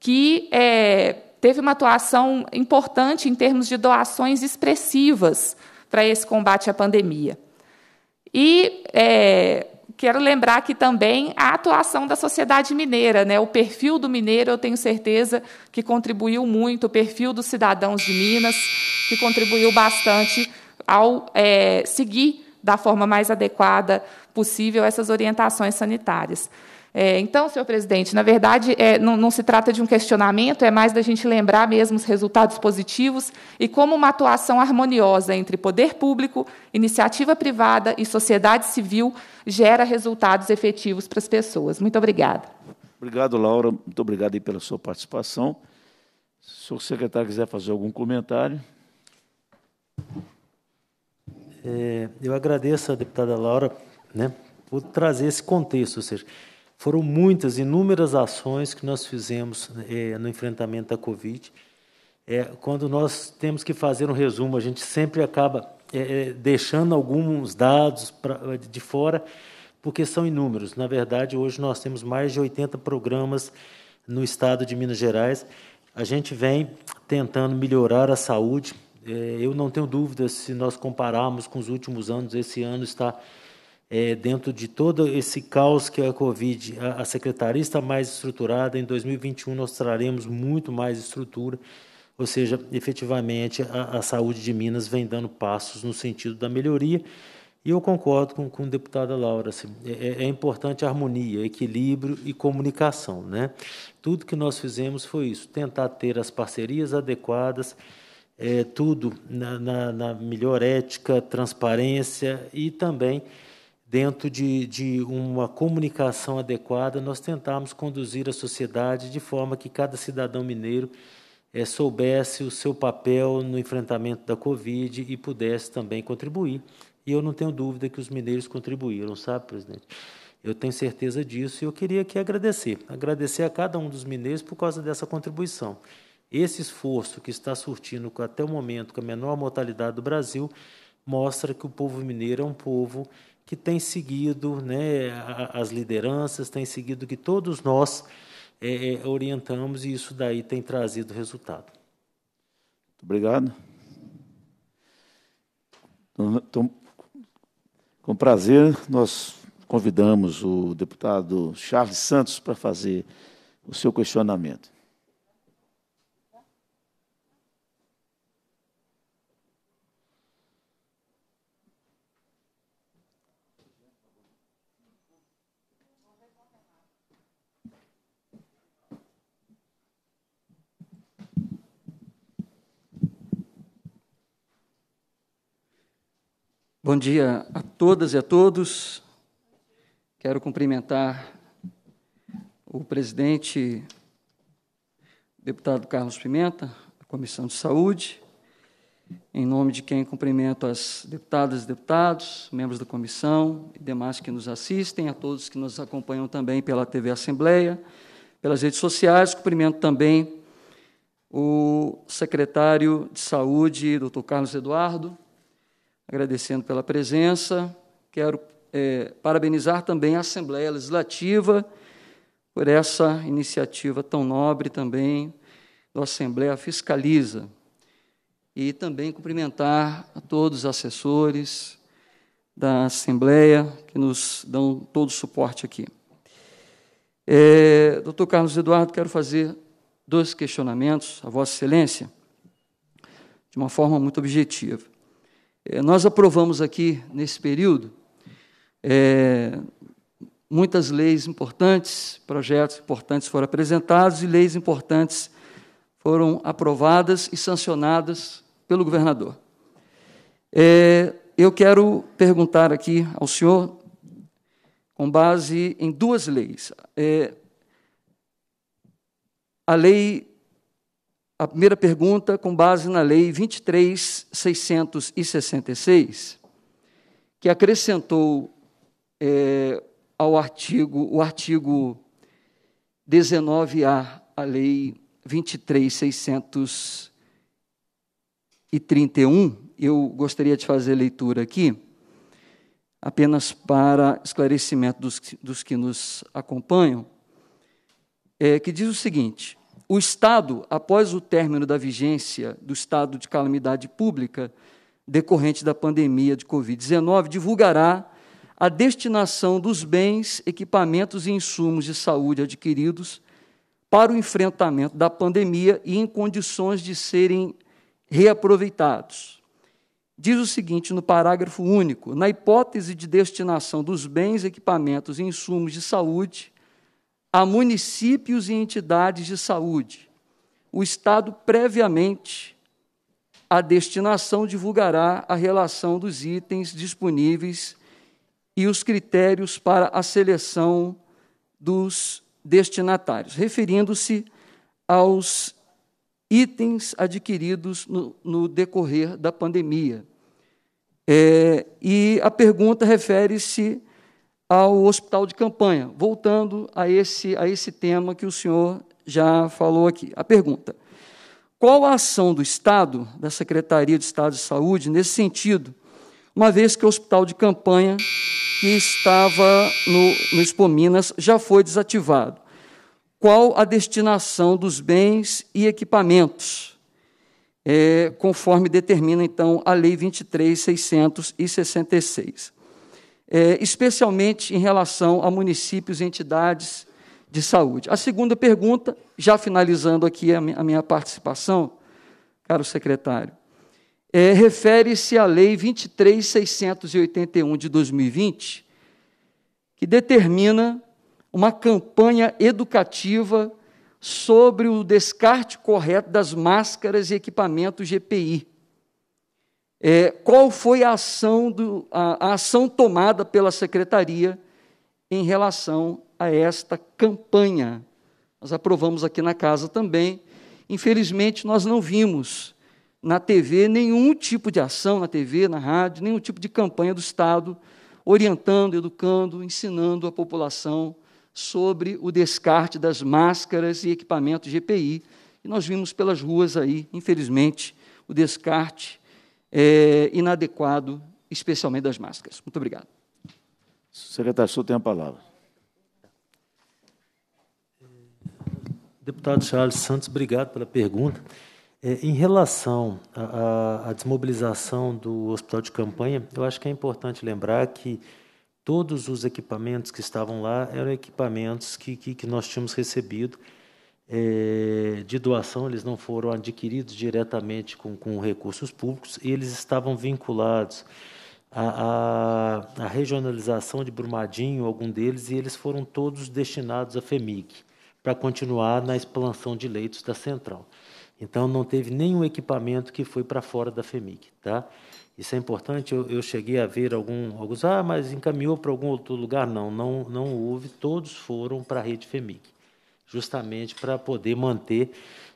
que é, teve uma atuação importante em termos de doações expressivas para esse combate à pandemia. E é, quero lembrar aqui também a atuação da sociedade mineira, né? O perfil do mineiro, eu tenho certeza que contribuiu muito, o perfil dos cidadãos de Minas, que contribuiu bastante ao é, seguir da forma mais adequada possível essas orientações sanitárias. É, então, senhor presidente, na verdade, é, não, não, se trata de um questionamento, é mais da gente lembrar mesmo os resultados positivos e como uma atuação harmoniosa entre poder público, iniciativa privada e sociedade civil gera resultados efetivos para as pessoas. Muito obrigada. Obrigado, Laura. Muito obrigado pela sua participação. Se o secretário quiser fazer algum comentário é, eu agradeço à deputada Laura né, por trazer esse contexto, ou seja, foram muitas, inúmeras ações que nós fizemos é, no enfrentamento da Covid. É, quando nós temos que fazer um resumo, a gente sempre acaba é, é, deixando alguns dados pra, de fora, porque são inúmeros. Na verdade, hoje nós temos mais de 80 programas no estado de Minas Gerais. A gente vem tentando melhorar a saúde, é, eu não tenho dúvida, se nós compararmos com os últimos anos, esse ano está é, dentro de todo esse caos que é a Covid. A, a, secretaria está mais estruturada, em 2021 nós traremos muito mais estrutura, ou seja, efetivamente a, a saúde de Minas vem dando passos no sentido da melhoria. E eu concordo com, com a deputada Laura, assim, é, é, é importante harmonia, equilíbrio e comunicação. Né? Tudo que nós fizemos foi isso, tentar ter as parcerias adequadas, é, tudo na, na, na, melhor ética, transparência e também dentro de, de uma comunicação adequada, nós tentarmos conduzir a sociedade de forma que cada cidadão mineiro é, soubesse o seu papel no enfrentamento da Covid e pudesse também contribuir. E eu não tenho dúvida que os mineiros contribuíram, sabe, presidente? Eu tenho certeza disso e eu queria aqui agradecer. Agradecer a cada um dos mineiros por causa dessa contribuição. Esse esforço que está surtindo até o momento com a menor mortalidade do Brasil mostra que o povo mineiro é um povo que tem seguido né, as lideranças, tem seguido que todos nós é, é, orientamos e isso daí tem trazido resultado. Muito obrigado. Então, então, com prazer, nós convidamos o deputado Charles Santos para fazer o seu questionamento. Bom dia a todas e a todos. Quero cumprimentar o presidente, deputado Carlos Pimenta, da Comissão de Saúde, em nome de quem cumprimento as deputadas e deputados, membros da comissão e demais que nos assistem, a todos que nos acompanham também pela TV Assembleia, pelas redes sociais. Cumprimento também o secretário de Saúde, doutor Carlos Eduardo, agradecendo pela presença. Quero é, parabenizar também a Assembleia Legislativa por essa iniciativa tão nobre também do Assembleia Fiscaliza. E também cumprimentar a todos os assessores da Assembleia que nos dão todo o suporte aqui. É, doutor Carlos Eduardo, quero fazer dois questionamentos a Vossa Excelência de uma forma muito objetiva. Eh, nós aprovamos aqui, nesse período, é, muitas leis importantes, projetos importantes foram apresentados e leis importantes foram aprovadas e sancionadas pelo governador. É, eu quero perguntar aqui ao senhor, com base em duas leis. É, a lei a primeira pergunta, com base na Lei 23.666, que acrescentou é, ao artigo, o artigo 19A, a Lei 23.631, eu gostaria de fazer a leitura aqui, apenas para esclarecimento dos, dos que nos acompanham, é, que diz o seguinte: o Estado, após o término da vigência do estado de calamidade pública decorrente da pandemia de Covid-19, divulgará a destinação dos bens, equipamentos e insumos de saúde adquiridos para o enfrentamento da pandemia e em condições de serem reaproveitados. Diz o seguinte no parágrafo único: na hipótese de destinação dos bens, equipamentos e insumos de saúde a municípios e entidades de saúde. O Estado, previamente à destinação, divulgará a relação dos itens disponíveis e os critérios para a seleção dos destinatários, referindo-se aos itens adquiridos no, no decorrer da pandemia. É, e a pergunta refere-se ao hospital de campanha, voltando a esse, a esse tema que o senhor já falou aqui. A pergunta: qual a ação do Estado, da Secretaria de Estado de Saúde, nesse sentido, uma vez que o hospital de campanha que estava no, no Expo Minas já foi desativado? Qual a destinação dos bens e equipamentos, é, conforme determina, então, a Lei 23.666? é, especialmente em relação a municípios e entidades de saúde. A segunda pergunta, já finalizando aqui a minha participação, caro secretário, é, refere-se à Lei 23.681 de 2020, que determina uma campanha educativa sobre o descarte correto das máscaras e equipamentos GPI, é, qual foi a ação, do, a, a ação tomada pela secretaria em relação a esta campanha. Nós aprovamos aqui na casa também. Infelizmente, nós não vimos na TV nenhum tipo de ação, na TV, na rádio, nenhum tipo de campanha do Estado orientando, educando, ensinando a população sobre o descarte das máscaras e equipamentos GPI. E nós vimos pelas ruas aí, infelizmente, o descarte é, inadequado, especialmente das máscaras. Muito obrigado. Secretário Sul tem a palavra. Deputado Charles Santos, obrigado pela pergunta. É, em relação à desmobilização do hospital de campanha, eu acho que é importante lembrar que todos os equipamentos que estavam lá eram equipamentos que, que, que nós tínhamos recebido é, de doação, eles não foram adquiridos diretamente com, com recursos públicos e eles estavam vinculados à, à, à, regionalização de Brumadinho, algum deles, e eles foram todos destinados à FEMIG, para continuar na expansão de leitos da central. Então, não teve nenhum equipamento que foi para fora da FEMIG. Tá? Isso é importante. Eu, eu cheguei a ver algum, alguns, ah, mas encaminhou para algum outro lugar. Não, não, não houve. Todos foram para a rede FEMIG justamente para poder manter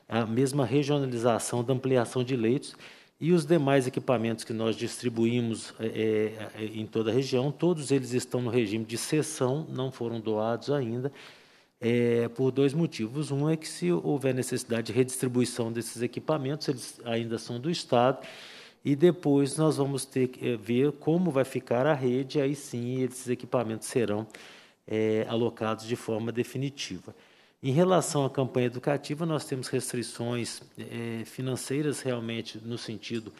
a mesma regionalização da ampliação de leitos e os demais equipamentos que nós distribuímos é, é, é, em toda a região, todos eles estão no regime de cessão, não foram doados ainda, é, por dois motivos. Um é que, se houver necessidade de redistribuição desses equipamentos, eles ainda são do Estado, e depois nós vamos ter que é, ver como vai ficar a rede, aí sim esses equipamentos serão é, alocados de forma definitiva. Em relação à campanha educativa, nós temos restrições é, financeiras realmente no sentido,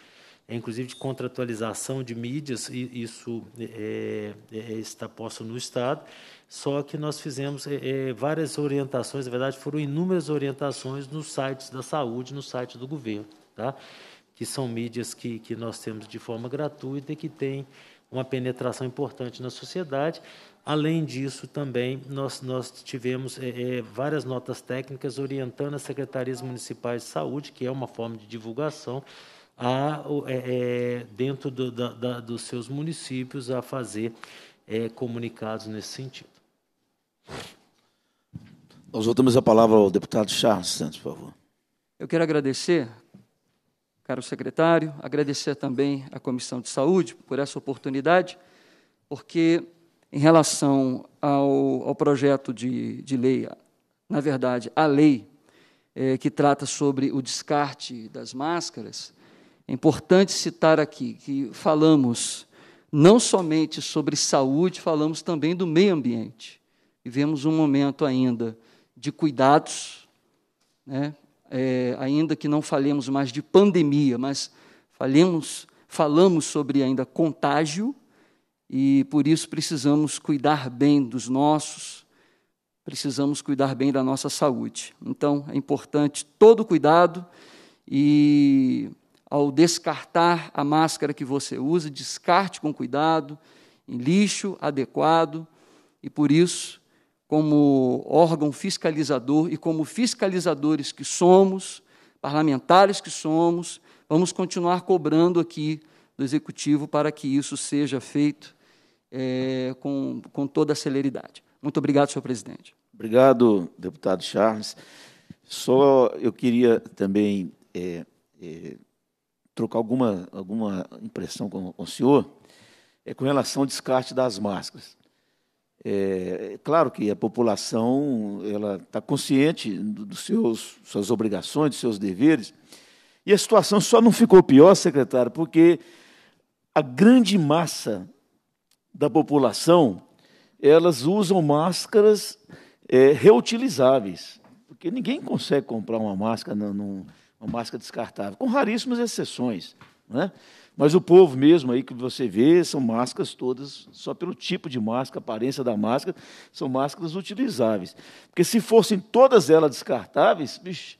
é, inclusive, de contratualização de mídias, e isso é, é, é está posto no Estado, só que nós fizemos é, várias orientações, na verdade, foram inúmeras orientações nos sites da saúde, no site do governo, tá? que são mídias que, que nós temos de forma gratuita e que têm uma penetração importante na sociedade, Além disso, também, nós, nós tivemos é, é, várias notas técnicas orientando as secretarias municipais de saúde, que é uma forma de divulgação, a, é, é, dentro do, da, da, dos seus municípios a fazer é, comunicados nesse sentido. Nós voltamos a palavra ao deputado Charles Santos, por favor. Eu quero agradecer, caro secretário, agradecer também à Comissão de Saúde por essa oportunidade, porque em relação ao, ao projeto de, de lei, na verdade, a lei é, que trata sobre o descarte das máscaras, é importante citar aqui que falamos não somente sobre saúde, falamos também do meio ambiente. Vivemos um momento ainda de cuidados, né? é, ainda que não falemos mais de pandemia, mas falemos, falamos sobre ainda contágio, e por isso precisamos cuidar bem dos nossos, precisamos cuidar bem da nossa saúde. Então, é importante todo cuidado e ao descartar a máscara que você usa, descarte com cuidado, em lixo adequado, e por isso, como órgão fiscalizador e como fiscalizadores que somos, parlamentares que somos, vamos continuar cobrando aqui do executivo para que isso seja feito é, com, com toda a celeridade. Muito obrigado, senhor presidente. Obrigado, deputado Charles. Só eu queria também é, é, trocar alguma, alguma impressão com, com, o senhor é, com relação ao descarte das máscaras. É, é claro que a população ela está consciente dos seus suas obrigações, dos seus deveres, e a situação só não ficou pior, secretário, porque a grande massa da população, elas usam máscaras é, reutilizáveis, porque ninguém consegue comprar uma máscara, uma máscara descartável, com raríssimas exceções. Né? Mas o povo mesmo aí que você vê são máscaras todas, só pelo tipo de máscara, aparência da máscara, são máscaras utilizáveis. Porque se fossem todas elas descartáveis, bicho,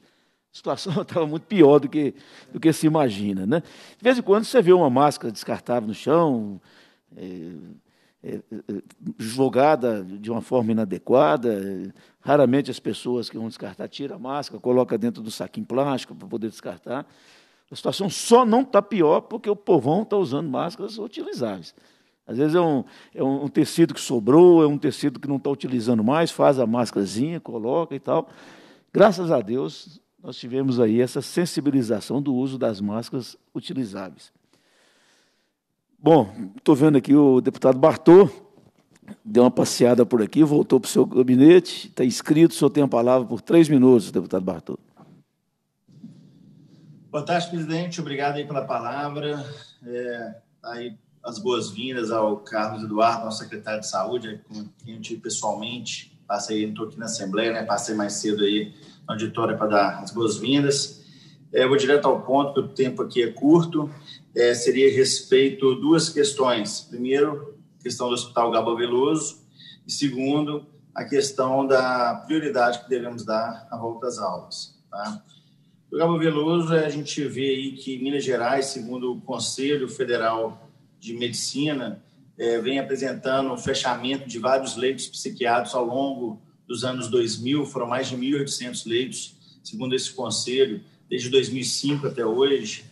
a situação estava muito pior do que, do que se imagina. Né? De vez em quando você vê uma máscara descartável no chão, é, eh, eh, eh, jogada de uma forma inadequada. Raramente as pessoas que vão descartar tira a máscara, coloca dentro do saquinho plástico para poder descartar. A situação só não está pior porque o povão está usando máscaras utilizáveis. Às vezes é um, é um tecido que sobrou, é um tecido que não está utilizando mais, faz a máscarazinha, coloca e tal. Graças a Deus, nós tivemos aí essa sensibilização do uso das máscaras utilizáveis. Bom, estou vendo aqui o deputado Bartô, deu uma passeada por aqui, voltou para o seu gabinete, está inscrito, o senhor tem a palavra por três minutos, deputado Bartô. Boa tarde, presidente, obrigado aí pela palavra. É, tá aí as boas-vindas ao Carlos Eduardo, nosso secretário de saúde, com quem eu tive pessoalmente, passei, estou aqui na Assembleia, né, passei mais cedo aí na auditória para dar as boas-vindas. É, eu vou direto ao ponto, porque o tempo aqui é curto é, seria respeito duas questões. Primeiro, questão do Hospital Gabo Veloso, e segundo, a questão da prioridade que devemos dar à volta às aulas. Tá? O Gabo Veloso, a gente vê aí que Minas Gerais, segundo o Conselho Federal de Medicina, é, vem apresentando o fechamento de vários leitos psiquiátricos ao longo dos anos 2000, foram mais de 1.800 leitos, segundo esse conselho, desde 2005 até hoje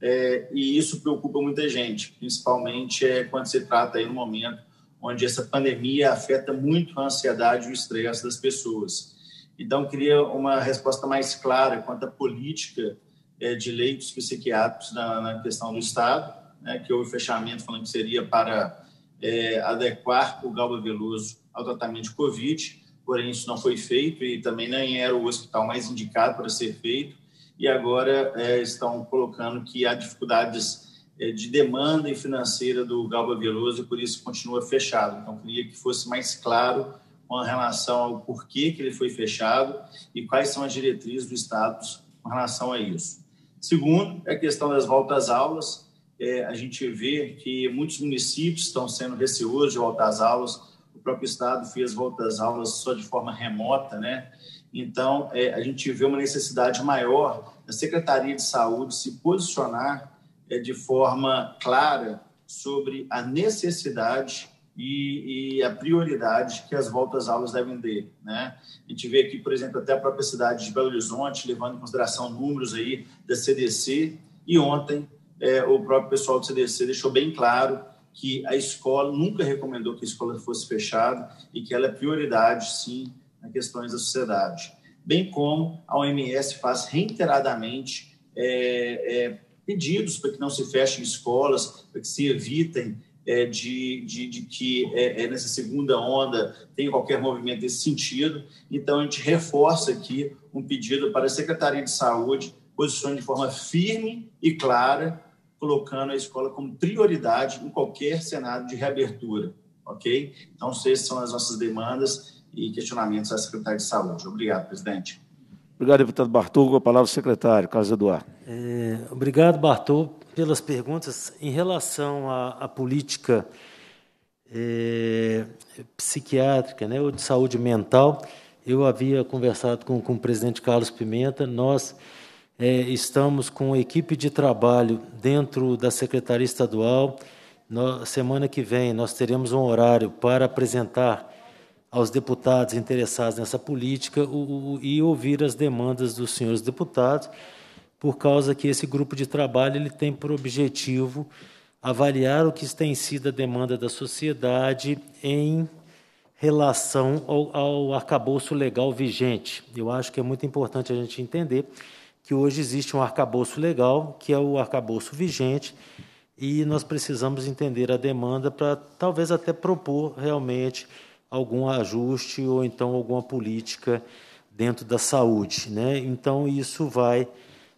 é, e isso preocupa muita gente, principalmente é, quando se trata aí no momento onde essa pandemia afeta muito a ansiedade e o estresse das pessoas. Então, queria uma resposta mais clara quanto à política é, de leitos psiquiátricos na, na questão do Estado, né, que houve fechamento falando que seria para é, adequar o Galba Veloso ao tratamento de Covid, porém isso não foi feito e também nem era o hospital mais indicado para ser feito e agora é, estão colocando que há dificuldades é, de demanda e financeira do Galba Veloso e por isso continua fechado. Então, queria que fosse mais claro com relação ao porquê que ele foi fechado e quais são as diretrizes do Estado com relação a isso. Segundo, é a questão das voltas aulas. É, a gente vê que muitos municípios estão sendo receosos de voltar às aulas. O próprio Estado fez voltas às aulas só de forma remota, né? Então, é, a gente vê uma necessidade maior da Secretaria de Saúde se posicionar é, de forma clara sobre a necessidade e, e, a prioridade que as voltas aulas devem ter. Né? A gente vê aqui, por exemplo, até a própria cidade de Belo Horizonte, levando em consideração números aí da CDC, e ontem é, o próprio pessoal do CDC deixou bem claro que a escola nunca recomendou que a escola fosse fechada e que ela é prioridade, sim, questões da sociedade, bem como a OMS faz reiteradamente é, é, pedidos para que não se fechem escolas, para que se evitem é, de, de, de, que é, é, nessa segunda onda tenha qualquer movimento desse sentido. Então, a gente reforça aqui um pedido para a Secretaria de Saúde posicione de forma firme e clara, colocando a escola como prioridade em qualquer cenário de reabertura, ok? Então, essas são as nossas demandas e questionamentos à Secretaria de Saúde. Obrigado, presidente. Obrigado, deputado Bartol. Com a palavra o secretário, Carlos Eduardo. É, obrigado, Bartol, pelas perguntas. Em relação à, à política é, psiquiátrica né, ou de saúde mental, eu havia conversado com, com o presidente Carlos Pimenta. Nós é, estamos com equipe de trabalho dentro da Secretaria Estadual. Na semana que vem, nós teremos um horário para apresentar aos deputados interessados nessa política o, o, e ouvir as demandas dos senhores deputados, por causa que esse grupo de trabalho ele tem por objetivo avaliar o que tem sido a demanda da sociedade em relação ao, ao arcabouço legal vigente. Eu acho que é muito importante a gente entender que hoje existe um arcabouço legal, que é o arcabouço vigente, e nós precisamos entender a demanda para talvez até propor realmente algum ajuste ou então alguma política dentro da saúde. Né? Então, isso vai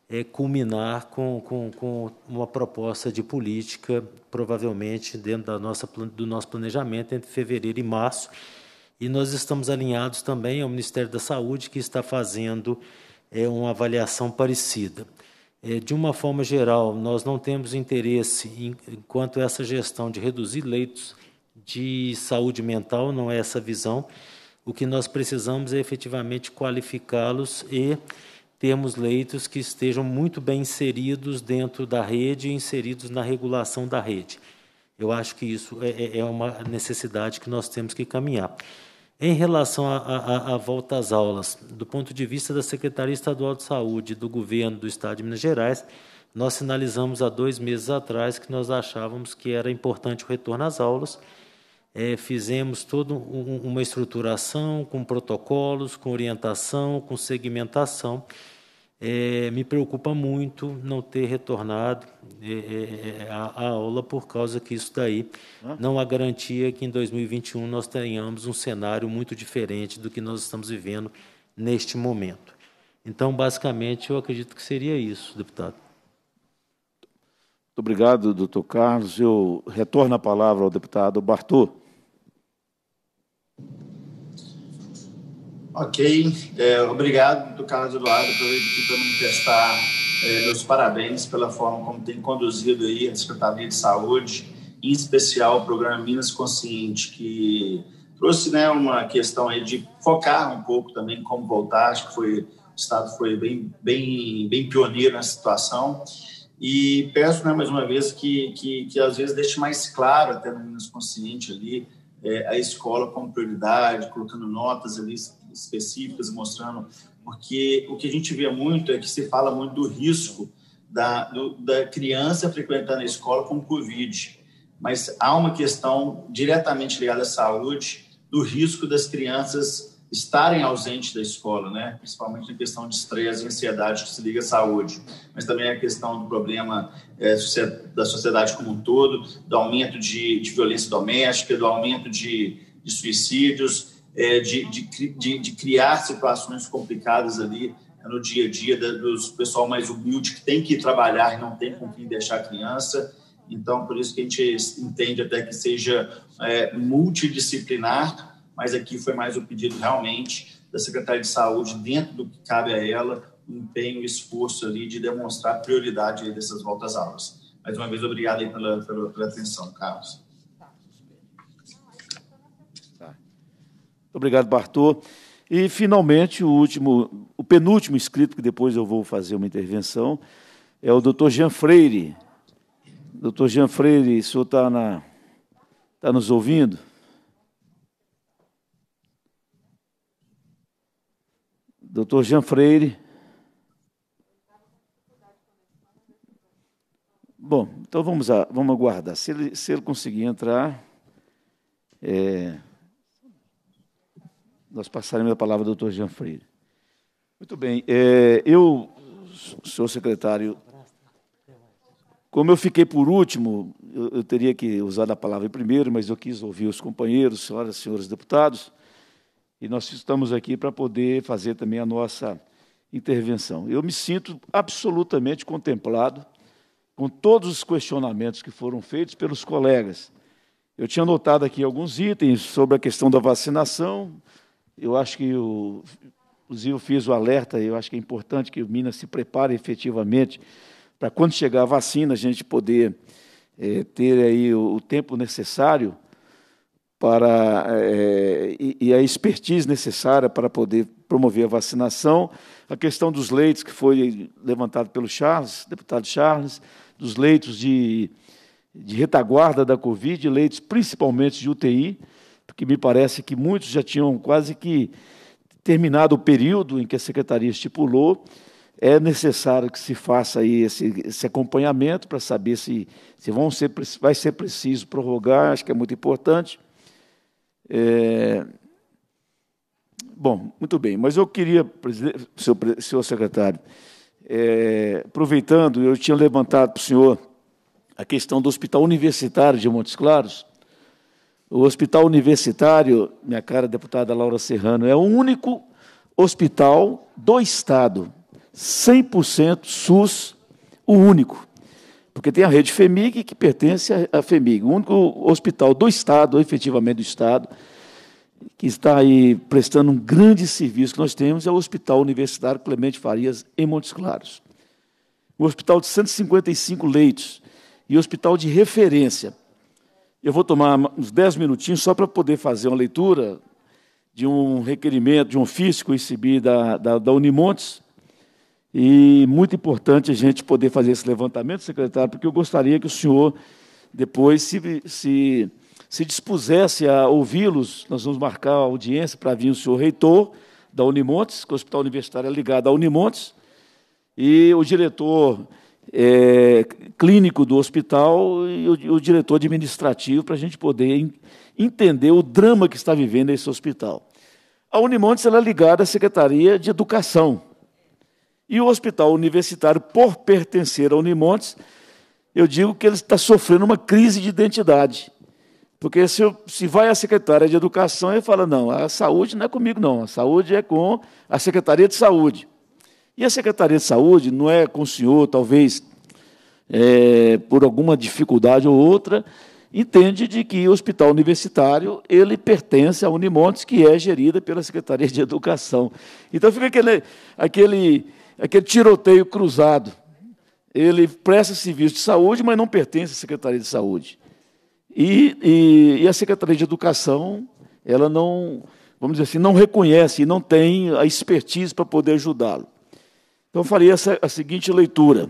é, culminar com, com, com uma proposta de política, provavelmente dentro da nossa, do nosso planejamento, entre fevereiro e março. E nós estamos alinhados também ao Ministério da Saúde, que está fazendo é, uma avaliação parecida. É, de uma forma geral, nós não temos interesse, em, enquanto essa gestão de reduzir leitos de saúde mental, não é essa visão. O que nós precisamos é efetivamente qualificá-los e termos leitos que estejam muito bem inseridos dentro da rede e inseridos na regulação da rede. Eu acho que isso é, é, é uma necessidade que nós temos que caminhar. Em relação à volta às aulas, do ponto de vista da Secretaria Estadual de Saúde do governo do Estado de Minas Gerais, nós sinalizamos há dois meses atrás que nós achávamos que era importante o retorno às aulas é, fizemos toda um, uma estruturação com protocolos, com orientação, com segmentação. É, me preocupa muito não ter retornado é, é, é a, aula por causa que isso daí não há garantia que em 2021 nós tenhamos um cenário muito diferente do que nós estamos vivendo neste momento. Então, basicamente, eu acredito que seria isso, deputado. Muito obrigado, doutor Carlos. Eu retorno a palavra ao deputado Bartô. Ok, é, obrigado, do Carlos Eduardo, aproveito aqui para manifestar é, meus parabéns pela forma como tem conduzido aí a Secretaria de Saúde, em especial o programa Minas Consciente, que trouxe né, uma questão aí de focar um pouco também como voltar, acho que foi, o Estado foi bem, bem, bem pioneiro nessa situação, e peço né, mais uma vez que, que, que às vezes deixe mais claro até no Minas Consciente ali, é, a escola como prioridade, colocando notas ali específicas, mostrando, porque o que a gente vê muito é que se fala muito do risco da, do, da criança frequentando a escola com Covid, mas há uma questão diretamente ligada à saúde do risco das crianças estarem ausentes da escola, né? principalmente na questão de estresse e ansiedade que se liga à saúde, mas também a questão do problema é, da sociedade como um todo, do aumento de, de violência doméstica, do aumento de, de suicídios, é, de, de, criar situações complicadas ali é, no dia a dia do pessoal mais humilde que tem que trabalhar e não tem com quem deixar a criança. Então, por isso que a gente entende até que seja é, multidisciplinar mas aqui foi mais o pedido realmente da Secretaria de Saúde, dentro do que cabe a ela, o empenho e esforço ali de demonstrar a prioridade dessas voltas aulas. Mais uma vez, obrigado pela, pela, pela, atenção, Carlos. Tá. Obrigado, Bartô. E, finalmente, o último, o penúltimo inscrito, que depois eu vou fazer uma intervenção, é o doutor Jean Freire. Doutor Jean Freire, o senhor está tá nos ouvindo? Doutor Jean Freire. Bom, então vamos, a, vamos aguardar. Se ele, se ele conseguir entrar, é, nós passaremos a palavra ao doutor Jean Freire. Muito bem. É, eu, senhor secretário, como eu fiquei por último, eu, eu teria que usar a palavra primeiro, mas eu quis ouvir os companheiros, senhoras e senhores deputados. E nós estamos aqui para poder fazer também a nossa intervenção. Eu me sinto absolutamente contemplado com todos os questionamentos que foram feitos pelos colegas. Eu tinha notado aqui alguns itens sobre a questão da vacinação. Eu acho que o inclusive eu fiz o alerta, eu acho que é importante que o Minas se prepare efetivamente para quando chegar a vacina a gente poder é, ter aí o, o tempo necessário para, é, e, e, a expertise necessária para poder promover a vacinação. A questão dos leitos, que foi levantado pelo Charles, deputado Charles, dos leitos de, de retaguarda da Covid, leitos principalmente de UTI, porque me parece que muitos já tinham quase que terminado o período em que a Secretaria estipulou, é necessário que se faça aí esse, esse acompanhamento para saber se, se vão ser, vai ser preciso prorrogar, acho que é muito importante. É... Bom, muito bem, mas eu queria, senhor, senhor secretário, é, aproveitando, eu tinha levantado para o senhor a questão do Hospital Universitário de Montes Claros. O Hospital Universitário, minha cara deputada Laura Serrano, é o único hospital do Estado, 100% SUS, o único. Porque tem a rede FEMIG, que pertence à FEMIG, o único hospital do Estado, efetivamente do Estado, que está aí prestando um grande serviço que nós temos, é o Hospital Universitário Clemente Farias, em Montes Claros. Um hospital de 155 leitos e hospital de referência. Eu vou tomar uns 10 minutinhos só para poder fazer uma leitura de um requerimento, de um ofício que eu recebi da, da, da Unimontes, e muito importante a gente poder fazer esse levantamento, secretário, porque eu gostaria que o senhor depois se, se, se dispusesse a ouvi-los. Nós vamos marcar a audiência para vir o senhor reitor da Unimontes, que é o Hospital Universitário é ligado à Unimontes, e o diretor é, clínico do hospital e o, o diretor administrativo, para a gente poder in, entender o drama que está vivendo esse hospital. A Unimontes é ligada à Secretaria de Educação e o hospital universitário, por pertencer a Unimontes, eu digo que ele está sofrendo uma crise de identidade. Porque se, eu, se vai à secretária de Educação, ele fala: não, a saúde não é comigo, não, a saúde é com a Secretaria de Saúde. E a Secretaria de Saúde não é com o senhor, talvez é, por alguma dificuldade ou outra, entende de que o hospital universitário ele pertence à Unimontes, que é gerida pela Secretaria de Educação. Então fica aquele, aquele é aquele tiroteio cruzado. Ele presta serviço de saúde, mas não pertence à Secretaria de Saúde. E, e, e a Secretaria de Educação, ela não, vamos dizer assim, não reconhece e não tem a expertise para poder ajudá-lo. Então, eu essa, a seguinte leitura.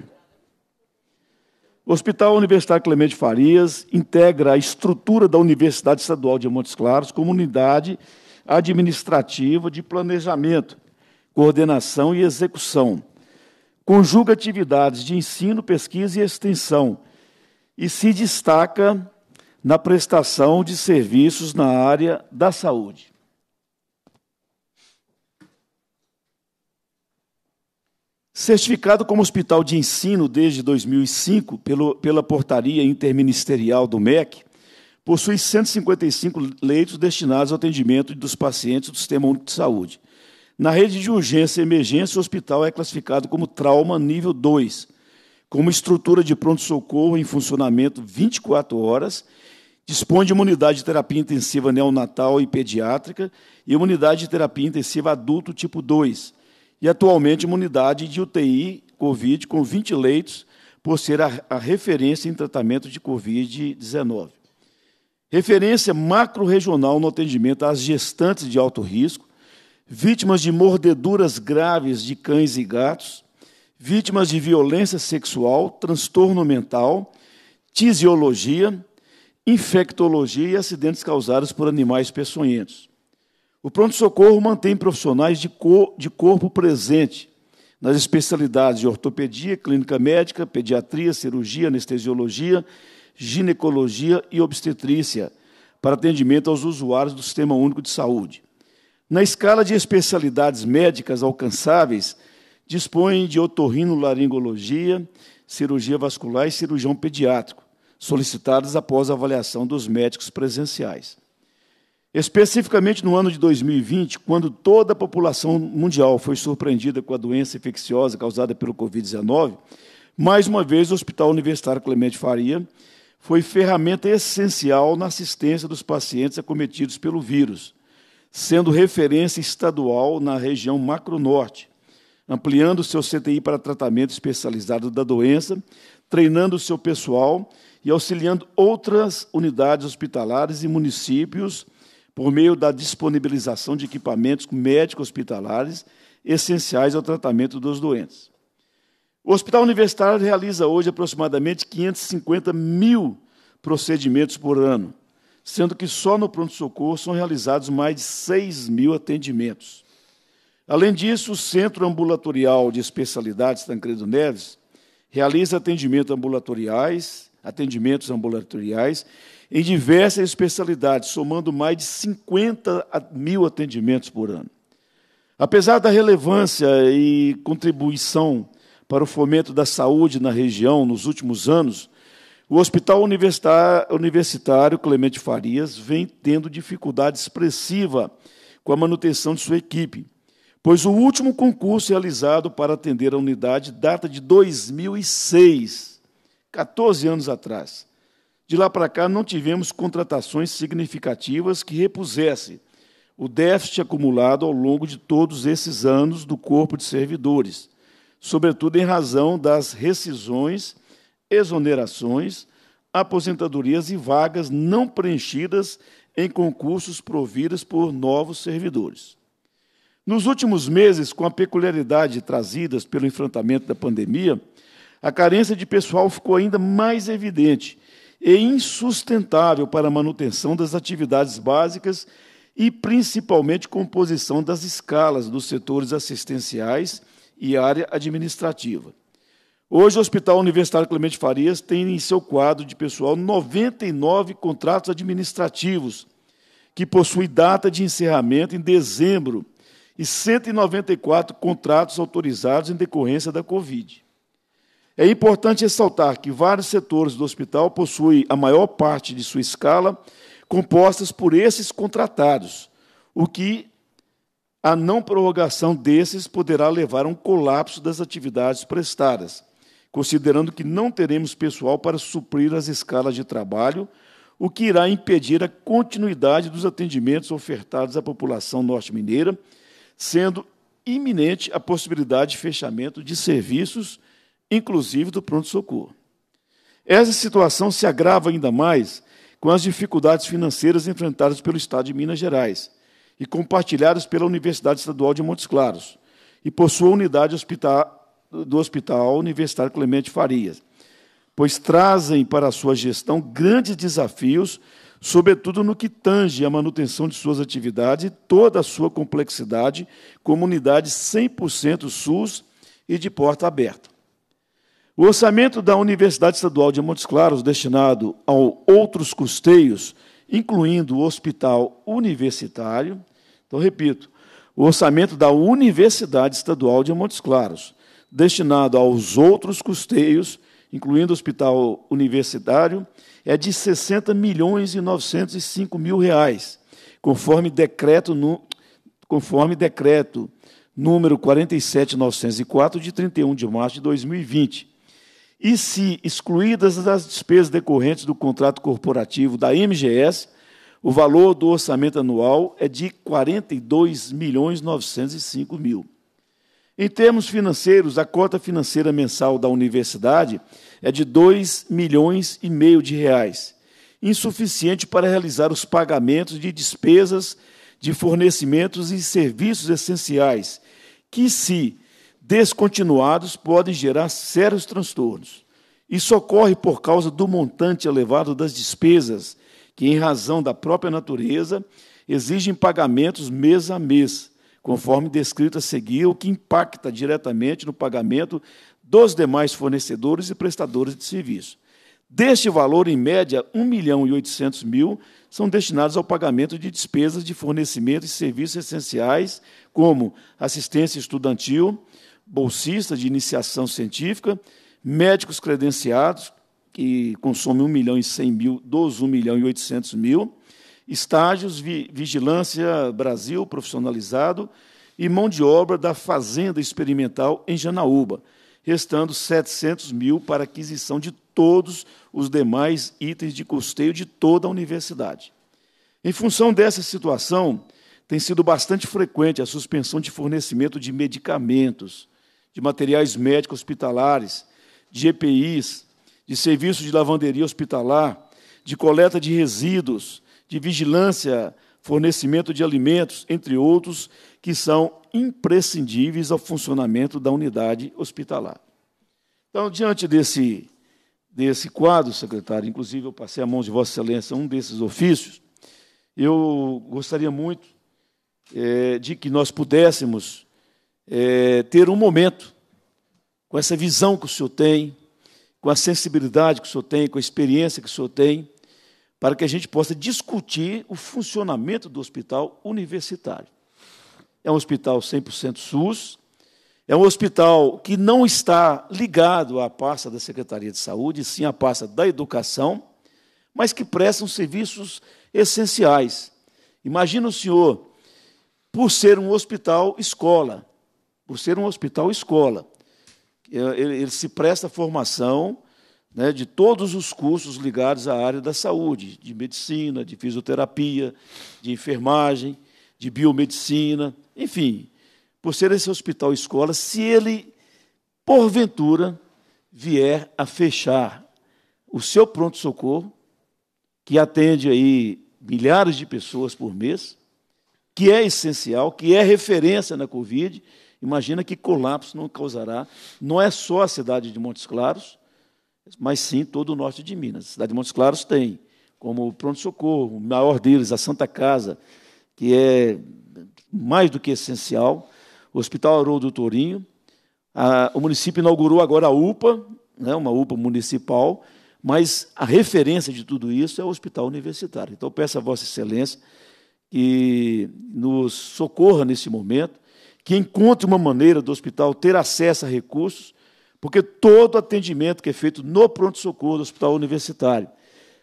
O Hospital Universitário Clemente Farias integra a estrutura da Universidade Estadual de Montes Claros como unidade administrativa de planejamento, coordenação e execução. Conjuga atividades de ensino, pesquisa e extensão e se destaca na prestação de serviços na área da saúde. Certificado como hospital de ensino desde 2005 pelo, pela portaria interministerial do MEC, possui 155 leitos destinados ao atendimento dos pacientes do sistema único de saúde. Na rede de urgência e emergência, o hospital é classificado como trauma nível 2, com uma estrutura de pronto-socorro em funcionamento 24 horas, dispõe de uma unidade de terapia intensiva neonatal e pediátrica e uma unidade de terapia intensiva adulto tipo 2, e atualmente uma unidade de UTI COVID com 20 leitos, por ser a, a referência em tratamento de Covid-19. Referência macro-regional no atendimento às gestantes de alto risco, vítimas de mordeduras graves de cães e gatos, vítimas de violência sexual, transtorno mental, tisiologia, infectologia e acidentes causados por animais peçonhentos. O pronto-socorro mantém profissionais de, cor, de corpo presente nas especialidades de ortopedia, clínica médica, pediatria, cirurgia, anestesiologia, ginecologia e obstetrícia, para atendimento aos usuários do Sistema Único de Saúde. Na escala de especialidades médicas alcançáveis, dispõe de otorrinolaringologia, cirurgia vascular e cirurgião pediátrico, solicitadas após a avaliação dos médicos presenciais. Especificamente no ano de 2020, quando toda a população mundial foi surpreendida com a doença infecciosa causada pelo Covid-19, mais uma vez o Hospital Universitário Clemente Faria foi ferramenta essencial na assistência dos pacientes acometidos pelo vírus, sendo referência estadual na região macronorte, ampliando seu CTI para tratamento especializado da doença, treinando seu pessoal e auxiliando outras unidades hospitalares e municípios por meio da disponibilização de equipamentos médicos hospitalares essenciais ao tratamento dos doentes. O Hospital Universitário realiza hoje aproximadamente 550 mil procedimentos por ano, sendo que só no pronto-socorro são realizados mais de 6 mil atendimentos. Além disso, o Centro Ambulatorial de Especialidades Tancredo Neves realiza atendimentos ambulatoriais, atendimentos ambulatoriais em diversas especialidades, somando mais de 50 mil atendimentos por ano. Apesar da relevância e contribuição para o fomento da saúde na região nos últimos anos, o Hospital Universitário Clemente Farias vem tendo dificuldade expressiva com a manutenção de sua equipe, pois o último concurso realizado para atender a unidade data de 2006, 14 anos atrás. De lá para cá, não tivemos contratações significativas que repusessem o déficit acumulado ao longo de todos esses anos do corpo de servidores, sobretudo em razão das rescisões exonerações, aposentadorias e vagas não preenchidas em concursos providos por novos servidores. Nos últimos meses, com a peculiaridade trazidas pelo enfrentamento da pandemia, a carência de pessoal ficou ainda mais evidente e insustentável para a manutenção das atividades básicas e principalmente composição das escalas dos setores assistenciais e área administrativa. Hoje, o Hospital Universitário Clemente Farias tem em seu quadro de pessoal 99 contratos administrativos, que possui data de encerramento em dezembro, e 194 contratos autorizados em decorrência da Covid. É importante ressaltar que vários setores do hospital possuem a maior parte de sua escala compostas por esses contratados, o que a não prorrogação desses poderá levar a um colapso das atividades prestadas considerando que não teremos pessoal para suprir as escalas de trabalho, o que irá impedir a continuidade dos atendimentos ofertados à população norte-mineira, sendo iminente a possibilidade de fechamento de serviços, inclusive do pronto-socorro. Essa situação se agrava ainda mais com as dificuldades financeiras enfrentadas pelo Estado de Minas Gerais e compartilhadas pela Universidade Estadual de Montes Claros, e por sua unidade hospitalar do Hospital Universitário Clemente Farias, pois trazem para a sua gestão grandes desafios, sobretudo no que tange à manutenção de suas atividades e toda a sua complexidade, como unidade 100% SUS e de porta aberta. O orçamento da Universidade Estadual de Montes Claros, destinado a outros custeios, incluindo o hospital universitário, então repito, o orçamento da Universidade Estadual de Montes Claros, destinado aos outros custeios, incluindo o hospital universitário, é de 60 milhões e 905 mil reais, conforme decreto, no, conforme decreto número 47904 de 31 de março de 2020. E se excluídas as despesas decorrentes do contrato corporativo da MGS, o valor do orçamento anual é de 42 milhões 905 mil. Em termos financeiros, a cota financeira mensal da universidade é de 2 milhões e meio de reais, insuficiente para realizar os pagamentos de despesas de fornecimentos e serviços essenciais, que, se descontinuados, podem gerar sérios transtornos. Isso ocorre por causa do montante elevado das despesas, que, em razão da própria natureza, exigem pagamentos mês a mês conforme descrito a seguir, o que impacta diretamente no pagamento dos demais fornecedores e prestadores de serviço. Deste valor, em média, 1 milhão e 800 mil são destinados ao pagamento de despesas de fornecimento e serviços essenciais, como assistência estudantil, bolsista de iniciação científica, médicos credenciados, que consomem 1 milhão e 100 mil dos 1 milhão e 800 mil, estágios, vi, vigilância Brasil profissionalizado e mão de obra da Fazenda Experimental em Janaúba, restando 700 mil para aquisição de todos os demais itens de custeio de toda a universidade. Em função dessa situação, tem sido bastante frequente a suspensão de fornecimento de medicamentos, de materiais médicos hospitalares, de EPIs, de serviços de lavanderia hospitalar, de coleta de resíduos, de vigilância, fornecimento de alimentos, entre outros, que são imprescindíveis ao funcionamento da unidade hospitalar. Então, diante desse, desse quadro, secretário, inclusive eu passei a mão de Vossa Excelência um desses ofícios, eu gostaria muito é, de que nós pudéssemos é, ter um momento com essa visão que o senhor tem, com a sensibilidade que o senhor tem, com a experiência que o senhor tem, para que a gente possa discutir o funcionamento do hospital universitário. É um hospital 100% SUS, é um hospital que não está ligado à pasta da Secretaria de Saúde, sim à pasta da Educação, mas que presta serviços essenciais. Imagina o senhor, por ser um hospital escola, por ser um hospital escola, eh, ele, ele se presta formação né, de todos os cursos ligados à área da saúde, de medicina, de fisioterapia, de enfermagem, de biomedicina, enfim. Por ser esse hospital escola, se ele, porventura, vier a fechar o seu pronto-socorro, que atende aí milhares de pessoas por mês, que é essencial, que é referência na Covid, imagina que colapso não causará, não é só a cidade de Montes Claros, mas sim todo o norte de Minas. A cidade de Montes Claros tem, como o pronto-socorro, o maior deles, a Santa Casa, que é mais do que essencial, o Hospital Haroldo Tourinho. A, o município inaugurou agora a UPA, né, uma UPA municipal, mas a referência de tudo isso é o Hospital Universitário. Então, peço a Vossa Excelência que nos socorra nesse momento, que encontre uma maneira do hospital ter acesso a recursos porque todo atendimento que é feito no pronto-socorro do hospital universitário,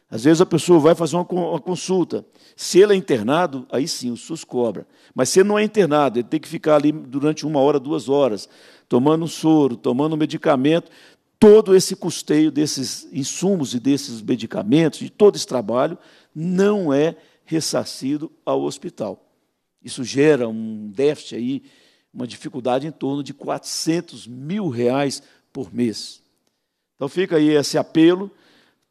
às vezes a pessoa vai fazer uma, consulta. Se ele é internado, aí sim, o SUS cobra. Mas se ele não é internado, ele tem que ficar ali durante uma hora, duas horas, tomando um soro, tomando um medicamento. Todo esse custeio desses insumos e desses medicamentos, de todo esse trabalho, não é ressarcido ao hospital. Isso gera um déficit aí, uma dificuldade em torno de 400 mil reais por mês. Então fica aí esse apelo.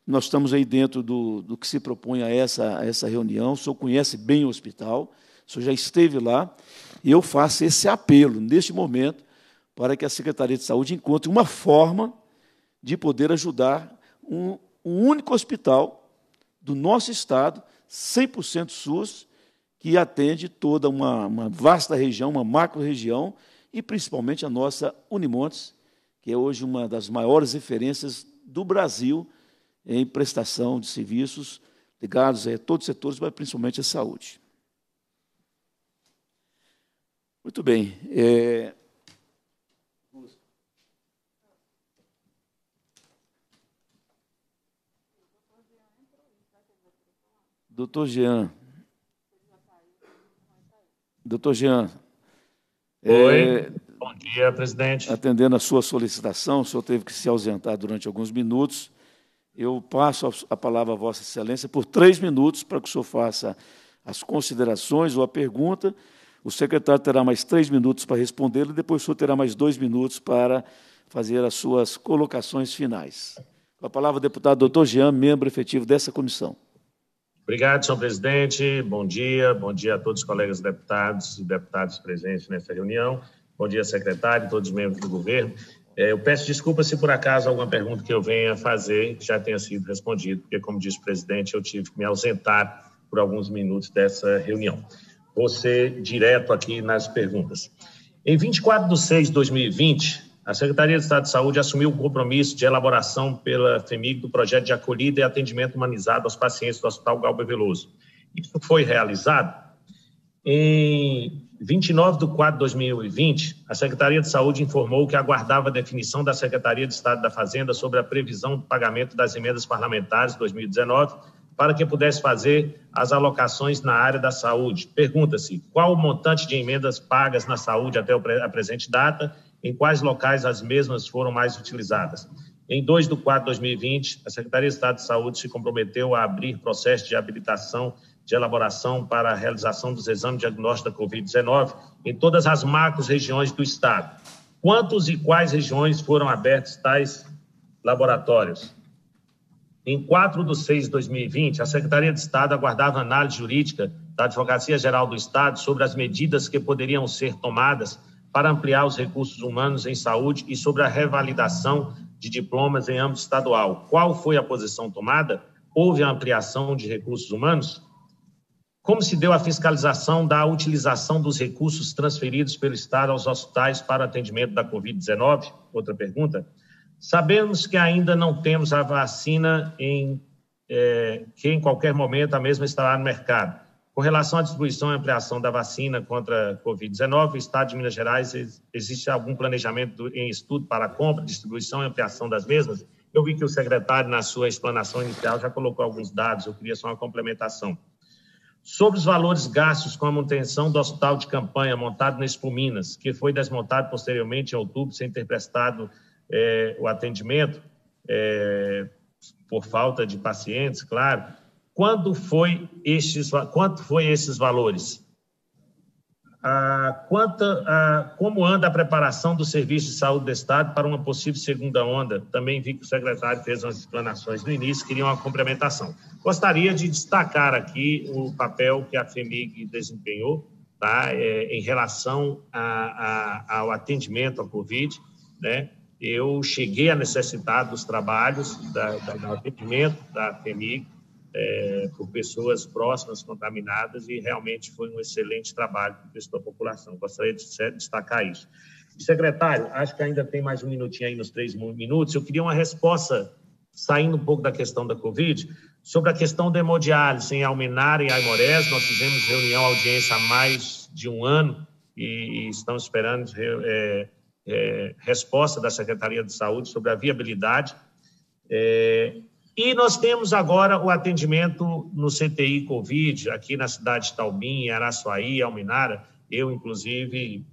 Nós estamos aí dentro do, do que se propõe a essa, a essa reunião. O senhor conhece bem o hospital, o senhor já esteve lá. E eu faço esse apelo, neste momento, para que a Secretaria de Saúde encontre uma forma de poder ajudar um, um único hospital do nosso estado, 100% SUS, que atende toda uma, uma vasta região, uma macro-região, e principalmente a nossa Unimontes, que é hoje uma das maiores referências do Brasil em prestação de serviços ligados a todos os setores, mas principalmente à saúde. Muito bem. É... Doutor Jean. Doutor Jean. É, Oi. É... Bom dia, presidente. Atendendo a sua solicitação, o senhor teve que se ausentar durante alguns minutos. Eu passo a palavra a Vossa Excelência por três minutos para que o senhor faça as considerações ou a pergunta. O secretário terá mais três minutos para responder e depois o senhor terá mais dois minutos para fazer as suas colocações finais. Com a palavra, o deputado doutor Jean, membro efetivo dessa comissão. Obrigado, senhor presidente. Bom dia, bom dia a todos os colegas deputados e deputadas presentes nessa reunião. Bom dia, secretário, todos os membros do governo. É, eu peço desculpa se por acaso alguma pergunta que eu venha fazer já tenha sido respondida, porque, como disse o presidente, eu tive que me ausentar por alguns minutos dessa reunião. Vou ser direto aqui nas perguntas. Em 24 de 6 de 2020, a Secretaria de Estado de Saúde assumiu o compromisso de elaboração pela FEMIG do projeto de acolhida e atendimento humanizado aos pacientes do Hospital Galba Veloso. Isso foi realizado em 29 de 4 de 2020, a Secretaria de Saúde informou que aguardava a definição da Secretaria de Estado da Fazenda sobre a previsão do pagamento das emendas parlamentares 2019 para que pudesse fazer as alocações na área da saúde. Pergunta-se qual o montante de emendas pagas na saúde até a presente data, em quais locais as mesmas foram mais utilizadas. Em 2 de 4 de 2020, a Secretaria de Estado de Saúde se comprometeu a abrir processo de habilitação de elaboração para a realização dos exames de diagnóstico da Covid-19 em todas as macros regiões do Estado. Quantos e quais regiões foram abertos tais laboratórios? Em 4 de 6 de 2020, a Secretaria de Estado aguardava análise jurídica da Advocacia Geral do Estado sobre as medidas que poderiam ser tomadas para ampliar os recursos humanos em saúde e sobre a revalidação de diplomas em âmbito estadual. Qual foi a posição tomada? Houve a ampliação de recursos humanos? Como se deu a fiscalização da utilização dos recursos transferidos pelo Estado aos hospitais para o atendimento da Covid-19? Outra pergunta. Sabemos que ainda não temos a vacina em é, que em qualquer momento a mesma estará no mercado. Com relação à distribuição e ampliação da vacina contra a Covid-19, o Estado de Minas Gerais existe algum planejamento em estudo para a compra, distribuição e ampliação das mesmas? Eu vi que o secretário, na sua explanação inicial, já colocou alguns dados, eu queria só uma complementação sobre os valores gastos com a manutenção do hospital de campanha montado na Espuminas, que foi desmontado posteriormente em outubro, sem ter prestado é, o atendimento, é, por falta de pacientes, claro. Quando foi estes, quanto foi esses valores? a, quanto, a, como anda a preparação do Serviço de Saúde do Estado para uma possível segunda onda? Também vi que o secretário fez umas explanações no início, queria uma complementação. Gostaria de destacar aqui o papel que a FEMIG desempenhou tá, é, em relação a, a, ao atendimento ao Covid. Né? Eu cheguei a necessitar dos trabalhos, da, da, do atendimento da FEMIG, é, por pessoas próximas contaminadas e realmente foi um excelente trabalho do pessoal da população. Gostaria de destacar isso. Secretário, acho que ainda tem mais um minutinho aí, nos três minutos. Eu queria uma resposta, saindo um pouco da questão da Covid, sobre a questão da hemodiálise em Almenar e Aimorés. Nós fizemos reunião, audiência há mais de um ano e estamos esperando é, é, resposta da Secretaria de Saúde sobre a viabilidade. É, e nós temos agora o atendimento no CTI Covid, aqui na cidade de Taubim, Araçuaí, Alminara. Eu, inclusive,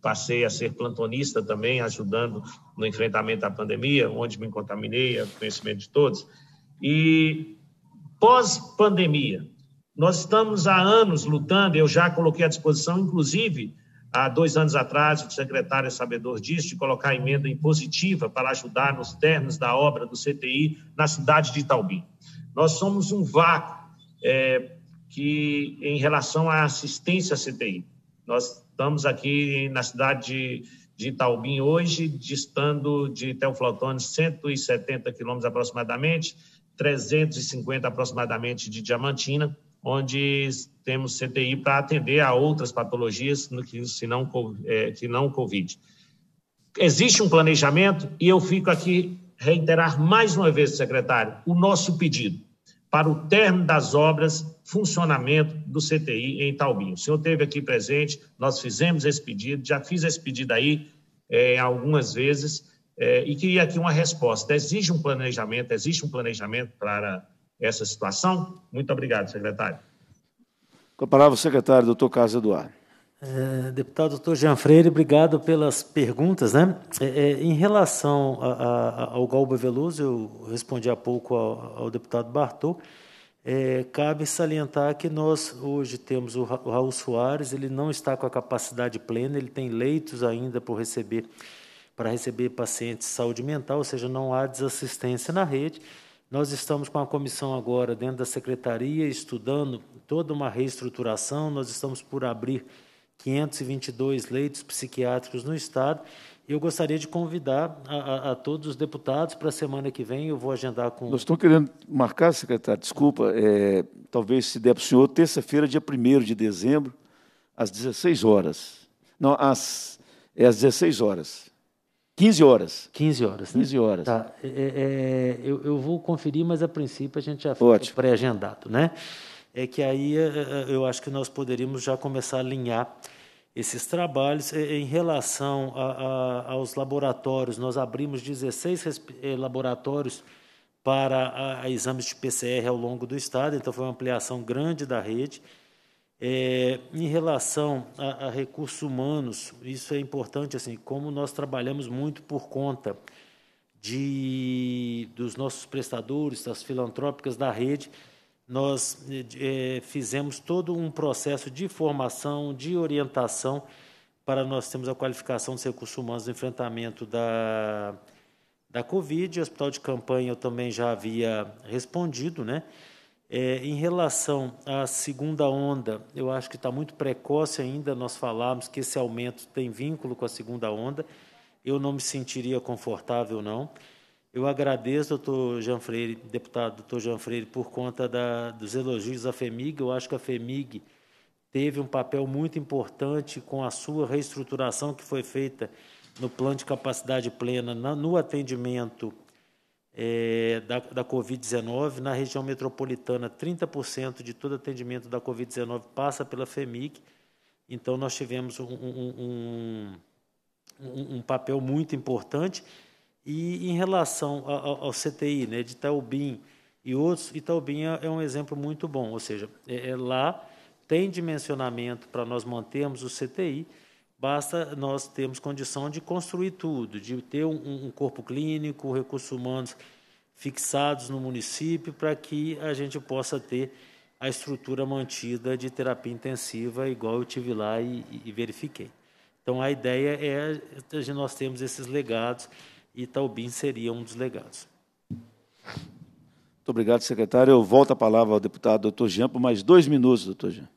passei a ser plantonista também, ajudando no enfrentamento da pandemia, onde me contaminei, é conhecimento de todos. E pós-pandemia, nós estamos há anos lutando, eu já coloquei à disposição, inclusive, há dois anos atrás, o secretário é sabedor disso, de colocar a emenda impositiva para ajudar nos termos da obra do CTI na cidade de Itaubim. Nós somos um vácuo é, que, em relação à assistência à CTI. Nós estamos aqui na cidade de, de Itaubim hoje, distando de Teoflotone 170 quilômetros aproximadamente, 350 aproximadamente de Diamantina onde temos CTI para atender a outras patologias que, não, é, que não Covid. Existe um planejamento e eu fico aqui reiterar mais uma vez, secretário, o nosso pedido para o término das obras, funcionamento do CTI em Taubinho. O senhor esteve aqui presente, nós fizemos esse pedido, já fiz esse pedido aí é, algumas vezes, é, e queria aqui uma resposta. existe um planejamento, existe um planejamento para essa situação? Muito obrigado, secretário. Com a palavra o secretário, doutor Carlos Eduardo. É, deputado doutor Jean Freire, obrigado pelas perguntas. Né? É, é, em relação a, a, ao Galba Veloso, eu respondi há pouco ao, ao deputado Bartô, é, cabe salientar que nós hoje temos o, Ra o Raul Soares, ele não está com a capacidade plena, ele tem leitos ainda por receber para receber pacientes de saúde mental, ou seja, não há desassistência na rede. Nós estamos com a comissão agora dentro da secretaria estudando toda uma reestruturação. Nós estamos por abrir 522 leitos psiquiátricos no estado. Eu gostaria de convidar a, a, a todos os deputados para a semana que vem. Eu vou agendar com. Nós estamos querendo marcar, secretário, desculpa, é, talvez se der para o senhor, terça-feira, dia 1 de dezembro, às 16 horas. Não, às, é às 16 horas. 15 horas. 15 horas. Né? horas. Tá. É, é, é, eu, eu, vou conferir, mas a princípio a gente já foi pré-agendado, né? É que aí é, é, eu acho que nós poderíamos já começar a alinhar esses trabalhos. Em relação a, a, aos laboratórios, nós abrimos 16 laboratórios para a, exames de PCR ao longo do estado, então foi uma ampliação grande da rede. É, em relação a, a, recursos humanos, isso é importante, assim, como nós trabalhamos muito por conta de, dos nossos prestadores, das filantrópicas da rede, nós é, é fizemos todo um processo de formação, de orientação, para nós termos a qualificação dos recursos humanos no enfrentamento da, da Covid. O hospital de campanha eu também já havia respondido, né? É, em relação à segunda onda, eu acho que está muito precoce ainda nós falarmos que esse aumento tem vínculo com a segunda onda. Eu não me sentiria confortável, não. Eu agradeço, doutor Jean Freire, deputado doutor Jean Freire, por conta da, dos elogios à FEMIG. Eu acho que a FEMIG teve um papel muito importante com a sua reestruturação que foi feita no plano de capacidade plena, na, no atendimento é, da, da Covid-19 na região metropolitana. 30% de todo atendimento da Covid-19 passa pela FEMIC. Então, nós tivemos um, um, um, um papel muito importante. E em relação ao, ao CTI, né, de Itaubim e outros, Itaubim é, é um exemplo muito bom. Ou seja, é, é lá tem dimensionamento para nós mantermos o CTI Basta nós termos condição de construir tudo, de ter um, um corpo clínico, recursos humanos fixados no município, para que a gente possa ter a estrutura mantida de terapia intensiva, igual eu tive lá e, e, verifiquei. Então, a ideia é nós temos esses legados e Taubim seria um dos legados. Muito obrigado, secretário. Eu volto a palavra ao deputado doutor Jean por mais dois minutos, doutor Jean.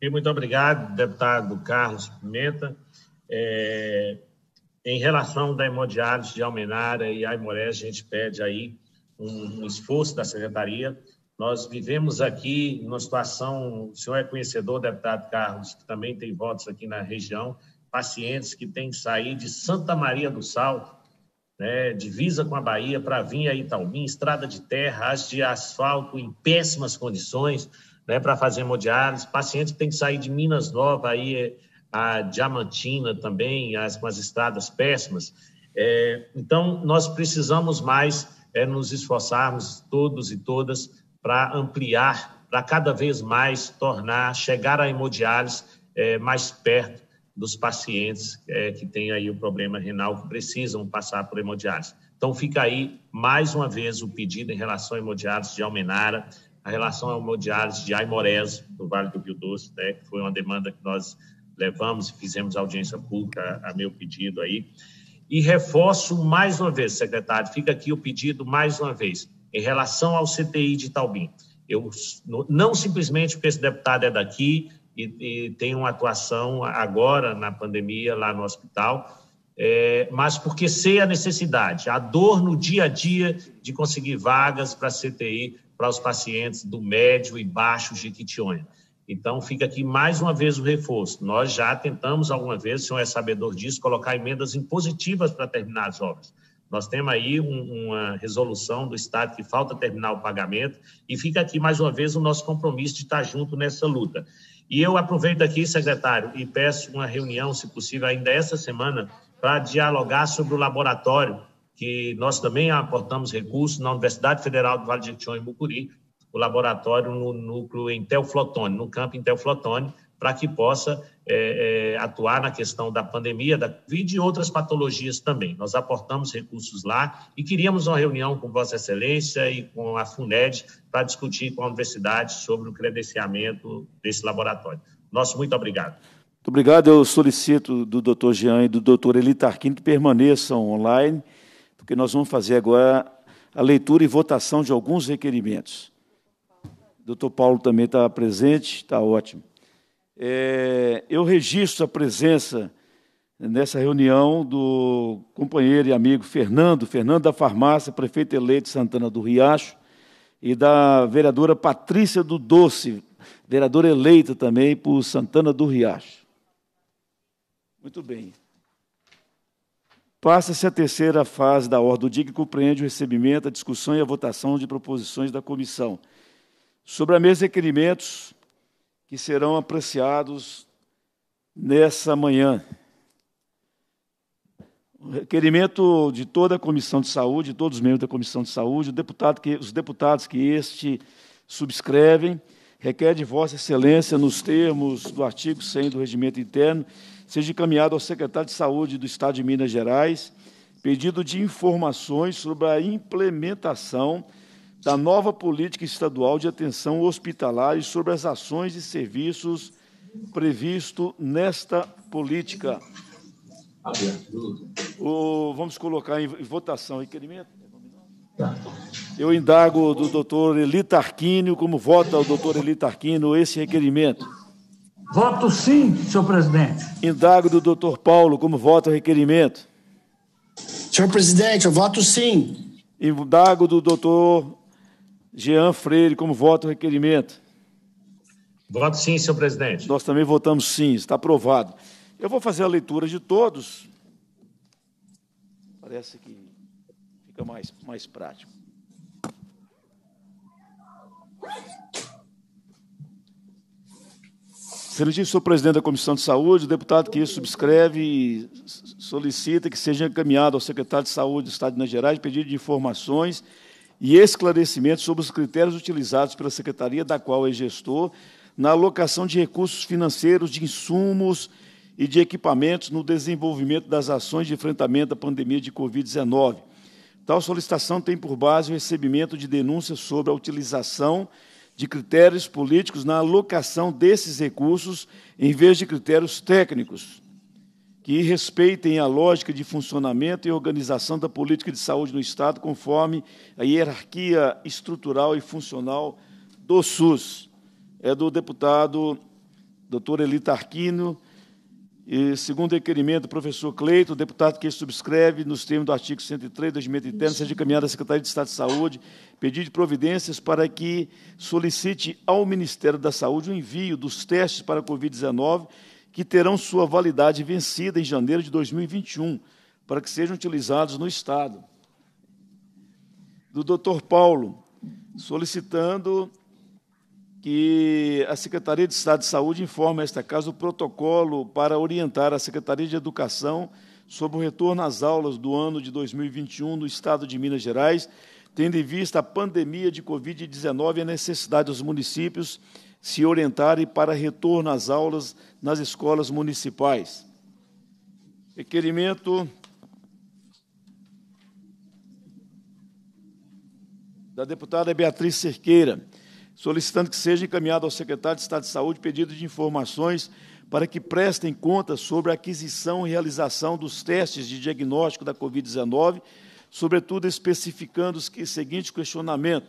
E muito obrigado, deputado Carlos Pimenta. É, em relação da hemodiálise de Almenara e Aimoré, a gente pede aí um, um esforço da secretaria. Nós vivemos aqui numa situação, o senhor é conhecedor, deputado Carlos, que também tem votos aqui na região, pacientes que têm que sair de Santa Maria do Salto, né, divisa com a Bahia, para vir a Itaubim, estrada de terra, as de asfalto em péssimas condições né, para fazer hemodiálise. Pacientes que têm que sair de Minas Nova, aí é, a Diamantina também, as, com as estradas péssimas. É, então, nós precisamos mais é, nos esforçarmos, todos e todas, para ampliar, para cada vez mais tornar, chegar a hemodiálise é, mais perto dos pacientes é, que têm aí o problema renal, que precisam passar por hemodiálise. Então, fica aí, mais uma vez, o pedido em relação à hemodiálise de Almenara, a relação meu hemodiálise de Aimorés, no Vale do Rio Doce, né, que foi uma demanda que nós levamos e fizemos audiência pública a, a meu pedido aí. E reforço mais uma vez, secretário, fica aqui o pedido mais uma vez, em relação ao CTI de Taubim. Eu, não simplesmente porque esse deputado é daqui e, e tem uma atuação agora na pandemia lá no hospital, é, mas porque sei a necessidade, a dor no dia a dia de conseguir vagas para CTI para os pacientes do médio e baixo Jequitinhonha. Então, fica aqui mais uma vez o reforço. Nós já tentamos alguma vez, o senhor é sabedor disso, colocar emendas impositivas para terminar as obras. Nós temos aí um, uma resolução do Estado que falta terminar o pagamento e fica aqui mais uma vez o nosso compromisso de estar junto nessa luta. E eu aproveito aqui, secretário, e peço uma reunião, se possível, ainda essa semana, para dialogar sobre o laboratório que nós também aportamos recursos na Universidade Federal do Vale do Jequitinhonha e Mucuri, o laboratório no núcleo em Teoflotone, no campo em Teoflotone, para que possa é, é, atuar na questão da pandemia, da Covid e outras patologias também. Nós aportamos recursos lá e queríamos uma reunião com Vossa Excelência e com a FUNED para discutir com a universidade sobre o credenciamento desse laboratório. Nosso muito obrigado. Muito obrigado. Eu solicito do doutor Jean e do doutor Elitarquim que permaneçam online porque nós vamos fazer agora a leitura e votação de alguns requerimentos. O doutor Paulo também está presente, está ótimo. É, eu registro a presença nessa reunião do companheiro e amigo Fernando, Fernando da Farmácia, prefeito eleito de Santana do Riacho, e da vereadora Patrícia do Doce, vereadora eleita também por Santana do Riacho. Muito bem. Passa-se a terceira fase da ordem do dia, que compreende o recebimento, a discussão e a votação de proposições da comissão. Sobre a mesa, requerimentos que serão apreciados nessa manhã. O requerimento de toda a Comissão de Saúde, de todos os membros da Comissão de Saúde, deputado que, os deputados que este subscrevem, requer de Vossa Excelência, nos termos do artigo 100 do Regimento Interno, seja encaminhado ao secretário de Saúde do Estado de Minas Gerais pedido de informações sobre a implementação da nova política estadual de atenção hospitalar e sobre as ações e serviços previsto nesta política. O, vamos colocar em votação o requerimento. Eu indago do doutor Eli Tarquínio, como vota o doutor Eli Tarquínio esse requerimento. Voto sim, senhor presidente. Indago do doutor Paulo como voto o requerimento. Senhor presidente, eu voto sim. Indago do doutor Jean Freire como voto o requerimento. Voto sim, senhor presidente. Nós também votamos sim, está aprovado. Eu vou fazer a leitura de todos. Parece que fica mais, mais prático. Pelo dia, sou presidente da Comissão de Saúde, o deputado que subscreve solicita que seja encaminhado ao secretário de Saúde do Estado de Minas Gerais pedido de informações e esclarecimentos sobre os critérios utilizados pela secretaria da qual é gestor na alocação de recursos financeiros, de insumos e de equipamentos no desenvolvimento das ações de enfrentamento à pandemia de Covid-19. Tal solicitação tem por base o recebimento de denúncias sobre a utilização de critérios políticos na alocação desses recursos, em vez de critérios técnicos, que respeitem a lógica de funcionamento e organização da política de saúde no Estado, conforme a hierarquia estrutural e funcional do SUS. É do deputado doutor Elita Arquino. E, segundo requerimento do professor Cleito, o deputado que subscreve, nos termos do artigo 103 do regimento interno, seja encaminhado à Secretaria de Estado de Saúde, pedido de providências para que solicite ao Ministério da Saúde o envio dos testes para a Covid-19, que terão sua validade vencida em janeiro de 2021, para que sejam utilizados no Estado. Do doutor Paulo, solicitando que a Secretaria de Estado de Saúde informa, esta casa, o protocolo para orientar a Secretaria de Educação sobre o retorno às aulas do ano de 2021 no Estado de Minas Gerais, tendo em vista a pandemia de Covid-19 e a necessidade dos municípios se orientarem para retorno às aulas nas escolas municipais. Requerimento da deputada Beatriz Cerqueira solicitando que seja encaminhado ao secretário de Estado de Saúde pedido de informações para que prestem conta sobre a aquisição e realização dos testes de diagnóstico da Covid-19, sobretudo especificando os que, seguintes questionamentos.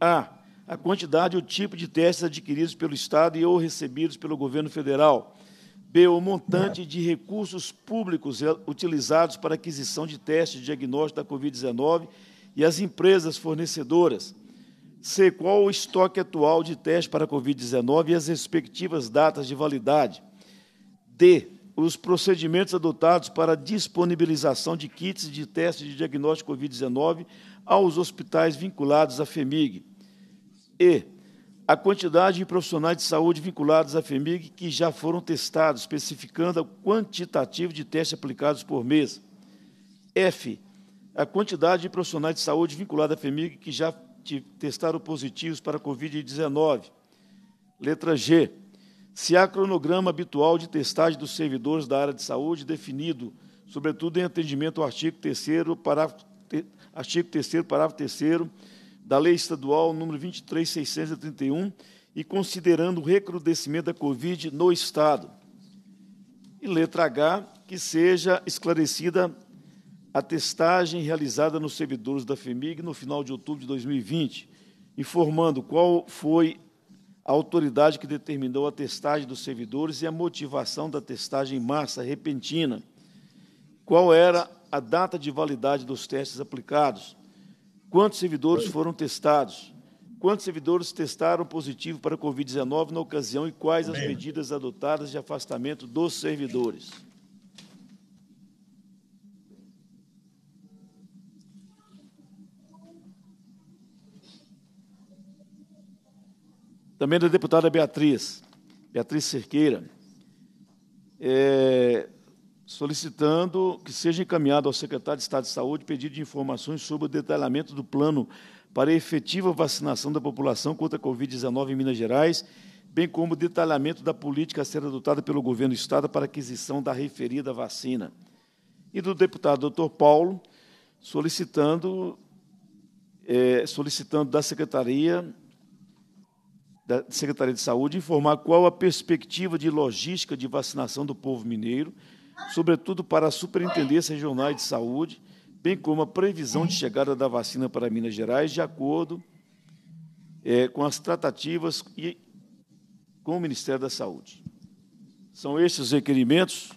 A. A quantidade e o tipo de testes adquiridos pelo Estado e ou recebidos pelo governo federal. B. O montante de recursos públicos eh, utilizados para aquisição de testes de diagnóstico da Covid-19 e as empresas fornecedoras. C. Qual o estoque atual de testes para a Covid-19 e as respectivas datas de validade? D. Os procedimentos adotados para disponibilização de kits de teste de diagnóstico Covid-19 aos hospitais vinculados à FEMIG. E. A quantidade de profissionais de saúde vinculados à FEMIG que já foram testados, especificando o quantitativo de testes aplicados por mês. F. A quantidade de profissionais de saúde vinculados à FEMIG que já testaram positivos para Covid-19. Letra G. Se há cronograma habitual de testagem dos servidores da área de saúde definido, sobretudo em atendimento ao artigo 3 parágrafo, artigo 3 parágrafo 3 da Lei Estadual número 23631 e considerando o recrudescimento da Covid no estado. E letra H, que seja esclarecida a testagem realizada nos servidores da FEMIG no final de outubro de 2020, informando qual foi a autoridade que determinou a testagem dos servidores e a motivação da testagem em massa repentina, qual era a data de validade dos testes aplicados, quantos servidores foram testados, quantos servidores testaram positivo para a Covid-19 na ocasião e quais as medidas adotadas de afastamento dos servidores. também da deputada Beatriz, Beatriz Cerqueira, é, solicitando que seja encaminhado ao secretário de Estado de Saúde pedido de informações sobre o detalhamento do plano para efetiva vacinação da população contra a Covid-19 em Minas Gerais, bem como o detalhamento da política a ser adotada pelo governo do Estado para aquisição da referida vacina. E do deputado doutor Paulo, solicitando, é, solicitando da Secretaria da Secretaria de Saúde informar qual a perspectiva de logística de vacinação do povo mineiro, sobretudo para a Superintendência Regional de saúde, bem como a previsão de chegada da vacina para Minas Gerais, de acordo é, com as tratativas e com o Ministério da Saúde. São estes os requerimentos.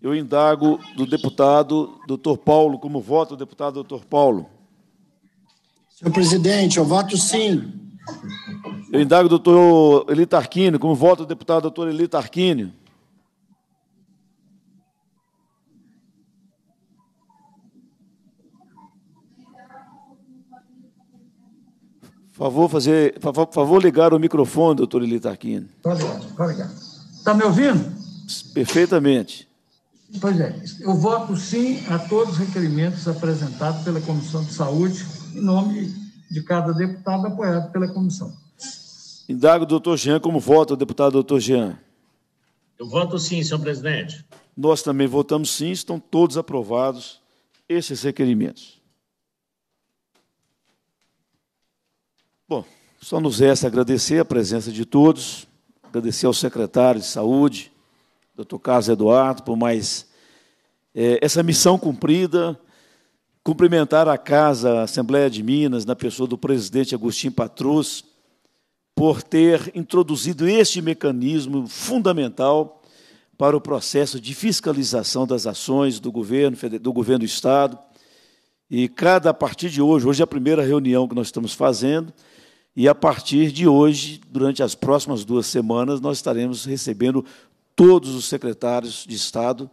Eu indago do deputado doutor Paulo, como voto o deputado doutor Paulo. Senhor presidente, eu voto sim. Eu indago o doutor Eli Tarquini, como voto o deputado doutor Eli Tarquini. Por favor, fazer, favor, ligar o microfone, doutor Eli Tarquini. Está é, é. me ouvindo? Perfeitamente. Pois é, eu voto sim a todos os requerimentos apresentados pela Comissão de Saúde, em nome de cada deputado apoiado pela comissão. Indago o doutor Jean como vota, deputado doutor Jean. Eu voto sim, senhor presidente. Nós também votamos sim, estão todos aprovados esses requerimentos. Bom, só nos resta agradecer a presença de todos, agradecer ao secretário de Saúde, doutor Carlos Eduardo, por mais é, essa missão cumprida, cumprimentar a Casa, a Assembleia de Minas, na pessoa do presidente Agostinho Patrus, por ter introduzido este mecanismo fundamental para o processo de fiscalização das ações do governo, do governo do Estado. E cada a partir de hoje, hoje é a primeira reunião que nós estamos fazendo, e a partir de hoje, durante as próximas duas semanas, nós estaremos recebendo todos os secretários de Estado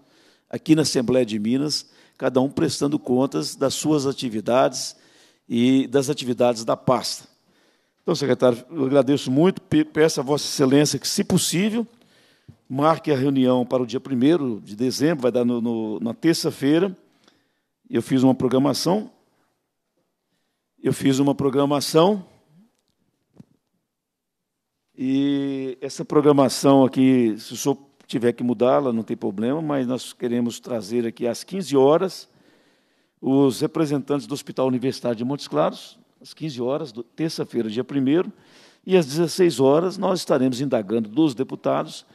aqui na Assembleia de Minas, cada um prestando contas das suas atividades e das atividades da pasta. Então, secretário, eu agradeço muito. Peço a Vossa Excelência que, se possível, marque a reunião para o dia 1 de dezembro, vai dar no, no, na terça-feira. Eu fiz uma programação. Eu fiz uma programação. E essa programação aqui, se o senhor tiver que mudá-la, não tem problema, mas nós queremos trazer aqui às 15 horas os representantes do Hospital Universitário de Montes Claros, às 15 horas, terça-feira, dia 1 e às 16 horas nós estaremos indagando dos deputados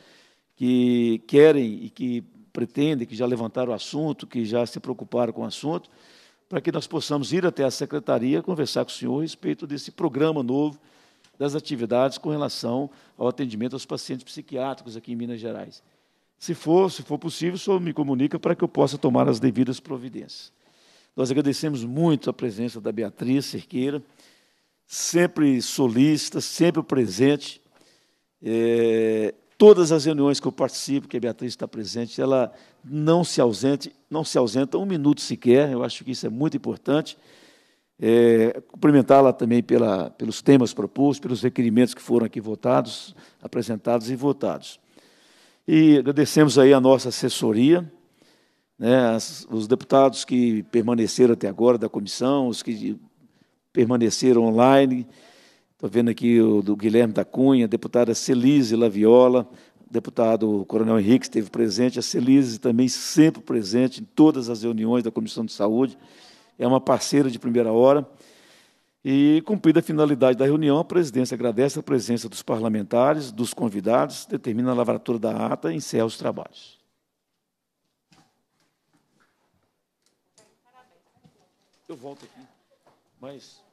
que querem e que pretendem, que já levantaram o assunto, que já se preocuparam com o assunto, para que nós possamos ir até a secretaria conversar com o senhor a respeito desse programa novo das atividades com relação ao atendimento aos pacientes psiquiátricos aqui em Minas Gerais. Se for, se for possível, o senhor me comunica para que eu possa tomar as devidas providências. Nós agradecemos muito a presença da Beatriz Cerqueira, sempre solista, sempre presente. É, todas as reuniões que eu participo, que a Beatriz está presente, ela não se ausente, não se ausenta um minuto sequer. Eu acho que isso é muito importante. É, cumprimentá-la também pela, pelos temas propostos, pelos requerimentos que foram aqui votados, apresentados e votados. E agradecemos aí a nossa assessoria, né, as, os deputados que permaneceram até agora da comissão, os que permaneceram online, estou vendo aqui o do Guilherme da Cunha, deputada Celise Laviola, deputado Coronel Henrique esteve presente, a Celise também sempre presente em todas as reuniões da Comissão de Saúde, é uma parceira de primeira hora. E, cumprida a finalidade da reunião, a presidência agradece a presença dos parlamentares, dos convidados, determina a lavratura da ata e encerra os trabalhos. Eu volto aqui. Mas